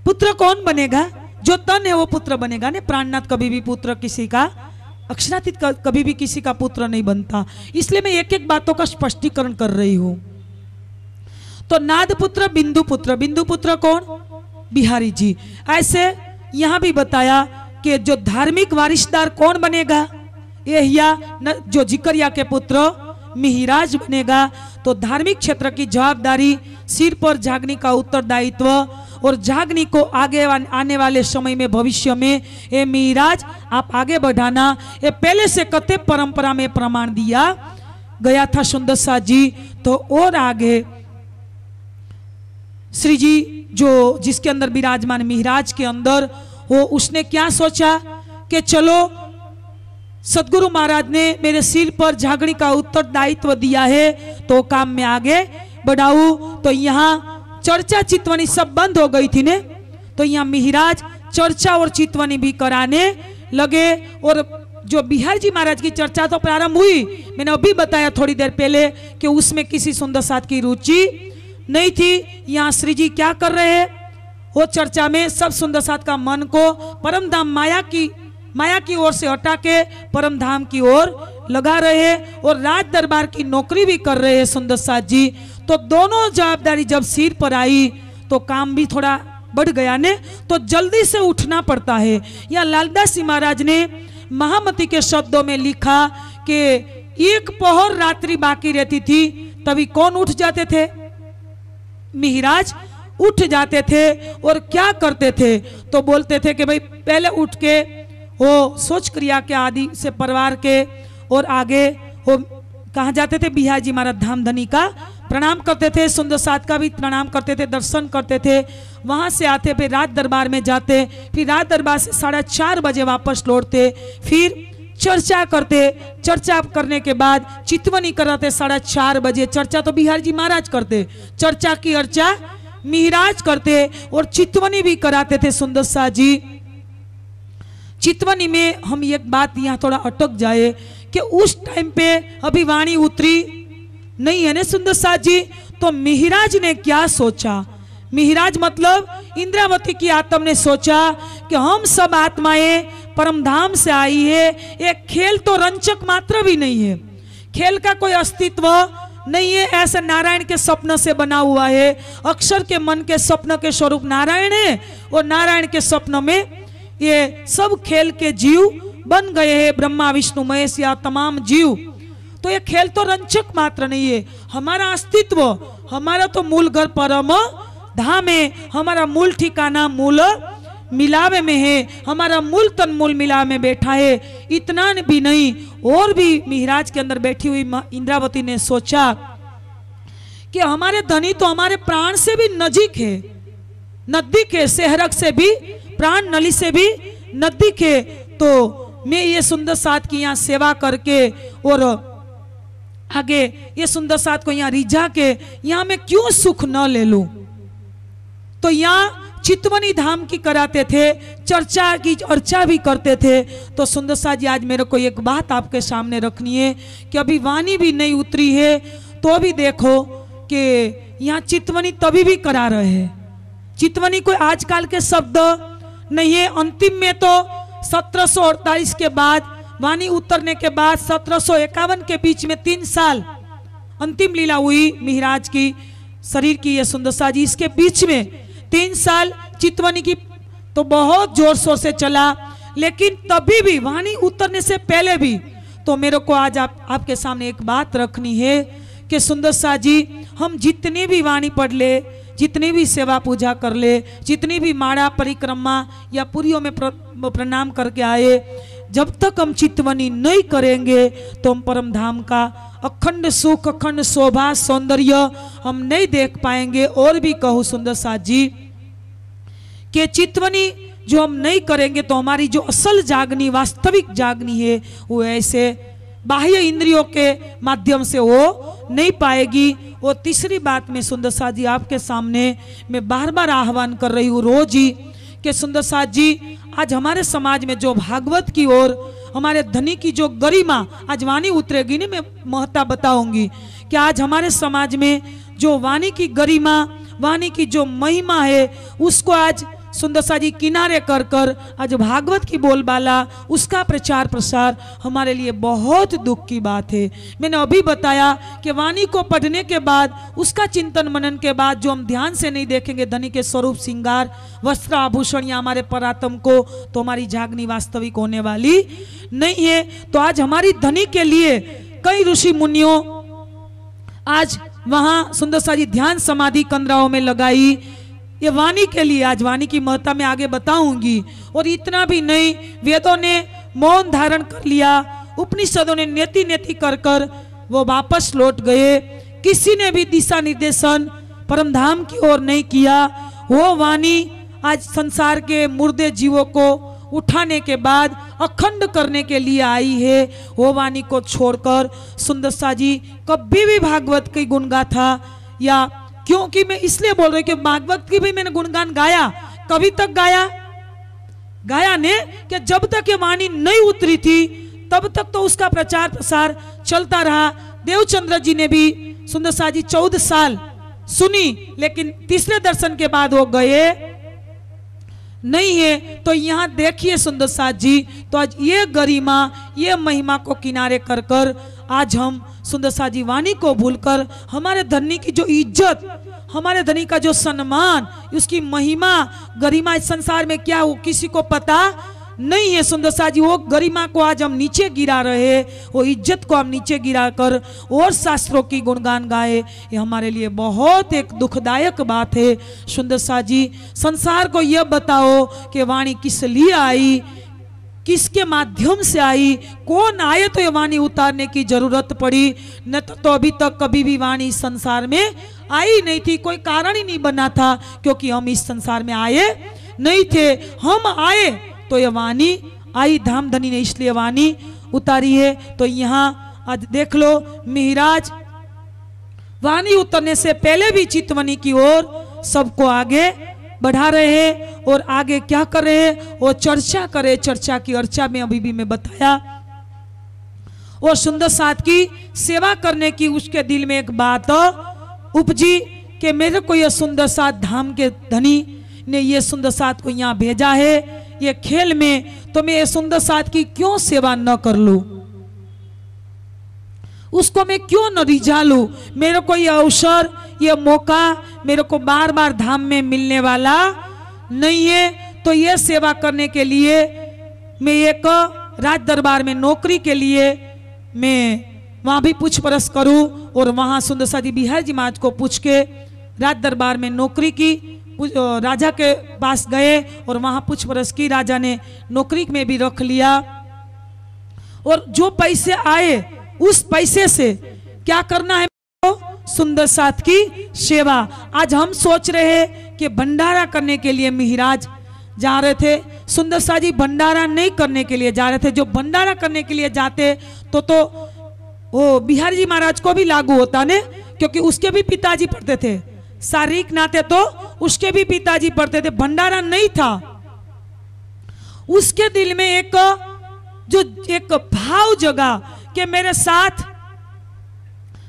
पुत्र कौन बनेगा जो तन है वो पुत्र बनेगा ने प्राणनाथ कभी भी पुत्र किसी का अक्षरातीत कभी भी किसी का पुत्र नहीं बनता इसलिए मैं एक एक बातों का स्पष्टीकरण कर रही हूं तो नाद पुत्र बिंदु पुत्र बिंदु पुत्र कौन बिहारी जी ऐसे यहां भी बताया कि जो धार्मिक वारिशदार कौन बनेगा एहिया जो जिकरिया के पुत्र मिहिराज बनेगा तो धार्मिक क्षेत्र की जवाबदारी सिर पर जागनी का उत्तरदायित्व और जागनी को आगे आने वाले समय में भविष्य में ये मिहिराज आप आगे बढ़ाना ये पहले से कते परंपरा में प्रमाण दिया गया था सुंदर शाह जी तो और आगे श्री जी जो जिसके अंदर विराजमान मिहिराज के अंदर वो उसने क्या सोचा कि चलो सदगुरु महाराज ने मेरे सिर पर झागड़ी का उत्तरदायित्व दिया है तो काम में आगे बढ़ाऊ तो यहाँ चर्चा चितवनी सब बंद हो गई थी ने तो यहाँ मिहिराज चर्चा और चितवनी भी कराने लगे और जो बिहार जी महाराज की चर्चा तो प्रारंभ हुई मैंने अभी बताया थोड़ी देर पहले कि उसमें किसी सुंदर साथ की रुचि नहीं थी यहाँ श्री जी क्या कर रहे हैं वो चर्चा में सब सुंदर साथ का मन को परम धाम माया की माया की ओर से हटा के परम धाम की ओर लगा रहे और राज दरबार की नौकरी भी कर रहे हैं सुंदर साथ जी तो दोनों जवाबदारी जब सिर पर आई तो काम भी थोड़ा बढ़ गया ने तो जल्दी से उठना पड़ता है या लालदास महाराज ने महामती के शब्दों में लिखा कि एक पहर रात्रि बाकी रहती थी तभी कौन उठ जाते थे मिहिराज उठ जाते थे और क्या करते थे तो बोलते थे कि भाई पहले उठ के वो सोच क्रिया के आदि से परिवार के और आगे वो कहाँ जाते थे बिहार जी महाराज धाम धनी का प्रणाम करते थे सुंदर साथ का भी प्रणाम करते थे दर्शन करते थे वहाँ से आते फिर रात दरबार में जाते फिर रात दरबार से साढ़े चार बजे वापस लौटते फिर चर्चा करते चर्चा करने के बाद चितवनी कराते साढ़े चार बजे चर्चा तो बिहार जी महाराज करते चर्चा की अर्चा मिराज करते और चितवनी भी कराते थे सुंदर शाह जी चितवनी में हम एक बात यहाँ थोड़ा अटक जाए कि उस टाइम पे अभी वाणी उतरी नहीं है ना सुंदर शाह जी तो मिहराज ने क्या सोचा मिहराज मतलब इंद्रावती की आत्मा ने सोचा कि हम सब आत्माएं परम धाम से आई है एक खेल तो रंचक मात्र भी नहीं है खेल का कोई अस्तित्व नहीं ये ऐसे नारायण के स्वप्न से बना हुआ है अक्षर के मन के स्वप्न के स्वरूप नारायण है और नारायण के स्वप्न में ये सब खेल के जीव बन गए हैं ब्रह्मा विष्णु महेश या तमाम जीव तो ये खेल तो रंचक मात्र नहीं है हमारा अस्तित्व हमारा तो मूल घर परम धाम है हमारा मूल ठिकाना मूल मिलावे में है हमारा मूल तन मूल मिलावे में बैठा है इतना भी नहीं और भी मिहराज के अंदर बैठी हुई इंद्रावती ने सोचा कि हमारे धनी तो हमारे प्राण से भी नजीक है नजदीक है सेहरक से भी प्राण नली से भी नजदीक है तो मैं ये सुंदर साथ की यहाँ सेवा करके और आगे ये सुंदर साथ को यहाँ रिझा के यहाँ मैं क्यों सुख न ले लू तो यहाँ चितवनी धाम की कराते थे चर्चा की चर्चा भी करते थे तो सुंदर शाह जी आज मेरे को एक बात आपके सामने रखनी है कि अभी वाणी भी नहीं उतरी है तो भी देखो कि यहाँ चितवनी तभी भी करा रहे हैं चितवनी कोई आजकल के शब्द नहीं है अंतिम में तो सत्रह के बाद वाणी उतरने के बाद सत्रह के बीच में तीन साल अंतिम लीला हुई मिहराज की शरीर की यह सुंदरसा जी इसके बीच में तीन साल चितवनी की तो बहुत जोर शोर से चला लेकिन तभी भी वाणी उतरने से पहले भी तो मेरे को आज आप आपके सामने एक बात रखनी है कि सुंदर शाह जी हम जितनी भी वाणी पढ़ ले जितनी भी सेवा पूजा कर ले जितनी भी माड़ा परिक्रमा या पुरियों में प्र, प्रणाम करके आए जब तक हम चितवनी नहीं करेंगे तो हम परम धाम का अखंड सुख अखंड शोभा सौंदर्य हम नहीं देख पाएंगे और भी कहूँ सुंदर साथ जी के चितवनी जो हम नहीं करेंगे तो हमारी जो असल जागनी वास्तविक जागनी है वो ऐसे बाह्य इंद्रियों के माध्यम से वो नहीं पाएगी और तीसरी बात में सुंदर साह जी आपके सामने मैं बार बार आह्वान कर रही हूँ रोज ही कि सुंदर साह जी आज हमारे समाज में जो भागवत की ओर हमारे धनी की जो गरिमा आज वाणी उतरेगी नहीं मैं महत्ता बताऊंगी कि आज हमारे समाज में जो वाणी की गरिमा वाणी की जो महिमा है उसको आज सुंदरसा जी किनारे कर कर आज भागवत की बोलबाला उसका प्रचार प्रसार हमारे लिए बहुत दुख की बात है मैंने अभी बताया कि वाणी को पढ़ने के बाद उसका चिंतन मनन के बाद जो हम ध्यान से नहीं देखेंगे धनी के स्वरूप श्रृंगार वस्त्र आभूषण या हमारे परातम को तो हमारी जागनी वास्तविक होने वाली नहीं है तो आज हमारी धनी के लिए कई ऋषि मुनियों आज वहां सुंदर सा जी ध्यान समाधि कंदराओं में लगाई ये वाणी के लिए आज वाणी की महत्ता में आगे बताऊंगी और इतना भी नहीं वेदों ने मौन धारण कर लिया उपनिषदों ने नेति नेति कर कर वो वापस लौट गए किसी ने भी दिशा निर्देशन परम धाम की ओर नहीं किया वो वाणी आज संसार के मुर्दे जीवों को उठाने के बाद अखंड करने के लिए आई है वो वाणी को छोड़कर सुंदर शाह जी कभी भी भागवत की गुनगा था या क्योंकि मैं इसलिए बोल रही कि भागवत की भी मैंने गुणगान गाया कभी तक गाया गाया ने कि जब तक ये वाणी नहीं उतरी थी तब तक तो उसका प्रचार प्रसार चलता रहा देवचंद्र जी ने भी सुंदर शाह जी चौदह साल सुनी लेकिन तीसरे दर्शन के बाद वो गए नहीं है तो यहाँ देखिए सुंदर साथ जी तो आज ये गरिमा ये महिमा को किनारे कर कर आज हम सुंदर साजी वाणी को भूलकर हमारे धनी की जो इज्जत हमारे धनी का जो सम्मान उसकी महिमा गरिमा इस संसार में क्या हो किसी को पता नहीं है सुंदर साजी वो गरिमा को आज हम नीचे गिरा रहे वो इज्जत को हम नीचे गिरा कर और शास्त्रों की गुणगान गाए ये हमारे लिए बहुत एक दुखदायक बात है सुंदर साजी संसार को यह बताओ कि वाणी किस लिए आई किसके माध्यम से आई कौन आए तो ये वाणी उतारने की जरूरत पड़ी न तो, तो अभी तक कभी भी वाणी संसार में आई नहीं थी कोई कारण ही नहीं बना था क्योंकि हम इस संसार में आए नहीं थे हम आए तो ये वाणी आई धाम धनी ने इसलिए वाणी उतारी है तो यहाँ आज देख लो मिहराज वाणी उतरने से पहले भी चितवनी की ओर सबको आगे बढ़ा रहे हैं और आगे क्या कर रहे हैं वो चर्चा करे चर्चा की अर्चा में अभी भी मैं बताया और सुंदर साथ की सेवा करने की उसके दिल में एक बात उपजी कि मेरे को यह सुंदर साथ धाम के धनी ने यह सुंदर साथ को यहाँ भेजा है ये खेल में तो मैं ये सुंदर साथ की क्यों सेवा न कर लू उसको मैं क्यों न रिझा लू मेरे को यह अवसर ये मौका मेरे को बार बार धाम में मिलने वाला नहीं है तो ये सेवा करने के लिए मैं एक राज दरबार में नौकरी के लिए मैं वहाँ भी पूछ परस करूँ और वहाँ सुंदर साजी बिहार जी महाराज को पूछ के राज दरबार में नौकरी की राजा के पास गए और वहाँ पूछ परस की राजा ने नौकरी में भी रख लिया और जो पैसे आए उस पैसे से क्या करना है सुंदर साथ की सेवा आज हम सोच रहे हैं कि भंडारा करने के लिए मिहिराज जा रहे थे सुंदर शाह जी भंडारा नहीं करने के लिए जा रहे थे जो भंडारा करने के लिए जाते तो तो वो बिहार जी महाराज को भी लागू होता ने क्योंकि उसके भी पिताजी पढ़ते थे शारीरिक नाते तो उसके भी पिताजी पढ़ते थे भंडारा नहीं था उसके दिल में एक जो एक भाव जगा कि मेरे साथ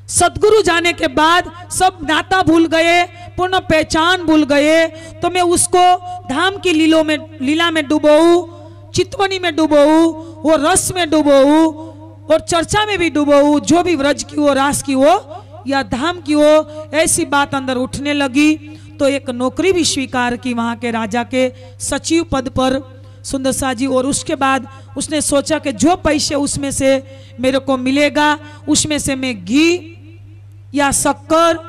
सदगुरु जाने के बाद सब नाता भूल गए पूर्ण पहचान भूल गए तो मैं उसको धाम की लीलो में लीला में डुबोऊ चितवनी में डुबोऊ वो रस में डुबोऊ और चर्चा में भी डुबोऊ जो भी व्रज की हो रास की हो या धाम की हो ऐसी बात अंदर उठने लगी तो एक नौकरी भी स्वीकार की वहां के राजा के सचिव पद पर सुंदर शाह जी और उसके बाद उसने सोचा कि जो पैसे उसमें से मेरे को मिलेगा उसमें से मैं घी या शक्कर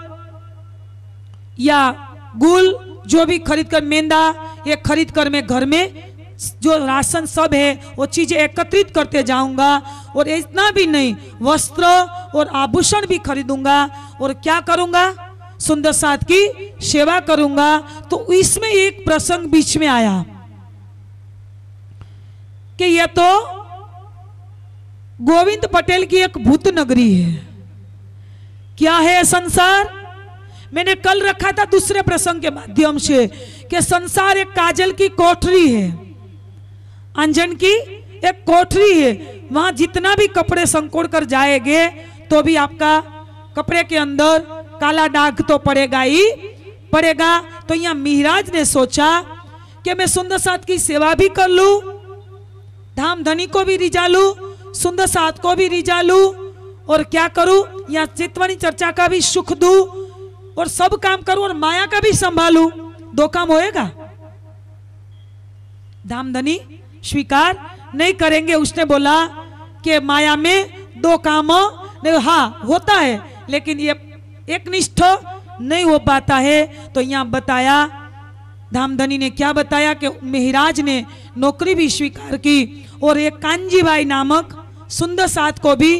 या गुल जो भी खरीद कर मेंदा ये खरीद कर मैं घर में जो राशन सब है वो चीज़ें एकत्रित करते जाऊंगा और इतना भी नहीं वस्त्र और आभूषण भी खरीदूंगा और क्या करूंगा सुंदर साथ की सेवा करूंगा तो इसमें एक प्रसंग बीच में आया कि यह तो गोविंद पटेल की एक भूत नगरी है क्या है संसार मैंने कल रखा था दूसरे प्रसंग के माध्यम से कि संसार एक काजल की कोठरी है अंजन की एक कोठरी है वहां जितना भी कपड़े संकोड़ कर जाएंगे तो भी आपका कपड़े के अंदर काला दाग तो पड़ेगा ही पड़ेगा तो यहाँ मिहराज ने सोचा कि मैं सुंदर साथ की सेवा भी कर लूं धाम धनी को भी रिजा लू सुंदर साथ को भी रिजा लू और क्या करू या चितवनी चर्चा का भी सुख दू और सब काम करूं और माया का भी संभालू दो काम होएगा धनी स्वीकार नहीं करेंगे उसने बोला कि माया में दो काम नहीं हाँ होता है लेकिन ये एक निष्ठ नहीं हो पाता है तो यहाँ बताया धामधनी ने क्या बताया कि मेहराज ने नौकरी भी स्वीकार की और एक कांजी भाई नामक सुंदर साथ को भी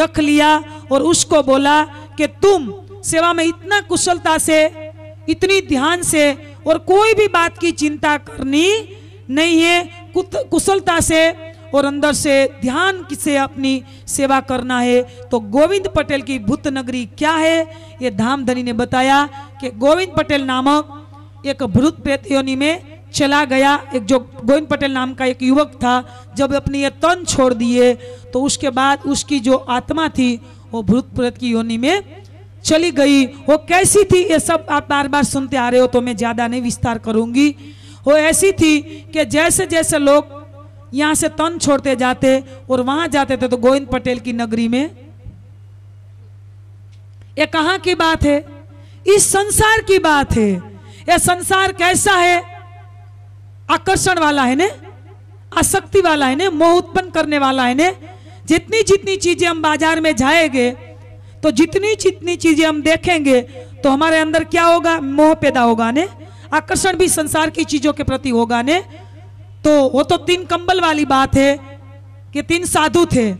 रख लिया और उसको बोला कि तुम सेवा में इतना कुशलता से इतनी ध्यान से और कोई भी बात की चिंता करनी नहीं है कुशलता से और अंदर से ध्यान से अपनी सेवा करना है तो गोविंद पटेल की भूत नगरी क्या है ये धाम धनी ने बताया कि गोविंद पटेल नामक एक भूत प्रेत योनि में चला गया एक जो गोविंद पटेल नाम का एक युवक था जब अपनी ये तन छोड़ दिए तो उसके बाद उसकी जो आत्मा थी वो भूत प्रेत की योनि में चली गई वो कैसी थी ये सब आप बार बार सुनते आ रहे हो तो मैं ज़्यादा नहीं विस्तार करूँगी वो ऐसी थी कि जैसे जैसे लोग यहाँ से तन छोड़ते जाते और वहाँ जाते थे तो गोविंद पटेल की नगरी में ये कहाँ की बात है इस संसार की बात है यह संसार कैसा है आकर्षण वाला है ने आसक्ति वाला है ने मोह उत्पन्न करने वाला है ने जितनी जितनी चीजें हम बाजार में जाएंगे तो जितनी जितनी चीजें हम देखेंगे तो हमारे अंदर क्या होगा मोह पैदा होगा ने आकर्षण भी संसार की चीजों के प्रति होगा ने तो वो तो तीन कंबल वाली बात है कि तीन साधु थे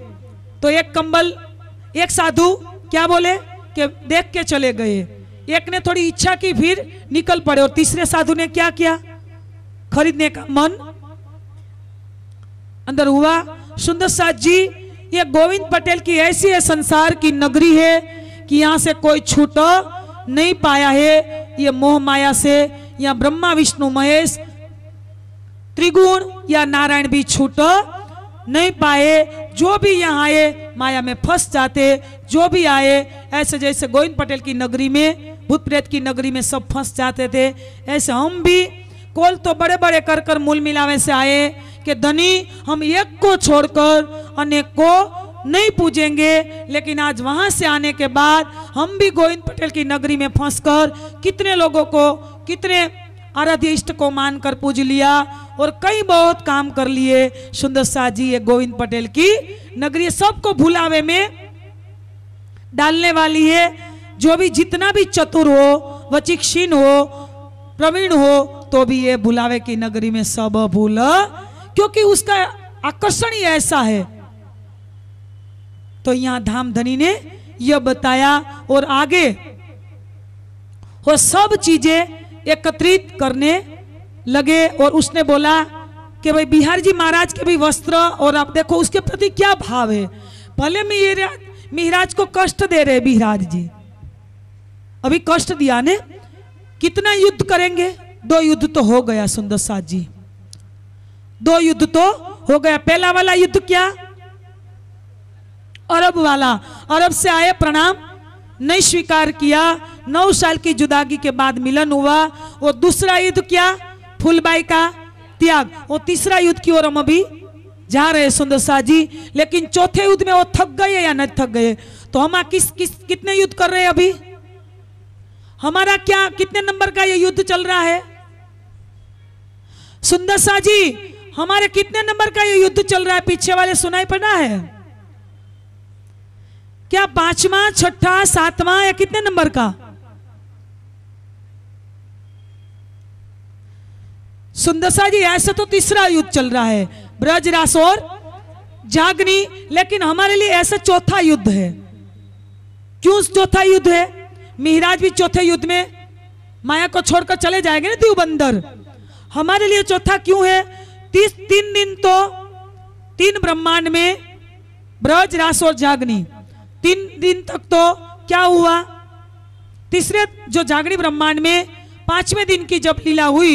तो एक कंबल एक साधु क्या बोले कि देख के चले गए एक ने थोड़ी इच्छा की फिर निकल पड़े और तीसरे साधु ने क्या किया खरीदने का मन अंदर हुआ सुंदर साथ जी ये गोविंद पटेल की ऐसी है संसार की नगरी है कि यहाँ से कोई छूट नहीं पाया है ये मोह माया से या ब्रह्मा विष्णु महेश त्रिगुण या नारायण भी छूट नहीं पाए जो भी यहाँ आए माया में फंस जाते जो भी आए ऐसे जैसे गोविंद पटेल की नगरी में भूत प्रेत की नगरी में सब फंस जाते थे ऐसे हम भी कोल तो बड़े बड़े कर कर मूल मिलावे से आए कि धनी हम एक को छोड़कर अनेक को नहीं पूजेंगे लेकिन आज वहां से आने के बाद हम भी गोविंद पटेल की नगरी में फंस कर कितने लोगों को कितने आराध्य इष्ट को मानकर पूज लिया और कई बहुत काम कर लिए सुंदर शाह जी ये गोविंद पटेल की नगरी सबको भुलावे में डालने वाली है जो भी जितना भी चतुर हो वचिक्षीण हो प्रवीण हो तो भी ये बुलावे की नगरी में सब भूल क्योंकि उसका आकर्षण ही ऐसा है तो यहां धाम धनी ने यह बताया और आगे वो सब चीजें एकत्रित करने लगे और उसने बोला कि भाई बिहार जी महाराज के भी वस्त्र और आप देखो उसके प्रति क्या भाव है भले मिहराज को कष्ट दे रहे बिहार जी अभी कष्ट दिया ने कितना युद्ध करेंगे दो युद्ध तो हो गया सुंदर साह जी दो युद्ध तो हो गया पहला वाला युद्ध क्या अरब वाला अरब से आए प्रणाम नहीं स्वीकार किया नौ साल की जुदागी के बाद मिलन हुआ वो दूसरा युद्ध क्या फुलबाई का त्याग वो तीसरा युद्ध की ओर हम अभी जा रहे सुंदर शाह जी लेकिन चौथे युद्ध में वो थक गए या नहीं थक गए तो हम किस किस कितने युद्ध कर रहे हैं अभी हमारा क्या कितने नंबर का ये युद्ध चल रहा है सुंदर शाह जी हमारे कितने नंबर का ये युद्ध चल रहा है पीछे वाले सुनाई पड़ा है क्या पांचवा छठा सातवां या कितने नंबर का सुंदरसा जी ऐसा तो तीसरा युद्ध चल रहा है ब्रज रासोर जागनी लेकिन हमारे लिए ऐसा चौथा युद्ध है क्यों चौथा युद्ध है मिहराज भी चौथे युद्ध में माया को छोड़कर चले जाएंगे ना दीवबंदर हमारे लिए चौथा क्यों है तीस तीन दिन तो तीन ब्रह्मांड में ब्रज रास और जागनी तीन दिन तक तो क्या हुआ तीसरे जो जागनी ब्रह्मांड में पांचवे दिन की जब लीला हुई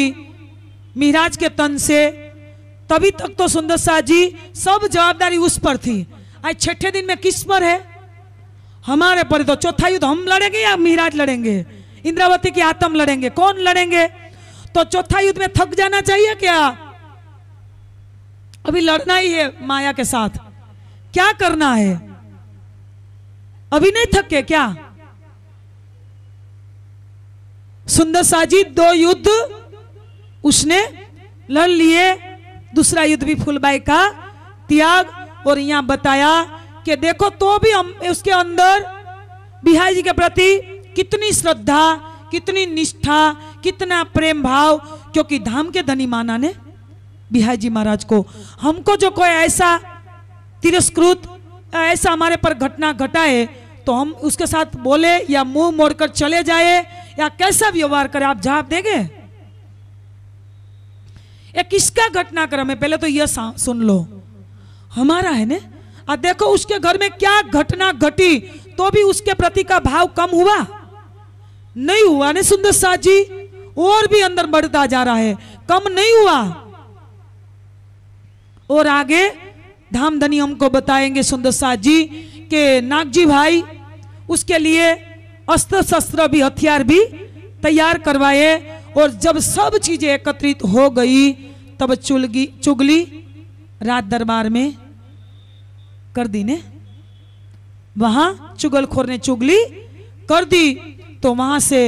मिहराज के तन से तभी तक तो सुंदर शाह जी सब जवाबदारी उस पर थी आज छठे दिन में किस पर है हमारे पर तो चौथा युद्ध हम लड़ेंगे या मिहराज लड़ेंगे इंद्रावती की आत्म लड़ेंगे कौन लड़ेंगे तो चौथा युद्ध में थक जाना चाहिए क्या अभी लड़ना ही है माया के साथ क्या करना है अभी नहीं थके क्या सुंदर साजी दो युद्ध उसने लड़ लिए दूसरा युद्ध भी फुलबाई का त्याग और यहां बताया कि देखो तो भी हम उसके अंदर बिहारी जी के प्रति कितनी श्रद्धा कितनी निष्ठा कितना प्रेम भाव क्योंकि धाम के धनी माना ने बिहार जी महाराज को हमको जो कोई ऐसा तिरस्कृत ऐसा हमारे पर घटना घटाए तो हम उसके साथ बोले या मुंह मोड़कर चले जाए या कैसा व्यवहार करें आप जवाब देंगे या किसका घटनाक्रम है पहले तो यह सुन लो हमारा है ना और देखो उसके घर में क्या घटना घटी तो भी उसके प्रति का भाव कम हुआ नहीं हुआ नहीं सुंदर शाह जी और भी अंदर बढ़ता जा रहा है कम नहीं हुआ और आगे धाम धनी हमको बताएंगे सुंदर शाह जी के नागजी भाई उसके लिए अस्त्र शस्त्र भी हथियार भी तैयार करवाए और जब सब चीजें एकत्रित हो गई तब चुलगी चुगली राज दरबार में कर दी ने वहां चुगलखोर ने चुगली कर दी तो वहां से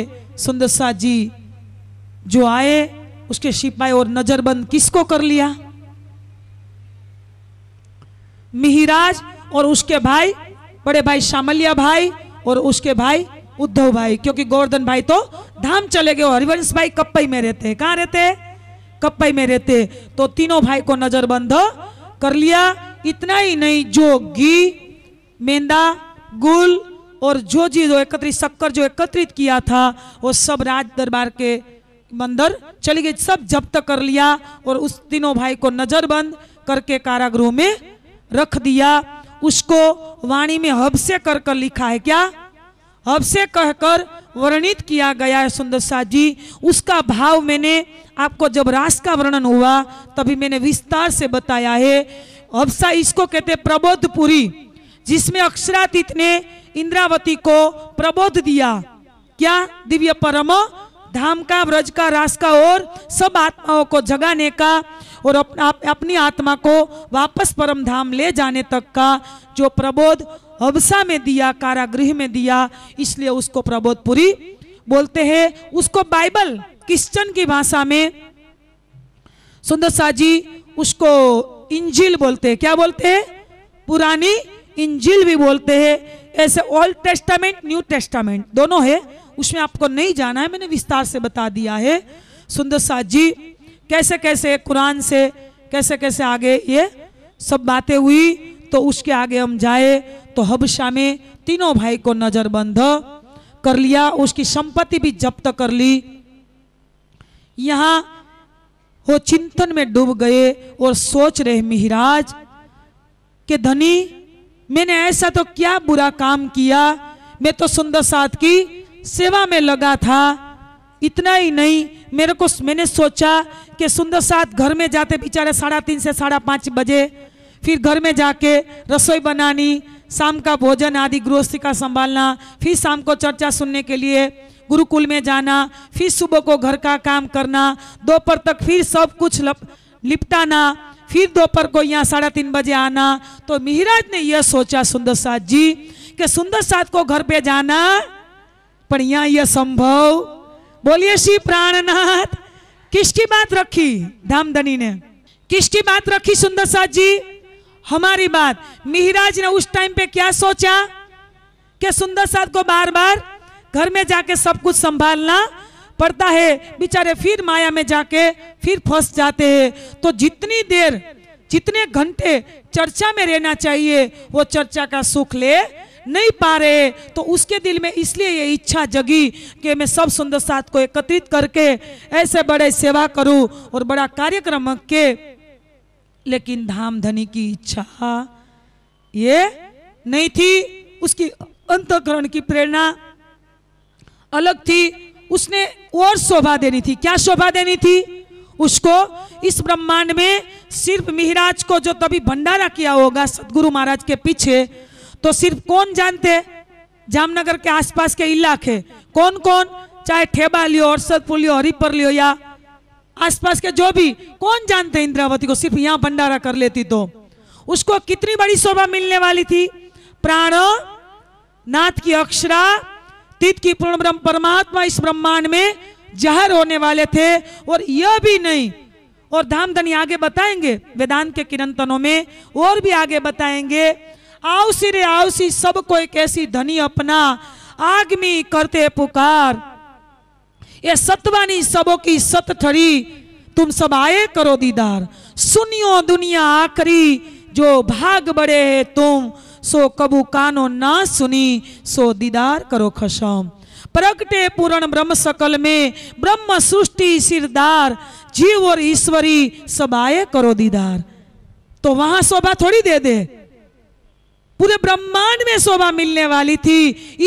सुंदर शाह जी जो आए उसके सिपाही और नजरबंद किसको कर लिया मिहिराज और उसके भाई बड़े भाई शामलिया भाई और उसके भाई उद्धव भाई क्योंकि गोवर्धन भाई तो धाम चले गए हरिवंश भाई कप्पई में रहते हैं कहा रहते हैं कप्पई में रहते तो तीनों भाई को नजरबंद कर लिया इतना ही नहीं जो घी मेंदा गुल और जो जी जो एकत्रित शक्कर जो एकत्रित किया था वो सब राज दरबार के मंदिर चली गई सब जब्त कर लिया और उस तीनों भाई को नजर बंद करके कारागृह में रख दिया उसको वाणी में हबसे कर कर लिखा है क्या हबसे कहकर वर्णित किया गया है सुंदर शाह जी उसका भाव मैंने आपको जब रास का वर्णन हुआ तभी मैंने विस्तार से बताया है अफसा इसको कहते प्रबोधपुरी जिसमें अक्षरातीत ने इंद्रावती को प्रबोध दिया क्या दिव्य परम धाम का व्रज का रास का और सब आत्माओं को जगाने का और अप, आप, अपनी आत्मा को वापस परम धाम ले जाने तक का जो प्रबोध अवसा में दिया कारागृह में दिया इसलिए उसको प्रबोधपुरी बोलते हैं उसको बाइबल क्रिश्चन की भाषा में सुंदर साजी उसको इंजिल बोलते हैं क्या बोलते हैं पुरानी इंजिल भी बोलते हैं ऐसे ओल्ड टेस्टामेंट न्यू टेस्टामेंट दोनों है उसमें आपको नहीं जाना है मैंने विस्तार से बता दिया है सुंदर साथ जी कैसे कैसे कुरान से कैसे कैसे आगे ये सब बातें हुई तो उसके आगे हम जाए तो हबशा में तीनों भाई को नजरबंद कर लिया उसकी संपत्ति भी जब्त कर ली यहाँ वो चिंतन में डूब गए और सोच रहे मिहराज के धनी मैंने ऐसा तो क्या बुरा काम किया मैं तो सुंदर साथ की सेवा में लगा था इतना ही नहीं मेरे को मैंने सोचा कि सुंदर साथ घर में जाते बेचारे साढ़े तीन से साढ़े पाँच बजे फिर घर में जाके रसोई बनानी शाम का भोजन आदि गृहस्थी का संभालना फिर शाम को चर्चा सुनने के लिए गुरुकुल में जाना फिर सुबह को घर का काम करना दोपहर तक फिर सब कुछ लप, लिपटाना फिर दोपहर को यहाँ साढ़े तीन बजे आना तो मिहराज ने यह सोचा सुंदर साथ जी कि सुंदर साथ को घर पे जाना पर यहाँ यह संभव बोलिए श्री प्राणनाथ किसकी बात रखी धामधनी ने किसकी बात रखी सुंदर साथ जी हमारी बात मिहराज ने उस टाइम पे क्या सोचा कि सुंदर साथ को बार बार घर में जाके सब कुछ संभालना पड़ता है बेचारे फिर माया में जाके फिर फंस जाते हैं तो जितनी देर जितने घंटे चर्चा में रहना चाहिए वो चर्चा का सुख ले नहीं पा रहे तो उसके दिल में इसलिए ये इच्छा जगी कि मैं सब सुंदर साथ को एकत्रित करके ऐसे बड़े सेवा करूं और बड़ा कार्यक्रम के लेकिन धाम धनी की इच्छा ये नहीं थी उसकी अंतकरण की प्रेरणा अलग थी उसने और शोभा देनी थी क्या शोभा देनी थी उसको इस ब्रह्मांड में सिर्फ मिहराज को जो तभी भंडारा किया होगा सदगुरु महाराज के पीछे तो सिर्फ कौन जानते जामनगर के आसपास के इलाके कौन कौन चाहे ठेबा लियो औरसदपुर लियो हरिपर लियो या आसपास के जो भी कौन जानते इंद्रावती को सिर्फ यहाँ भंडारा कर लेती तो उसको कितनी बड़ी शोभा मिलने वाली थी प्राण नाथ की अक्षरा तीत की पूर्ण परमात्मा इस ब्रह्मांड में जहर होने वाले थे और यह भी नहीं और धाम धनी आगे बताएंगे वेदांत के किरंतनों में और भी आगे बताएंगे आउसी रे आउसी सब एक ऐसी धनी अपना आगमी करते पुकार ये सतवानी सबों की सत ठरी तुम सब आए करो दीदार सुनियो दुनिया आखरी जो भाग बड़े है तुम सो कबू कानो ना सुनी सो दीदार करो खसम प्रगटे पूर्ण ब्रह्म सकल में ब्रह्म सृष्टि सिरदार जीव और ईश्वरी सब आए करो दीदार तो वहां शोभा थोड़ी दे दे पूरे ब्रह्मांड में शोभा मिलने वाली थी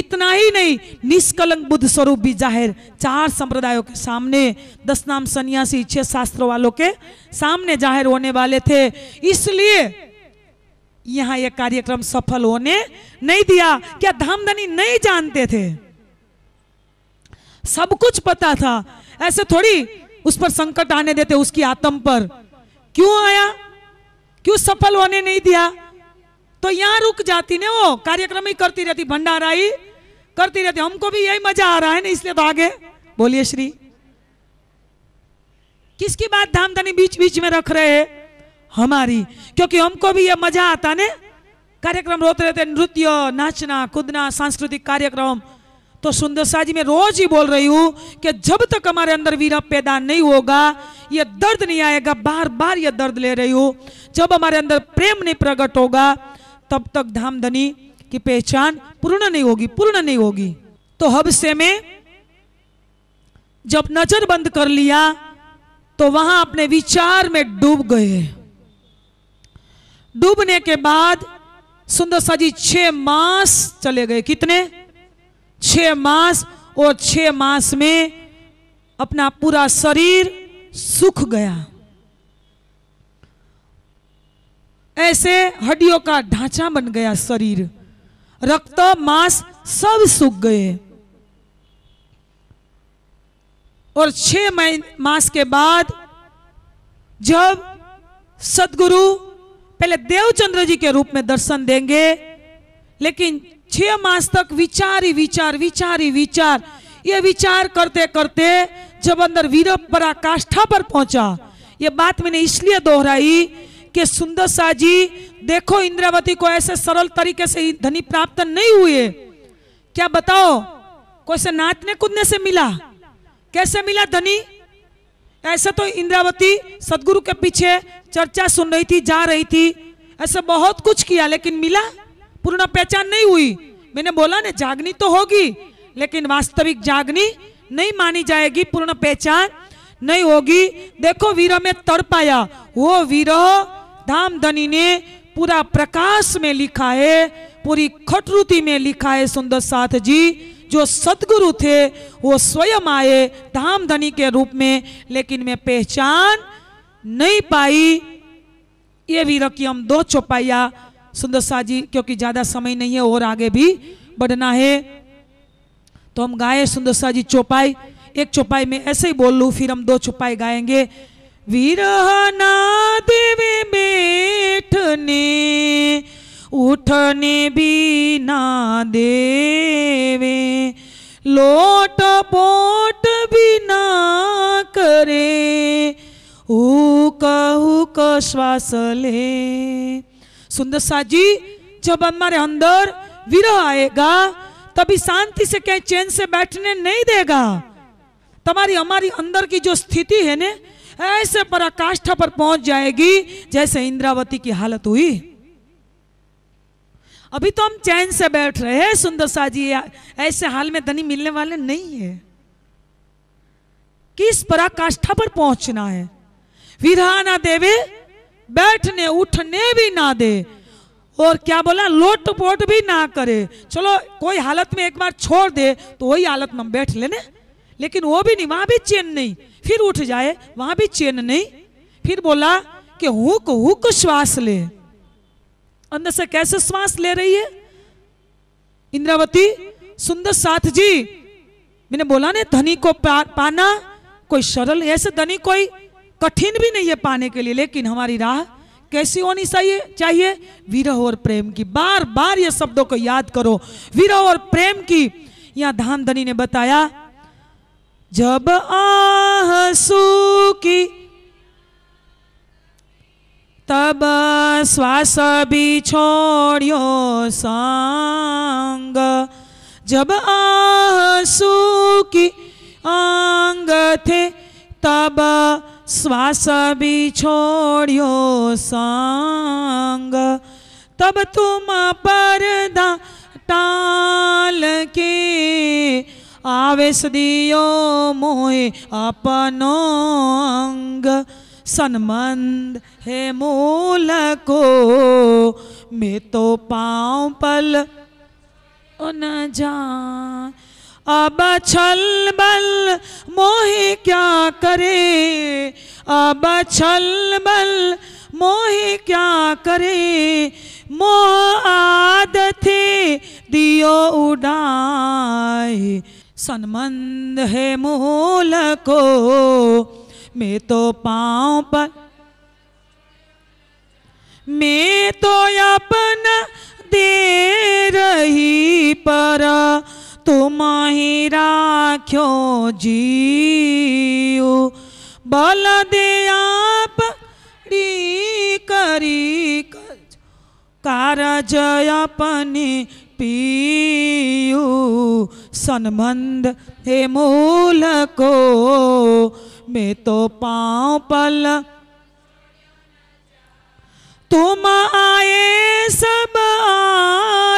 इतना ही नहीं निष्कलंक बुद्ध स्वरूप भी जाहिर चार संप्रदायों के सामने दस नाम सन्यासी छह शास्त्रों वालों के सामने जाहिर होने वाले थे इसलिए यहां यह कार्यक्रम सफल होने नहीं दिया क्या धामधनी नहीं जानते थे सब कुछ पता था ऐसे थोड़ी उस पर संकट आने देते उसकी आत्म पर क्यों आया क्यों सफल होने नहीं दिया तो यहां रुक जाती ना वो कार्यक्रम ही करती रहती भंडारा ही करती रहती हमको भी यही मजा आ रहा है ना इसलिए भागे बोलिए श्री किसकी बात धामधनी बीच बीच में रख रहे हैं हमारी क्योंकि हमको भी ये मजा आता ने कार्यक्रम रोते रहते नृत्य नाचना कूदना सांस्कृतिक कार्यक्रम तो सुंदर शाह जी मैं रोज ही बोल रही हूँ कि जब तक हमारे अंदर वीरप पैदा नहीं होगा ये दर्द नहीं आएगा बार बार ये दर्द ले रही हूँ जब हमारे अंदर प्रेम नहीं प्रकट होगा तब तक धामधनी की पहचान पूर्ण नहीं होगी पूर्ण नहीं होगी तो हब से मैं जब नजर बंद कर लिया तो वहां अपने विचार में डूब गए डूबने के बाद सुंदर साजी छह मास चले गए कितने छह मास और छह मास में अपना पूरा शरीर सूख गया ऐसे हड्डियों का ढांचा बन गया शरीर रक्त मांस सब सूख गए और छह मास के बाद जब सदगुरु पहले देवचंद्र जी के रूप में दर्शन देंगे लेकिन छह मास तक विचार ही विचार विचार ही विचार ये विचार करते करते जब अंदर वीर बड़ा काष्ठा पर पहुंचा ये बात मैंने इसलिए दोहराई कि सुंदर शाह जी देखो इंद्रावती को ऐसे सरल तरीके से धनी प्राप्त नहीं हुए क्या बताओ कोई से नाचने कूदने से मिला कैसे मिला धनी ऐसे तो इंद्रावती सदगुरु के पीछे चर्चा सुन रही थी जा रही थी ऐसा बहुत कुछ किया लेकिन मिला पूर्ण पहचान नहीं हुई मैंने बोला ना जागनी तो होगी लेकिन वास्तविक जागनी नहीं मानी जाएगी पूर्ण पहचान नहीं होगी देखो वीर में पाया वो वीर धाम धनी ने पूरा प्रकाश में लिखा है पूरी खटरुति में लिखा है सुंदर साथ जी जो सदगुरु थे वो स्वयं आए धाम धनी के रूप में लेकिन मैं पहचान नहीं पाई ये भी रखी हम दो चौपाइया सुंदर शाह जी क्योंकि ज़्यादा समय नहीं है और आगे भी बढ़ना है तो हम गाए सुंदर शाह जी चौपाई एक चौपाई में ऐसे ही बोल लू फिर हम दो चौपाई गाएंगे वीरहना देवी बैठने उठने भी ना देवे लोट पोट भी ना करे हुका श्वास ले सुंदर साथ जी जब हमारे अंदर विरह आएगा तभी शांति से कहीं चैन से बैठने नहीं देगा तुम्हारी हमारी अंदर की जो स्थिति है ने ऐसे पराकाष्ठा पर पहुंच जाएगी जैसे इंद्रावती की हालत हुई अभी तो हम चैन से बैठ रहे हैं सुंदर सा जी ऐसे हाल में धनी मिलने वाले नहीं है किस पराकाष्ठा पर पहुंचना है विधा ना देवे बैठने उठने भी ना दे और क्या बोला लोट पोट भी ना करे चलो कोई हालत में एक बार छोड़ दे तो वही हालत में हम बैठ लेने लेकिन वो भी नहीं वहां भी चैन नहीं फिर उठ जाए वहां भी चैन नहीं फिर बोला कि हुक हुक श्वास ले अंदर से कैसे श्वास ले रही है इंद्रावती सुंदर साथ जी मैंने बोला ना धनी को पाना कोई सरल ऐसे धनी कोई कठिन भी नहीं है पाने के लिए लेकिन हमारी राह कैसी होनी चाहिए चाहिए विरह और प्रेम की बार बार ये शब्दों को याद करो विरह और प्रेम की यहां धामधनी ने बताया जब आंसू की तब श्वास भी छोड़ियो संग जब आंसू की आंग थे तब श्वास भी छोड़ियो सांग तब तुम पर टाल के आवेश दियो मोए अपनो अंग सनमंद हे मूल को मैं तो पाऊ पल उन जा अब छल बल मोहे क्या करे अब छल बल मोहे क्या करे मोह आद थे दियो उड़ाए सनमंद है मोल को मैं तो पाँव पर मैं तो अपन दे रही पर ही राख्यो जीव बल दे आप करी कारज अपने पीयू सनमंद हे मूल को मैं तो पाँव पल तुम आए सब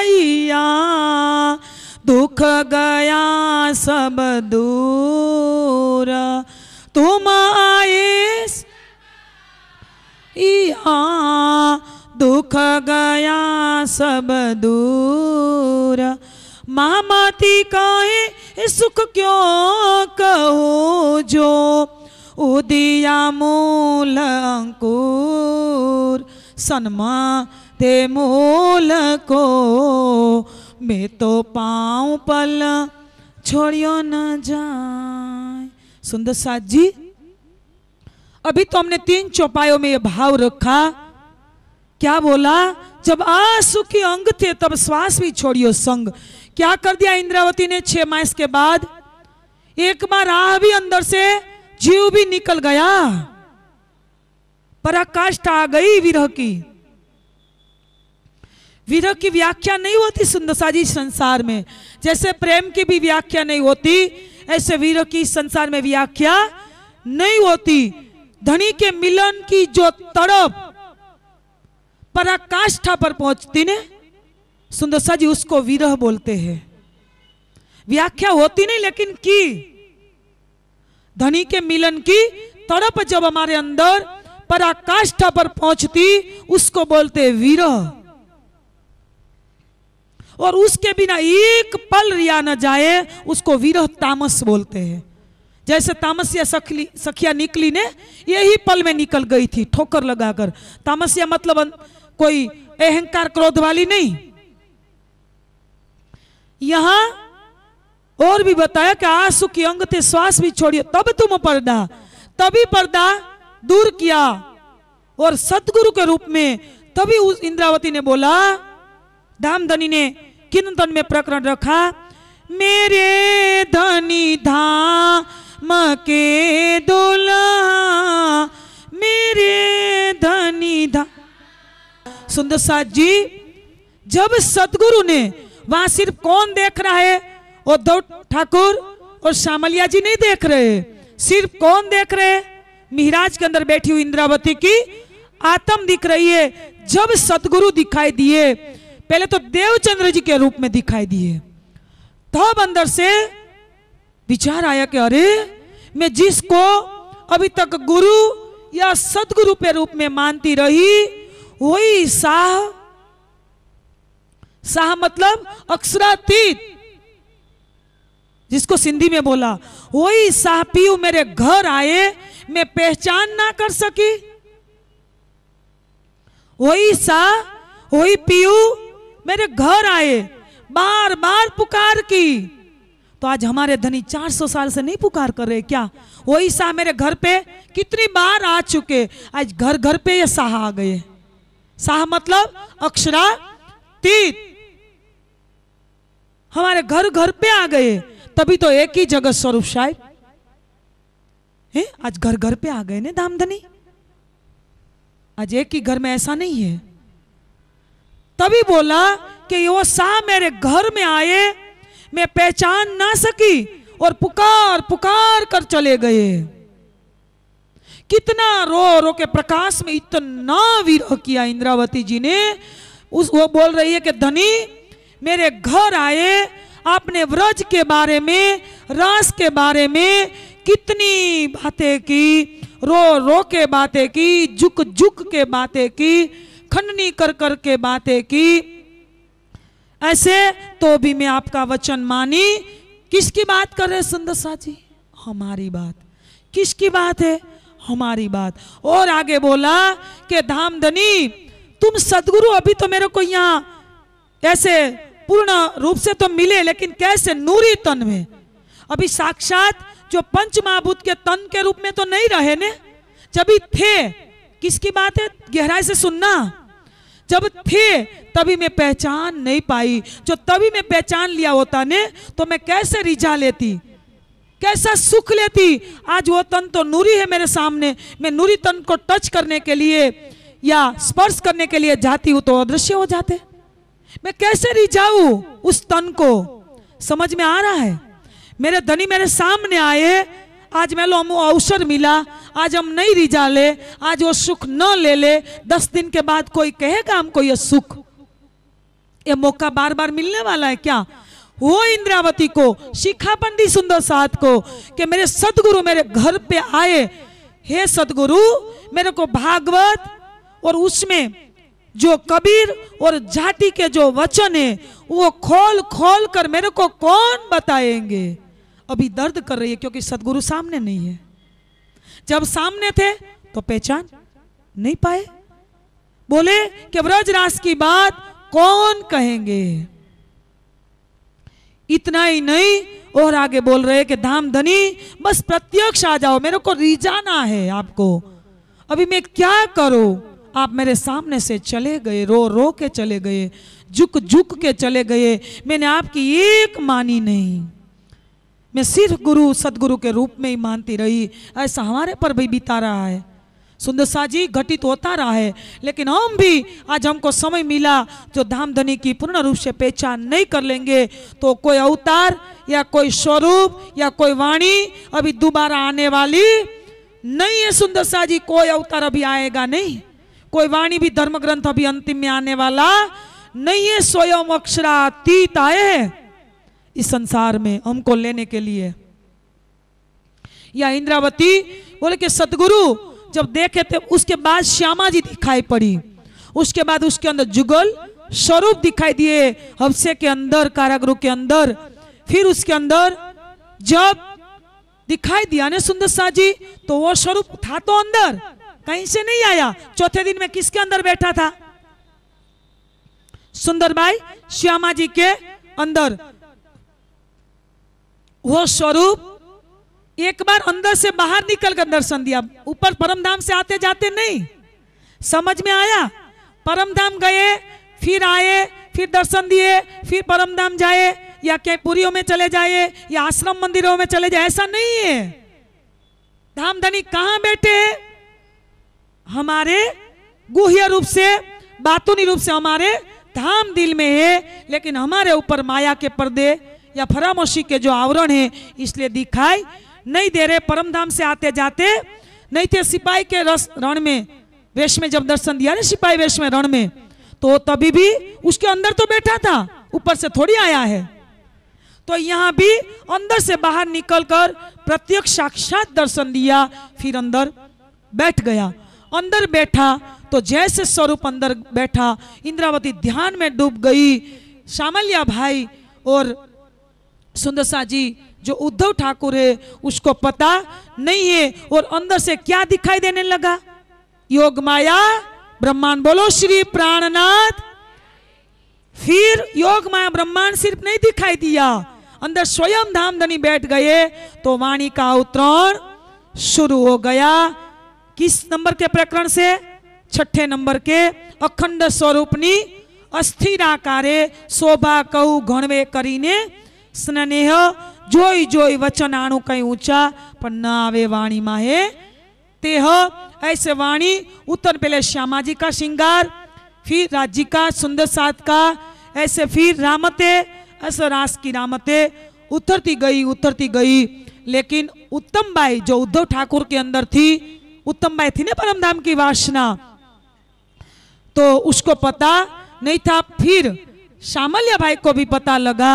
आइया दुख गया सब दूर तुम आए दुख गया सब दूर मामाती कहे सुख क्यों कहो जो उदिया मूल अंकुर सनमा ते मूल को मैं तो पाऊ पल छोड़ियो न जाए सुंदर साथ जी अभी तो हमने तीन चौपायों में ये भाव रखा क्या बोला जब आंसू के अंग थे तब श्वास भी छोड़ियो संग क्या कर दिया इंद्रावती ने छह मास के बाद एक बार आह भी अंदर से जीव भी निकल गया पराकाष्ठा आ गई विरह की विरह की व्याख्या नहीं होती सुंदर जी संसार में जैसे प्रेम की भी व्याख्या नहीं होती ऐसे विरह की संसार में व्याख्या नहीं होती धनी के मिलन की जो तड़प पराकाष्ठा पर पहुंचती ने सुंदरसा जी उसको विरह बोलते हैं व्याख्या होती नहीं लेकिन की धनी के मिलन की तड़प जब हमारे अंदर पराकाष्ठा पर पहुंचती उसको बोलते विरह और उसके बिना एक पल रिया न जाए उसको विरह तामस बोलते हैं जैसे तामसिया सखली सखिया निकली ने यही पल में निकल गई थी ठोकर लगाकर तामसिया मतलब कोई अहंकार क्रोध वाली नहीं यहां और भी बताया कि आंसू की अंग थे श्वास भी छोड़िए तब तुम पर्दा तभी पर्दा दूर किया और सतगुरु के रूप में तभी उस इंद्रावती ने बोला धामधनी ने कीर्तन में प्रकरण रखा मेरे धनी धाम के दुल्हा मेरे धनी धाम सुंदर साथ जी जब सतगुरु ने वहां सिर्फ कौन देख रहा है उद्धव ठाकुर और श्यामलिया जी नहीं देख रहे सिर्फ कौन देख रहे मिहराज के अंदर बैठी हुई इंद्रावती की आत्म दिख रही है जब सतगुरु दिखाई दिए पहले तो देवचंद्र जी के रूप में दिखाई दिए तब अंदर से विचार आया कि अरे मैं जिसको अभी तक गुरु या सदगुरु के रूप में मानती रही वही शाह शाह मतलब अक्षरातीत जिसको सिंधी में बोला वही शाह पीओ मेरे घर आए मैं पहचान ना कर सकी वही शाह वही पीयू मेरे घर आए बार बार पुकार की तो आज हमारे धनी 400 साल से नहीं पुकार कर रहे क्या वही शाह मेरे घर पे कितनी बार आ चुके आज घर घर पे ये शाह आ गए शाह मतलब अक्षरा तीत हमारे घर घर पे आ गए तभी तो एक ही जगत स्वरूप शायद आज घर घर पे आ गए ना धामधनी आज एक ही घर में ऐसा नहीं है तभी बोला कि वो शाह मेरे घर में आए मैं पहचान ना सकी और पुकार पुकार कर चले गए कितना रो रो के प्रकाश में इतना विरोह किया इंद्रावती जी ने उस वो बोल रही है कि धनी मेरे घर आए आपने व्रज के बारे में रास के बारे में कितनी बातें की रो रो के बातें की झुक झुक के बातें की खंडनी कर कर के बातें की ऐसे तो भी मैं आपका वचन मानी किसकी बात कर रहे संदसा जी हमारी बात किसकी बात है हमारी बात और आगे बोला कि धामधनी तुम सदगुरु अभी तो मेरे को यहाँ ऐसे पूर्ण रूप से तो मिले लेकिन कैसे नूरी तन में अभी साक्षात जो पंच महाभूत के तन के रूप में तो नहीं रहे ने जब थे किसकी बात है गहराई से सुनना जब थे तभी मैं पहचान नहीं पाई जो तभी मैं पहचान लिया होता ने तो मैं कैसे रिझा लेती कैसा सुख लेती आज वो तन तो नूरी है मेरे सामने मैं नूरी तन को टच करने के लिए या स्पर्श करने के लिए जाती हूं तो अदृश्य हो जाते मैं कैसे रिझाऊ उस तन को समझ में आ रहा है मेरे धनी मेरे सामने आए आज मैं लो अवसर मिला आज हम नहीं रिजा ले आज वो सुख न ले ले दस दिन के बाद कोई कहेगा हमको ये सुख ये मौका बार बार मिलने वाला है क्या वो इंद्रावती को शिखापन दी सुंदर साथ को कि मेरे सदगुरु मेरे घर पे आए हे सदगुरु मेरे को भागवत और उसमें जो कबीर और जाति के जो वचन है वो खोल खोल कर मेरे को कौन बताएंगे अभी दर्द कर रही है क्योंकि सदगुरु सामने नहीं है जब सामने थे तो पहचान नहीं पाए बोले कि ब्रज रास की बात कौन कहेंगे इतना ही नहीं और आगे बोल रहे कि धाम धनी बस प्रत्यक्ष आ जाओ मेरे को रिजाना है आपको अभी मैं क्या करूं आप मेरे सामने से चले गए रो रो के चले गए झुक झुक के चले गए मैंने आपकी एक मानी नहीं मैं सिर्फ गुरु सदगुरु के रूप में ही मानती रही ऐसा हमारे पर भी बीता रहा है सुंदर जी घटित होता रहा है लेकिन हम भी आज हमको समय मिला जो धाम धनी की पूर्ण रूप से पहचान नहीं कर लेंगे तो कोई अवतार या कोई स्वरूप या कोई वाणी अभी दोबारा आने वाली नहीं है सुंदर जी कोई अवतार अभी आएगा नहीं कोई वाणी भी धर्म ग्रंथ अभी अंतिम में आने वाला नहीं है स्वयं अक्षरातीत आए हैं इस संसार में हमको लेने के लिए या इंद्रावती बोले कि सतगुरु जब देखे थे उसके बाद श्यामा जी दिखाई पड़ी उसके बाद उसके अंदर जुगल स्वरूप दिखाई दिए हफ्से के अंदर कारागृह के अंदर फिर उसके अंदर जब दिखाई दिया ने सुंदर शाह जी तो वो स्वरूप था तो अंदर कहीं से नहीं आया चौथे दिन में किसके अंदर बैठा था सुंदर भाई श्यामा जी के अंदर वो स्वरूप एक बार अंदर से बाहर निकल कर दर्शन दिया ऊपर परम धाम से आते जाते नहीं समझ में आया परम धाम गए फिर आए फिर दर्शन दिए फिर परम धाम जाए या के पुरियों में चले जाए या आश्रम मंदिरों में चले जाए ऐसा नहीं है धाम धनी कहा बैठे हमारे गुह्य रूप से बातूनी रूप से हमारे धाम दिल में है लेकिन हमारे ऊपर माया के पर्दे या फरामोशी के जो आवरण है इसलिए दिखाई नहीं दे रहे परम धाम से आते जाते नहीं थे सिपाही के रस रण में वेश में जब दर्शन दिया ना सिपाही वेश में रण में तो तभी भी उसके अंदर तो बैठा था ऊपर से थोड़ी आया है तो यहाँ भी अंदर से बाहर निकलकर प्रत्यक्ष साक्षात दर्शन दिया फिर अंदर बैठ गया अंदर बैठा तो जैसे स्वरूप अंदर बैठा इंद्रावती ध्यान में डूब गई श्यामल्या भाई और सुंदर शाह जी जो उद्धव ठाकुर है उसको पता नहीं है और अंदर से क्या दिखाई देने लगा योग माया ब्रह्मांड बोलो श्री प्राणनाथ फिर योग माया ब्रह्मांड सिर्फ नहीं दिखाई दिया अंदर स्वयं धाम धनी बैठ गए तो वाणी का उतरण शुरू हो गया किस नंबर के प्रकरण से छठे नंबर के अखंड स्वरूपनी अस्थिराकारे शोभा कऊ घणवे करीने जोई जोई वचन आणु कई ऊंचा पर ना आवे वाणी માં હે तेह ऐसे वाणी उत्तर पहले श्यामा जी का श्रृंगार फिर राज्य का सुंदर सात का ऐसे फिर रामते ऐसे रास की रामते उतरती गई उतरती गई लेकिन उत्तम बाई जो उद्धव ठाकुर के अंदर थी उत्तम बाई थी ना परम धाम की वासना तो उसको पता नहीं था फिर श्यामल्या भाई को भी पता लगा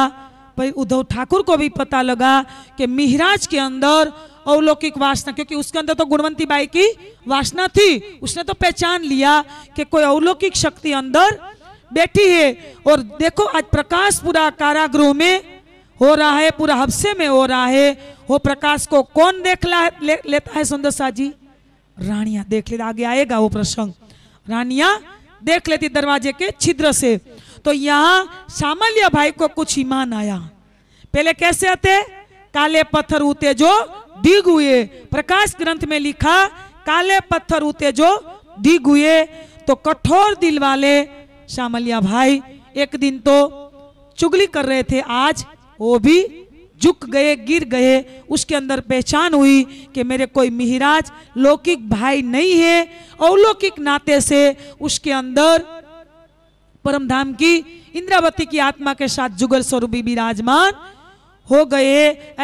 भाई उद्धव ठाकुर को भी पता लगा कि मिहराज के अंदर अवलौकिक वासना क्योंकि उसके अंदर तो गुणवंती बाई की वासना थी उसने तो पहचान लिया कि कोई अलौकिक शक्ति अंदर बैठी है और देखो आज प्रकाश पूरा कारागृह में हो रहा है पूरा हफ्से में हो रहा है वो प्रकाश को कौन देख ला, ले, लेता है सुंदर शाह जी रानिया देख लेता आगे आएगा वो प्रसंग रानिया देख लेती दरवाजे के छिद्र से तो यहाँ सामलिया भाई को कुछ ईमान आया पहले कैसे आते काले पत्थर उते जो दिग हुए प्रकाश ग्रंथ में लिखा काले पत्थर उते जो दिग हुए तो कठोर दिल वाले शामलिया भाई एक दिन तो चुगली कर रहे थे आज वो भी झुक गए गिर गए उसके अंदर पहचान हुई कि मेरे कोई मिहराज लौकिक भाई नहीं है अलौकिक नाते से उसके अंदर परम धाम की इंद्रावती की आत्मा के साथ जुगल स्वरूप विराजमान हो गए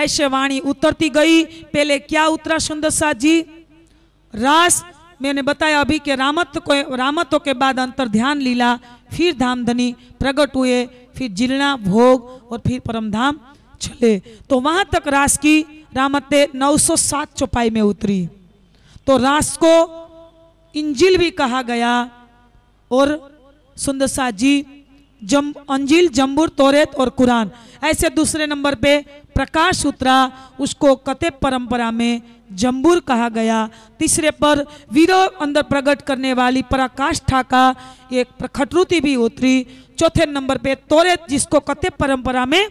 ऐसे वाणी उतरती गई पहले क्या उतरा सुंदर सा जी रास मैंने बताया अभी के रामत को रामत्व के बाद अंतर ध्यान लीला फिर धाम धनी प्रकट हुए फिर जीर्णा भोग और फिर परम धाम चले तो वहां तक रास की रामते 907 चौपाई में उतरी तो रास को इंजिल भी कहा गया और सुंदर साथ जी जम अंजील जम्बूर तोरेत और कुरान ऐसे दूसरे नंबर पे प्रकाश सूत्रा उसको कते परंपरा में जम्बूर कहा गया तीसरे पर वीरो अंदर प्रकट करने वाली पराकाष्ठा का एक प्रखटरुति भी उतरी चौथे नंबर पे तोरेत जिसको कते परंपरा में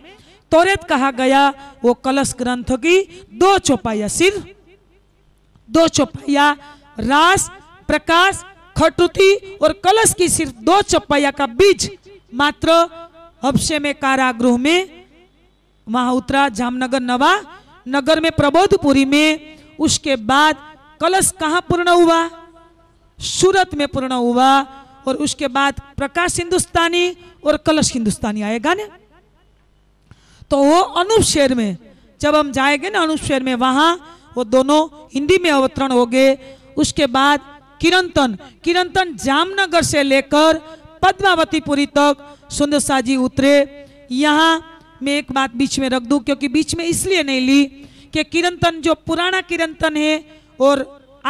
तोरेत कहा गया वो कलश ग्रंथ की दो चौपाइया सिर्फ दो चौपाइया रास प्रकाश खटुती और कलश की सिर्फ दो चपाया का बीज मात्र हफ्से में कारागृह में वहां उतरा जामनगर नवा नगर में प्रबोधपुरी में उसके बाद कलश कहा पूर्ण हुआ सूरत में पूर्ण हुआ और उसके बाद प्रकाश हिंदुस्तानी और कलश हिंदुस्तानी आएगा ना तो वो अनूप शेर में जब हम जाएंगे ना अनूप शेर में वहां वो दोनों हिंदी में अवतरण हो गए उसके बाद किरंतन किरंतन जामनगर से लेकर पद्मावतीपुरी तक सुंदर जी उतरे यहाँ मैं एक बात बीच में रख दूँ क्योंकि बीच में इसलिए नहीं ली कि किरंतन जो पुराना किरंतन है और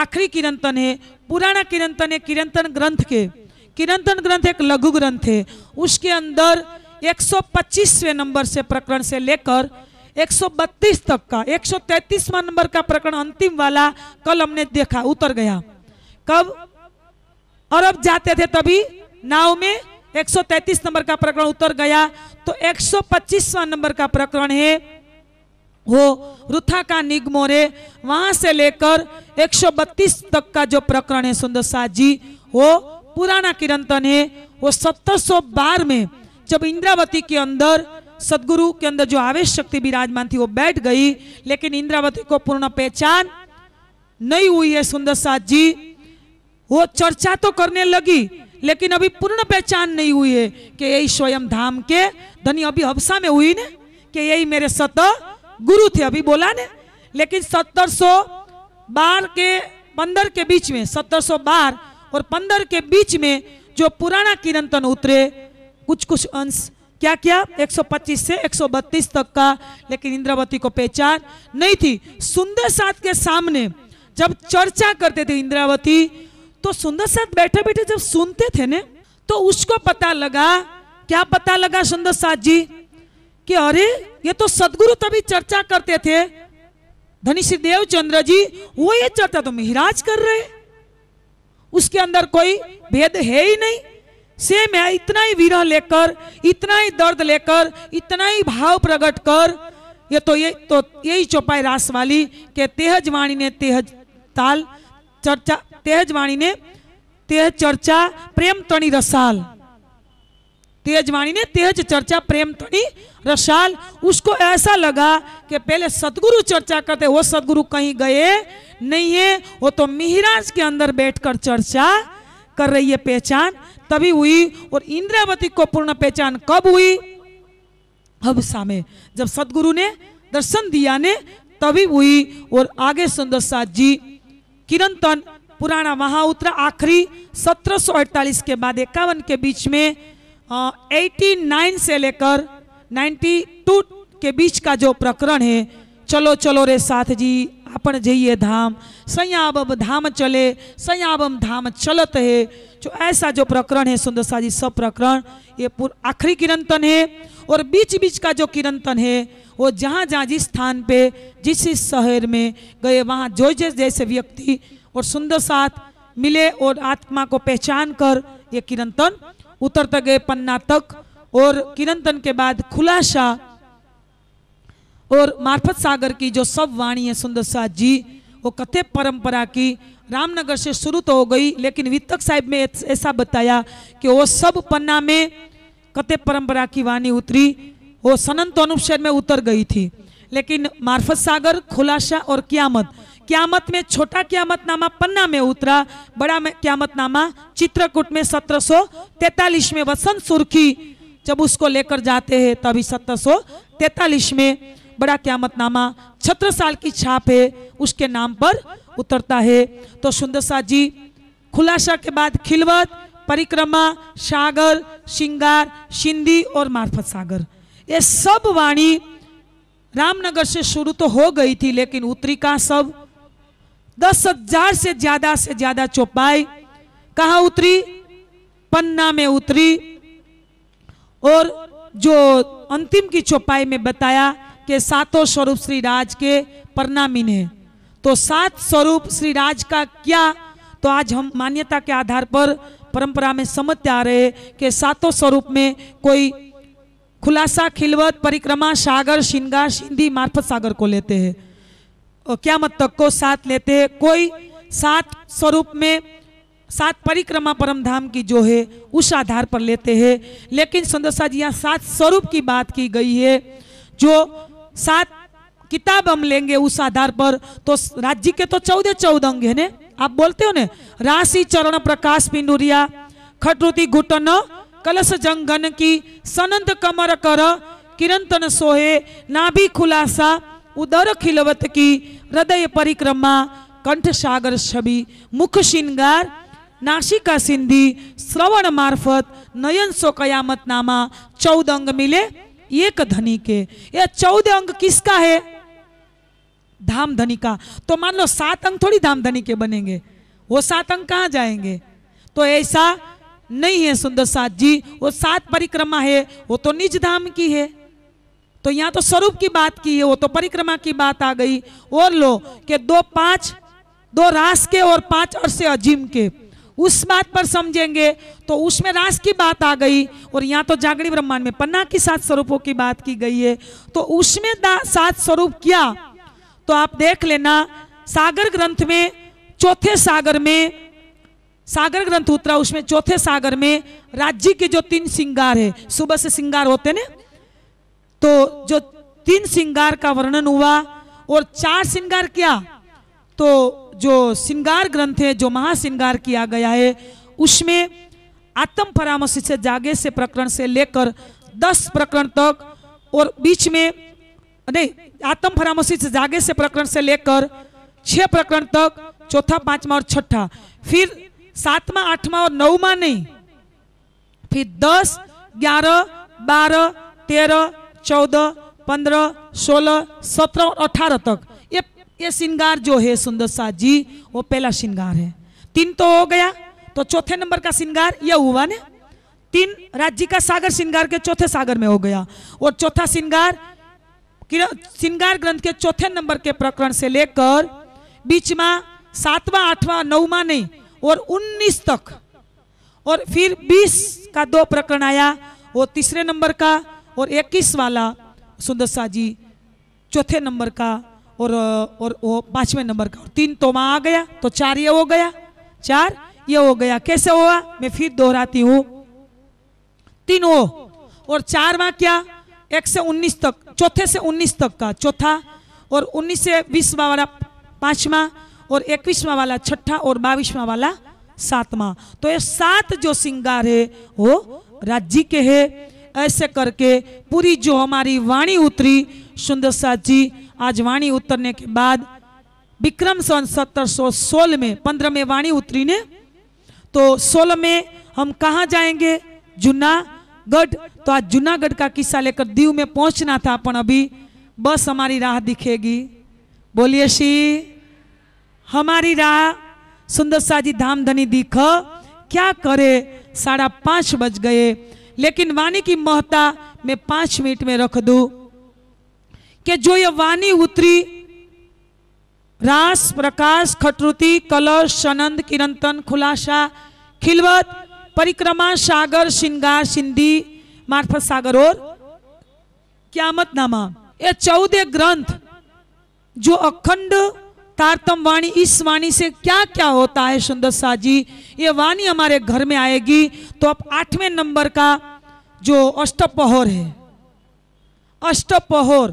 आखिरी किरंतन है पुराना किरंतन है किरंतन ग्रंथ के किरंतन ग्रंथ एक लघु ग्रंथ है उसके अंदर 125वें नंबर से प्रकरण से लेकर 132 तक का 133वां नंबर का प्रकरण अंतिम वाला कल हमने देखा उतर गया कब अरब जाते थे तभी नाव में 133 नंबर का प्रकरण उतर गया तो 125वां नंबर का प्रकरण है वो रुथा का निगमोरे वहां से लेकर 132 तक का जो प्रकरण है सुंदर साह जी वो पुराना किरंतन है वो 1712 में जब इंद्रावती के अंदर सदगुरु के अंदर जो आवेश शक्ति विराजमान थी वो बैठ गई लेकिन इंद्रावती को पूर्ण पहचान नहीं हुई है सुंदर साह जी वो चर्चा तो करने लगी लेकिन अभी पूर्ण पहचान नहीं हुई है कि यही स्वयं धाम के धनी अभी हबसा में हुई ने कि यही मेरे सत गुरु थे अभी बोला ने लेकिन सत्तर सौ बार के पंदर के बीच में सत्तर सौ बार और पंदर के बीच में जो पुराना किरंतन उतरे कुछ कुछ अंश क्या क्या 125 से 132 तक का लेकिन इंद्रावती को पहचान नहीं थी सुंदर साथ के सामने जब चर्चा करते थे इंद्रावती तो सुंदर साथ बैठे बैठे जब सुनते थे ना तो उसको पता लगा क्या पता लगा सुंदर साथ जी कि अरे ये तो सदगुरु तभी चर्चा करते थे धनी श्री देव चंद्र जी वो ये चर्चा तो मिहराज कर रहे उसके अंदर कोई भेद है ही नहीं सेम है इतना ही विरह लेकर इतना ही दर्द लेकर इतना ही भाव प्रकट कर ये तो ये तो यही चौपाई रास वाली के तेहज वाणी ने तेहज ताल चर्चा तेज वाणी ने तेज चर्चा प्रेम પ્રેમ रसाल तेज वाणी ने तेज चर्चा प्रेम तड़ी रसाल उसको ऐसा लगा कि पहले सतगुरु चर्चा करते वो सतगुरु कहीं गए नहीं है वो तो मिहराज के अंदर बैठकर चर्चा कर रही है पहचान तभी हुई और इंद्रावती को पूर्ण पहचान कब हुई अब सामे जब सतगुरु ने दर्शन दिया ने तभी हुई और आगे सुंदर साथ जी किरंतन पुराना वहाँ उतरा आखिरी 1748 के बाद इक्यावन के बीच में आ, 89 से लेकर 92 के बीच का जो प्रकरण है चलो चलो रे साथ जी अपन जइए धाम सयाबम धाम चले संयाब धाम चलत है जो ऐसा जो प्रकरण है सुंदर सा जी सब प्रकरण ये आखिरी किरंतन है और बीच बीच का जो किरंतन है वो जहाँ जहाँ जिस स्थान पे जिस इस शहर में गए वहाँ जो जैसे व्यक्ति और सुंदर साथ मिले और आत्मा को पहचान कर ये किरंतन उतरते गए पन्ना तक और किरंतन के बाद खुलासा और मार्फत सागर की जो सब वाणी है सुंदर साथ जी वो कथे परंपरा की रामनगर से शुरू तो हो गई लेकिन वित्तक साहिब में ऐसा बताया कि वो सब पन्ना में कथे परंपरा की वाणी उतरी वो सनंत अनुपर में उतर गई थी लेकिन मार्फत सागर खुलासा और क्यामत क्यामत में छोटा क्यामतनामा पन्ना में उतरा बड़ा क्यामतनामा चित्रकूट में सत्रह में वसंत सुर्खी जब उसको लेकर जाते हैं तभी सत्रह में बड़ा क्यामतनामा छत्र साल की छाप है उसके नाम पर उतरता है तो सुंदर सा जी खुलासा के बाद खिलवत परिक्रमा सागर श्रृंगार सिंधी और मार्फत सागर ये सब वाणी रामनगर से शुरू तो हो गई थी लेकिन उत्तरी का सब दस हजार से ज्यादा से ज्यादा चौपाई कहा उतरी पन्ना में उतरी और जो अंतिम की चौपाई में बताया कि सातों स्वरूप श्री राज के परनामी है तो सात स्वरूप श्री राज का क्या तो आज हम मान्यता के आधार पर परंपरा में समझते आ रहे कि सातों स्वरूप में कोई खुलासा खिलवत परिक्रमा सागर शिंगा सिंधी मार्फत सागर को लेते हैं क्या क्यामत तक को साथ लेते हैं कोई सात स्वरूप में सात परिक्रमा परम धाम की जो है उस आधार पर लेते हैं लेकिन संदसा जी यहाँ सात स्वरूप की बात की गई है जो सात किताब हम लेंगे उस आधार पर तो राज्य के तो चौदह चौदह अंग है ने आप बोलते हो ने राशि चरण प्रकाश पिंडिया खटरुति घुटन कलश जंगन की सनंत कमर कर किरंतन सोहे नाभि खुलासा उदर खिलवत की हृदय परिक्रमा कंठ सागर छवि मुख श्रृंगार नासिका सिंधी श्रवण मार्फत नयन सो कयामत नामा चौदह अंग मिले एक धनी के यह चौदह अंग किसका है धाम धनी का तो मान लो सात अंग थोड़ी धाम धनी के बनेंगे वो सात अंग कहाँ जाएंगे तो ऐसा नहीं है सुंदर सात जी वो सात परिक्रमा है वो तो निज धाम की है तो यहाँ तो स्वरूप की बात की है वो तो परिक्रमा की बात आ गई और लो कि दो पांच दो रास के और पांच अरसे अजीम के उस बात पर समझेंगे तो उसमें रास की बात आ गई और यहाँ तो जागड़ी ब्रह्मांड में पन्ना की सात स्वरूपों की बात की गई है तो उसमें सात स्वरूप क्या तो आप देख लेना सागर ग्रंथ में चौथे सागर में सागर ग्रंथ उतरा उसमें चौथे सागर में राज्य के जो तीन सिंगार है सुबह से सिंगार होते ना तो जो तीन श्रृंगार का वर्णन हुआ और चार श्रृंगार किया तो जो श्रृंगार ग्रंथ है जो महाश्रृंगार किया गया है उसमें आत्म परामर्श से जागे से प्रकरण से लेकर दस प्रकरण तक और बीच में नहीं आत्म परामर्श से जागे से प्रकरण से लेकर छह प्रकरण तक चौथा पांचवा और छठा फिर सातवा आठवा और नौवा नहीं फिर दस ग्यारह बारह तेरह चौदह पंद्रह सोलह सत्रह और अठारह तक ये ये श्रृंगार जो है सुंदर शाह जी वो पहला श्रृंगार है तीन तो हो गया तो चौथे नंबर का श्रृंगार यह हुआ ने तीन राज्य का सागर श्रृंगार के चौथे सागर में हो गया और चौथा श्रृंगार श्रृंगार ग्रंथ के चौथे नंबर के प्रकरण से लेकर बीच में सातवा आठवा नौवा नहीं और उन्नीस तक और फिर बीस का दो प्रकरण आया वो तीसरे नंबर का और 21 वाला सुंदर शाह जी चौथे नंबर का और और वो पांचवें नंबर का और तीन तो आ गया तो चार ये हो गया चार ये हो गया कैसे हुआ मैं फिर दोहराती हूँ तीन हो और चार वहां क्या एक से उन्नीस तक चौथे से उन्नीस तक का चौथा और उन्नीस से बीसवा वाला पांचवा और इक्कीसवा वाला छठा और बाईसवा वाला सातवा तो ये सात जो सिंगार है वो राज्य के है ऐसे करके पूरी जो हमारी वाणी उतरी सुंदर शाह जी आज वाणी उतरने के बाद विक्रम सन सत्रह सोलह में पंद्रह में वाणी उतरी ने तो सोलह में हम कहा जाएंगे जूनागढ़ तो आज जूनागढ़ का किस्सा लेकर दीव में पहुंचना था अपन अभी बस हमारी राह दिखेगी बोलिए सी हमारी राह सुंदर साजी धाम धनी दिख क्या करे साढ़ा पांच बज गए लेकिन वाणी की महत्ता मैं पांच मिनट में रख दू कि जो ये वाणी उतरी रास प्रकाश खटरुति कलश सनंद किरंतन खुलासा खिलवत परिक्रमा सागर श्रृंगार सिंधी मार्फत सागर और क्यामत नामा ये चौदह ग्रंथ जो अखंड तारतम वाणी इस वाणी से क्या क्या होता है सुंदर शाह जी ये वाणी हमारे घर में आएगी तो अब आठवें नंबर का जो अष्टपहर है अष्टपहर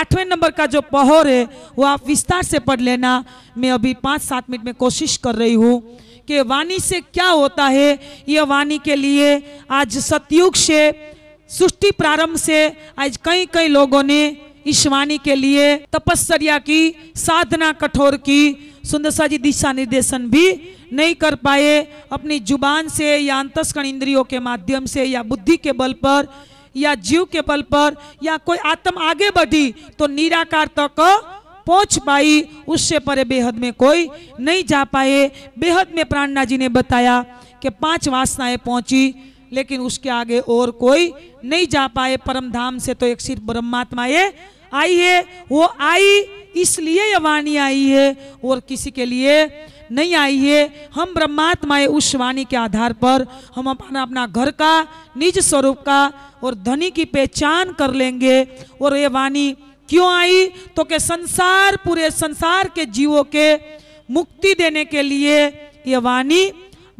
आठवें नंबर का जो पहोर है वो आप विस्तार से पढ़ लेना मैं अभी पाँच सात मिनट में कोशिश कर रही हूँ कि वाणी से क्या होता है ये वाणी के लिए आज सतयुग से सृष्टि प्रारंभ से आज कई कई लोगों ने ईश्वानी के लिए तपस्या की साधना कठोर की सुंदरसा जी दिशा निर्देशन भी नहीं कर पाए अपनी जुबान से या अंतस्करण इंद्रियों के माध्यम से या बुद्धि के बल पर या जीव के बल पर या कोई आत्म आगे बढ़ी तो निराकार तक पहुंच पाई उससे परे बेहद में कोई नहीं जा पाए बेहद में प्राणना जी ने बताया कि पांच वासनाएं पहुंची लेकिन उसके आगे और कोई नहीं जा पाए परम धाम से तो एक सिर्फ परमात्मा ये आई है वो आई इसलिए यह वाणी आई है और किसी के लिए नहीं आई है हम ब्रह्मात्मा उस वाणी के आधार पर हम अपना अपना घर का निज स्वरूप का और धनी की पहचान कर लेंगे और ये वाणी क्यों आई तो के संसार पूरे संसार के जीवों के मुक्ति देने के लिए ये वाणी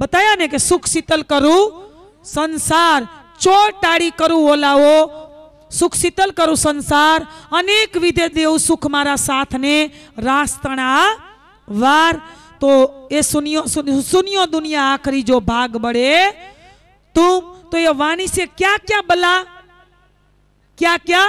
बताया ने कि सुख शीतल करूं संसार चोर टाड़ी करूँ ओला वो सुख शीतल करो संसार अनेक विधे देव सुख मारा साथ ने रास्तना वार तो ये सुनियो सुनियो दुनिया आखिरी जो भाग बड़े तुम तो ये वाणी से क्या क्या बला क्या क्या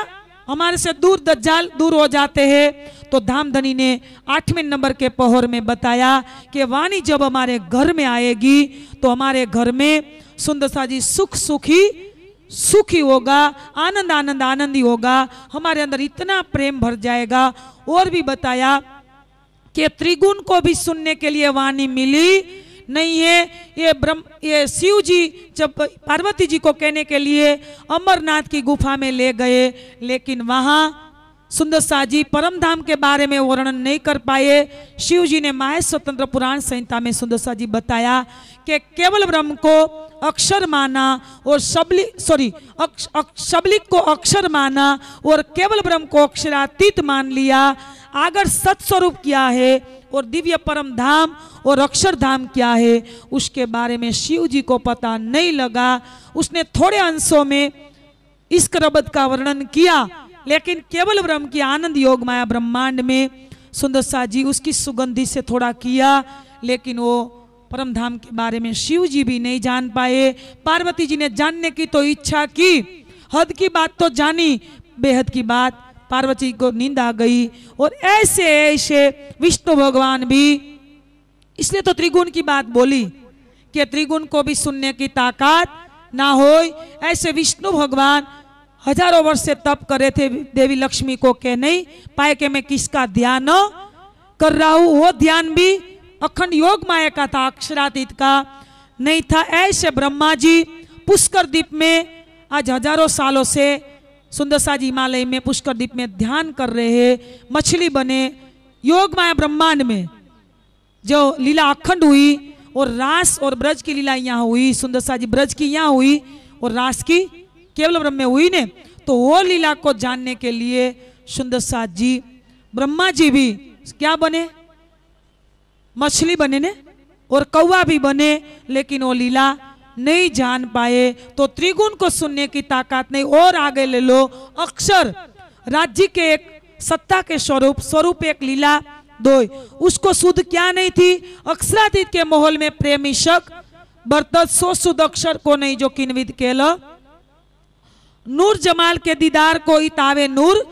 हमारे से दूर दज्जाल दूर हो जाते हैं तो धामधनी ने आठवें नंबर के पहर में बताया कि वाणी जब हमारे घर में आएगी तो हमारे घर में सुंदर सा जी सुख सुखी सुखी होगा आनंद आनंद आनंदी होगा हमारे अंदर इतना प्रेम भर जाएगा और भी बताया कि त्रिगुण को भी सुनने के लिए वाणी मिली नहीं है ये ब्रह्म ये शिव जी जब पार्वती जी को कहने के लिए अमरनाथ की गुफा में ले गए लेकिन वहाँ सुंदर शाह जी परम धाम के बारे में वर्णन नहीं कर पाए शिव जी ने माया स्वतंत्र पुराण संहिता में सुंदर शाह जी बताया कि केवल ब्रह्म को अक्षर माना और सबली सॉरी अक्ष, सबलिक को अक्षर माना और केवल ब्रह्म को अक्षरातीत मान लिया अगर सत स्वरूप क्या है और दिव्य परम धाम और अक्षर धाम क्या है उसके बारे में शिव जी को पता नहीं लगा उसने थोड़े अंशों में इस क्रबद का वर्णन किया लेकिन केवल ब्रह्म की आनंद योग माया ब्रह्मांड में सुंदर शाह जी उसकी सुगंधि से थोड़ा किया लेकिन वो परम धाम के बारे में शिव जी भी नहीं जान पाए पार्वती जी ने जानने की तो इच्छा की हद की बात तो जानी बेहद की बात पार्वती को नींद आ गई और ऐसे ऐसे विष्णु भगवान भी इसलिए तो त्रिगुण की बात बोली कि त्रिगुण को भी सुनने की ताकत ना हो ऐसे विष्णु भगवान हजारों वर्ष से तप कर रहे थे देवी लक्ष्मी को के नहीं पाए के मैं किसका ध्यान कर रहा हूं वो ध्यान भी अखंड योग माया का था अक्षरातीत का नहीं था ऐसे ब्रह्मा जी पुष्कर द्वीप में आज हजारों सालों से सुंदरसा जी हिमालय में पुष्कर द्वीप में ध्यान कर रहे हैं मछली बने योग माया ब्रह्मांड में जो लीला अखंड हुई और रास और ब्रज की लीला यहाँ हुई सुंदरसा जी ब्रज की यहाँ हुई और रास की केवल ब्रह्म में हुई ने तो वो लीला को जानने के लिए सुंदरसा जी ब्रह्मा जी भी क्या बने मछली बने ने और कौवा भी बने लेकिन वो लीला नहीं जान पाए तो त्रिगुण को सुनने की ताकत नहीं और आगे ले लो अक्षर राज्य के एक सत्ता के स्वरूप स्वरूप एक लीला दो उसको शुद्ध क्या नहीं थी अक्षरातीत के माहौल में प्रेमी शक बरतत सो शुद्ध अक्षर को नहीं जो किनविद के लो नूर जमाल के दीदार को इतावे नूर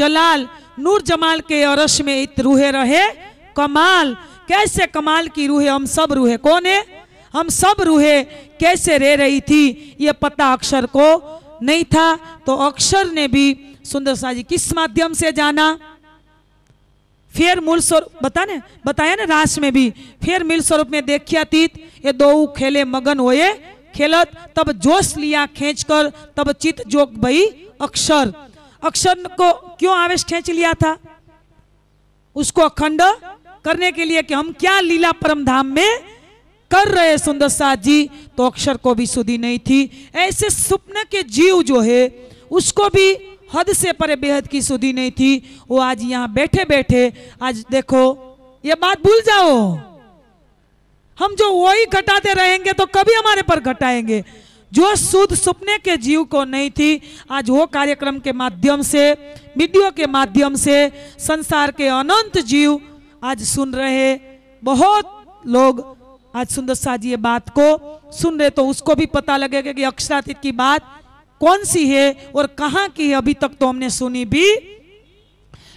जलाल नूर जमाल के अरस में इत रूहे रहे कमाल कैसे कमाल की रूहे हम सब रूहे कौन है हम सब रूहे कैसे रह रही थी ये पता अक्षर को नहीं था तो अक्षर ने भी सुंदर शाह जी किस माध्यम से जाना फिर मूल स्वरूप बता ने बताया ना रास में भी फिर मिल स्वरूप में देखिया तीत ये दो खेले मगन होए खेलत तब जोश लिया खींच कर तब चित जोक भई अक्षर अक्षर को क्यों आवेश खेच लिया था उसको अखंड करने के लिए कि हम क्या लीला परम धाम में कर रहे सुंदर साथ जी तो अक्षर को भी सुधी नहीं थी ऐसे स्वप्न के जीव जो है उसको भी हद से परे बेहद की सुधी नहीं थी वो आज यहाँ बैठे बैठे आज देखो ये बात भूल जाओ हम जो वही घटाते रहेंगे तो कभी हमारे पर घटाएंगे जो शुद्ध सपने के जीव को नहीं थी आज वो कार्यक्रम के माध्यम से वीडियो के माध्यम से संसार के अनंत जीव आज सुन रहे बहुत लोग आज सुंदर साहब ये बात को सुन रहे तो उसको भी पता लगेगा कि अक्षरातीत की बात कौन सी है और कहाँ की है अभी तक तो हमने सुनी भी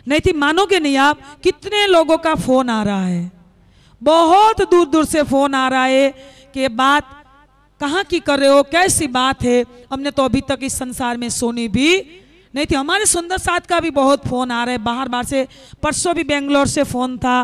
नहीं थी मानोगे नहीं आप कितने लोगों का फोन आ रहा है बहुत दूर दूर से फोन आ रहा है कि बात कहाँ की कर रहे हो कैसी बात है हमने तो अभी तक इस संसार में सोनी भी नहीं थी तो हमारे सुंदर साथ का भी बहुत फ़ोन आ रहे बाहर बाहर से परसों भी बेंगलोर से फ़ोन था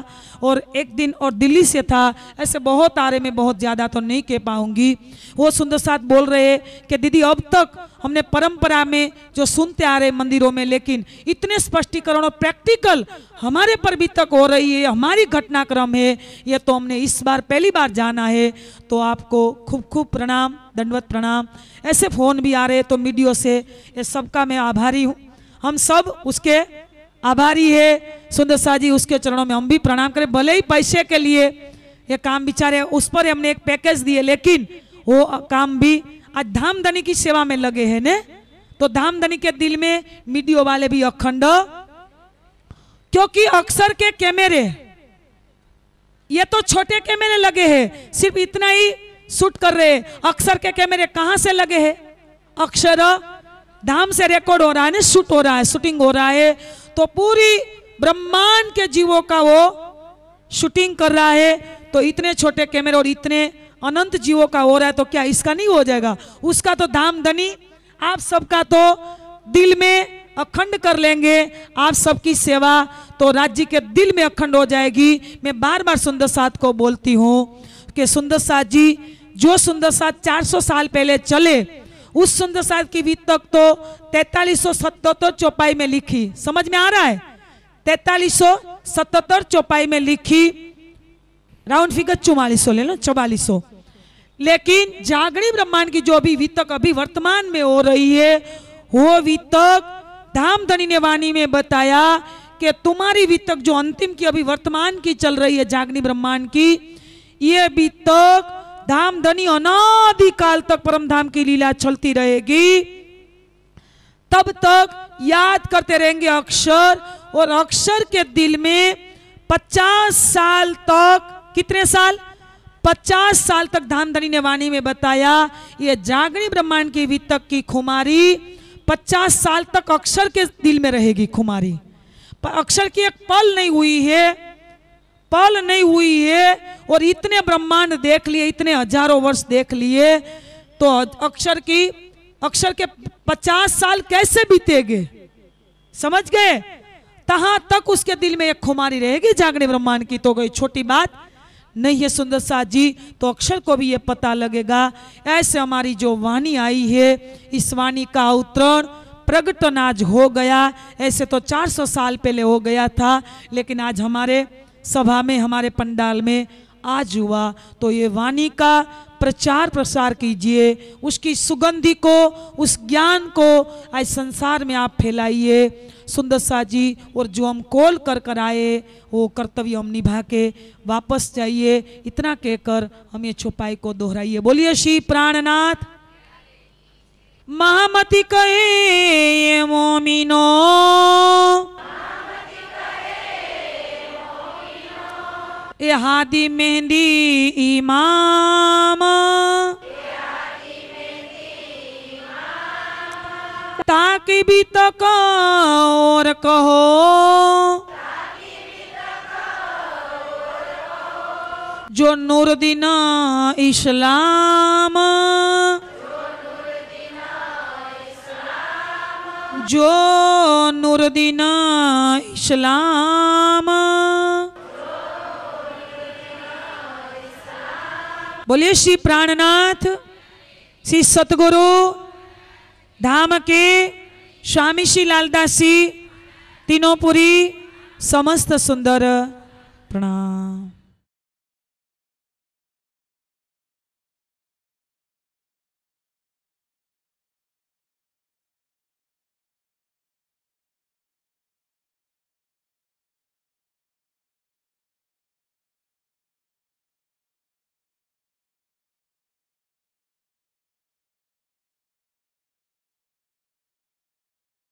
और एक दिन और दिल्ली से था ऐसे बहुत आ रहे मैं बहुत ज़्यादा तो नहीं कह पाऊँगी वो सुंदर साथ बोल रहे कि दीदी अब तक हमने परंपरा में जो सुनते आ रहे मंदिरों में लेकिन इतने स्पष्टीकरण और प्रैक्टिकल हमारे पर भी तक हो रही है हमारी घटनाक्रम है ये तो हमने इस बार पहली बार जाना है तो आपको खूब खूब प्रणाम दंडवत प्रणाम ऐसे फ़ोन भी आ रहे तो मीडियो से ये सबका मैं आभारी हूँ हम सब उसके आभारी है सुंदर शाह जी उसके चरणों में हम भी प्रणाम करें भले ही पैसे के लिए ये काम बिचारे उस पर हमने एक पैकेज दिए लेकिन वो काम भी आज धाम धनी की सेवा में लगे हैं ने तो धाम धनी के दिल में मीडियो वाले भी अखंड क्योंकि अक्सर के कैमरे ये तो छोटे कैमरे लगे हैं सिर्फ इतना ही शूट कर रहे हैं अक्सर के कैमरे कहा से लगे हैं अक्षर धाम से रिकॉर्ड हो रहा है ना शूट हो रहा है शूटिंग हो रहा है तो पूरी ब्रह्मांड के जीवों का वो शूटिंग कर रहा है तो इतने छोटे कैमरे और इतने अनंत जीवों का हो रहा है तो क्या इसका नहीं हो जाएगा उसका तो धाम धनी आप सबका तो दिल में अखंड कर लेंगे आप सबकी सेवा तो राज्य के दिल में अखंड हो जाएगी मैं बार बार सुंदर साथ को बोलती हूँ कि सुंदर साथ जी जो सुंदर साथ 400 साल पहले चले उस सुंदर साथ की भी तक तो तैतालीस सौ सतहत्तर चौपाई में लिखी समझ में आ रहा है तैतालीस सौ चौपाई में लिखी राउंड फिगर चौवालीस सौ ले लो चौवालीस सौ लेकिन जागरी ब्रह्मांड की जो अभी वितक अभी वर्तमान में हो रही है वो वितक धाम धनी ने वाणी में बताया कि तुम्हारी वितक जो अंतिम की अभी वर्तमान की चल रही है जागनी ब्रह्मांड की ये वितक धाम धनी अनादिकाल तक परम धाम की लीला चलती रहेगी तब तक याद करते रहेंगे अक्षर और अक्षर के दिल में पचास साल तक कितने साल पचास साल तक धामधनी ने वाणी में बताया ये जागरी ब्रह्मांड की वितक की खुमारी पचास साल तक अक्षर के दिल में रहेगी खुमारी पर अक्षर की एक पल नहीं हुई है पल नहीं हुई है और इतने ब्रह्मांड देख लिए इतने हजारों वर्ष देख लिए तो अक्षर की अक्षर के पचास साल कैसे बीतेगे समझ गए तहां तक उसके दिल में एक खुमारी रहेगी जागने ब्रह्मांड की तो गई छोटी बात नहीं है सुंदर साथ जी तो अक्षर को भी ये पता लगेगा ऐसे हमारी जो वाणी आई है इस वाणी का अवतरण प्रगटन आज हो गया ऐसे तो 400 साल पहले हो गया था लेकिन आज हमारे सभा में हमारे पंडाल में आज हुआ तो ये वाणी का प्रचार प्रसार कीजिए उसकी सुगंधि को उस ज्ञान को आज संसार में आप फैलाइए सुंदर शाह जी और जो हम कॉल कर कर आए वो कर्तव्य हम निभा के वापस जाइए इतना कहकर हम ये छुपाई को दोहराइए बोलिए श्री प्राणनाथ महामति कहे मोमिनो ए हादी मेहंदी इमाम ताकि भी तो और कहो जो नूर दिना इस्लाम जो नूर दिना इस्लाम बोलिए श्री प्राणनाथ श्री सतगुरु धाम के स्वामी श्री लालदासी तीनों पुरी समस्त सुंदर प्रणाम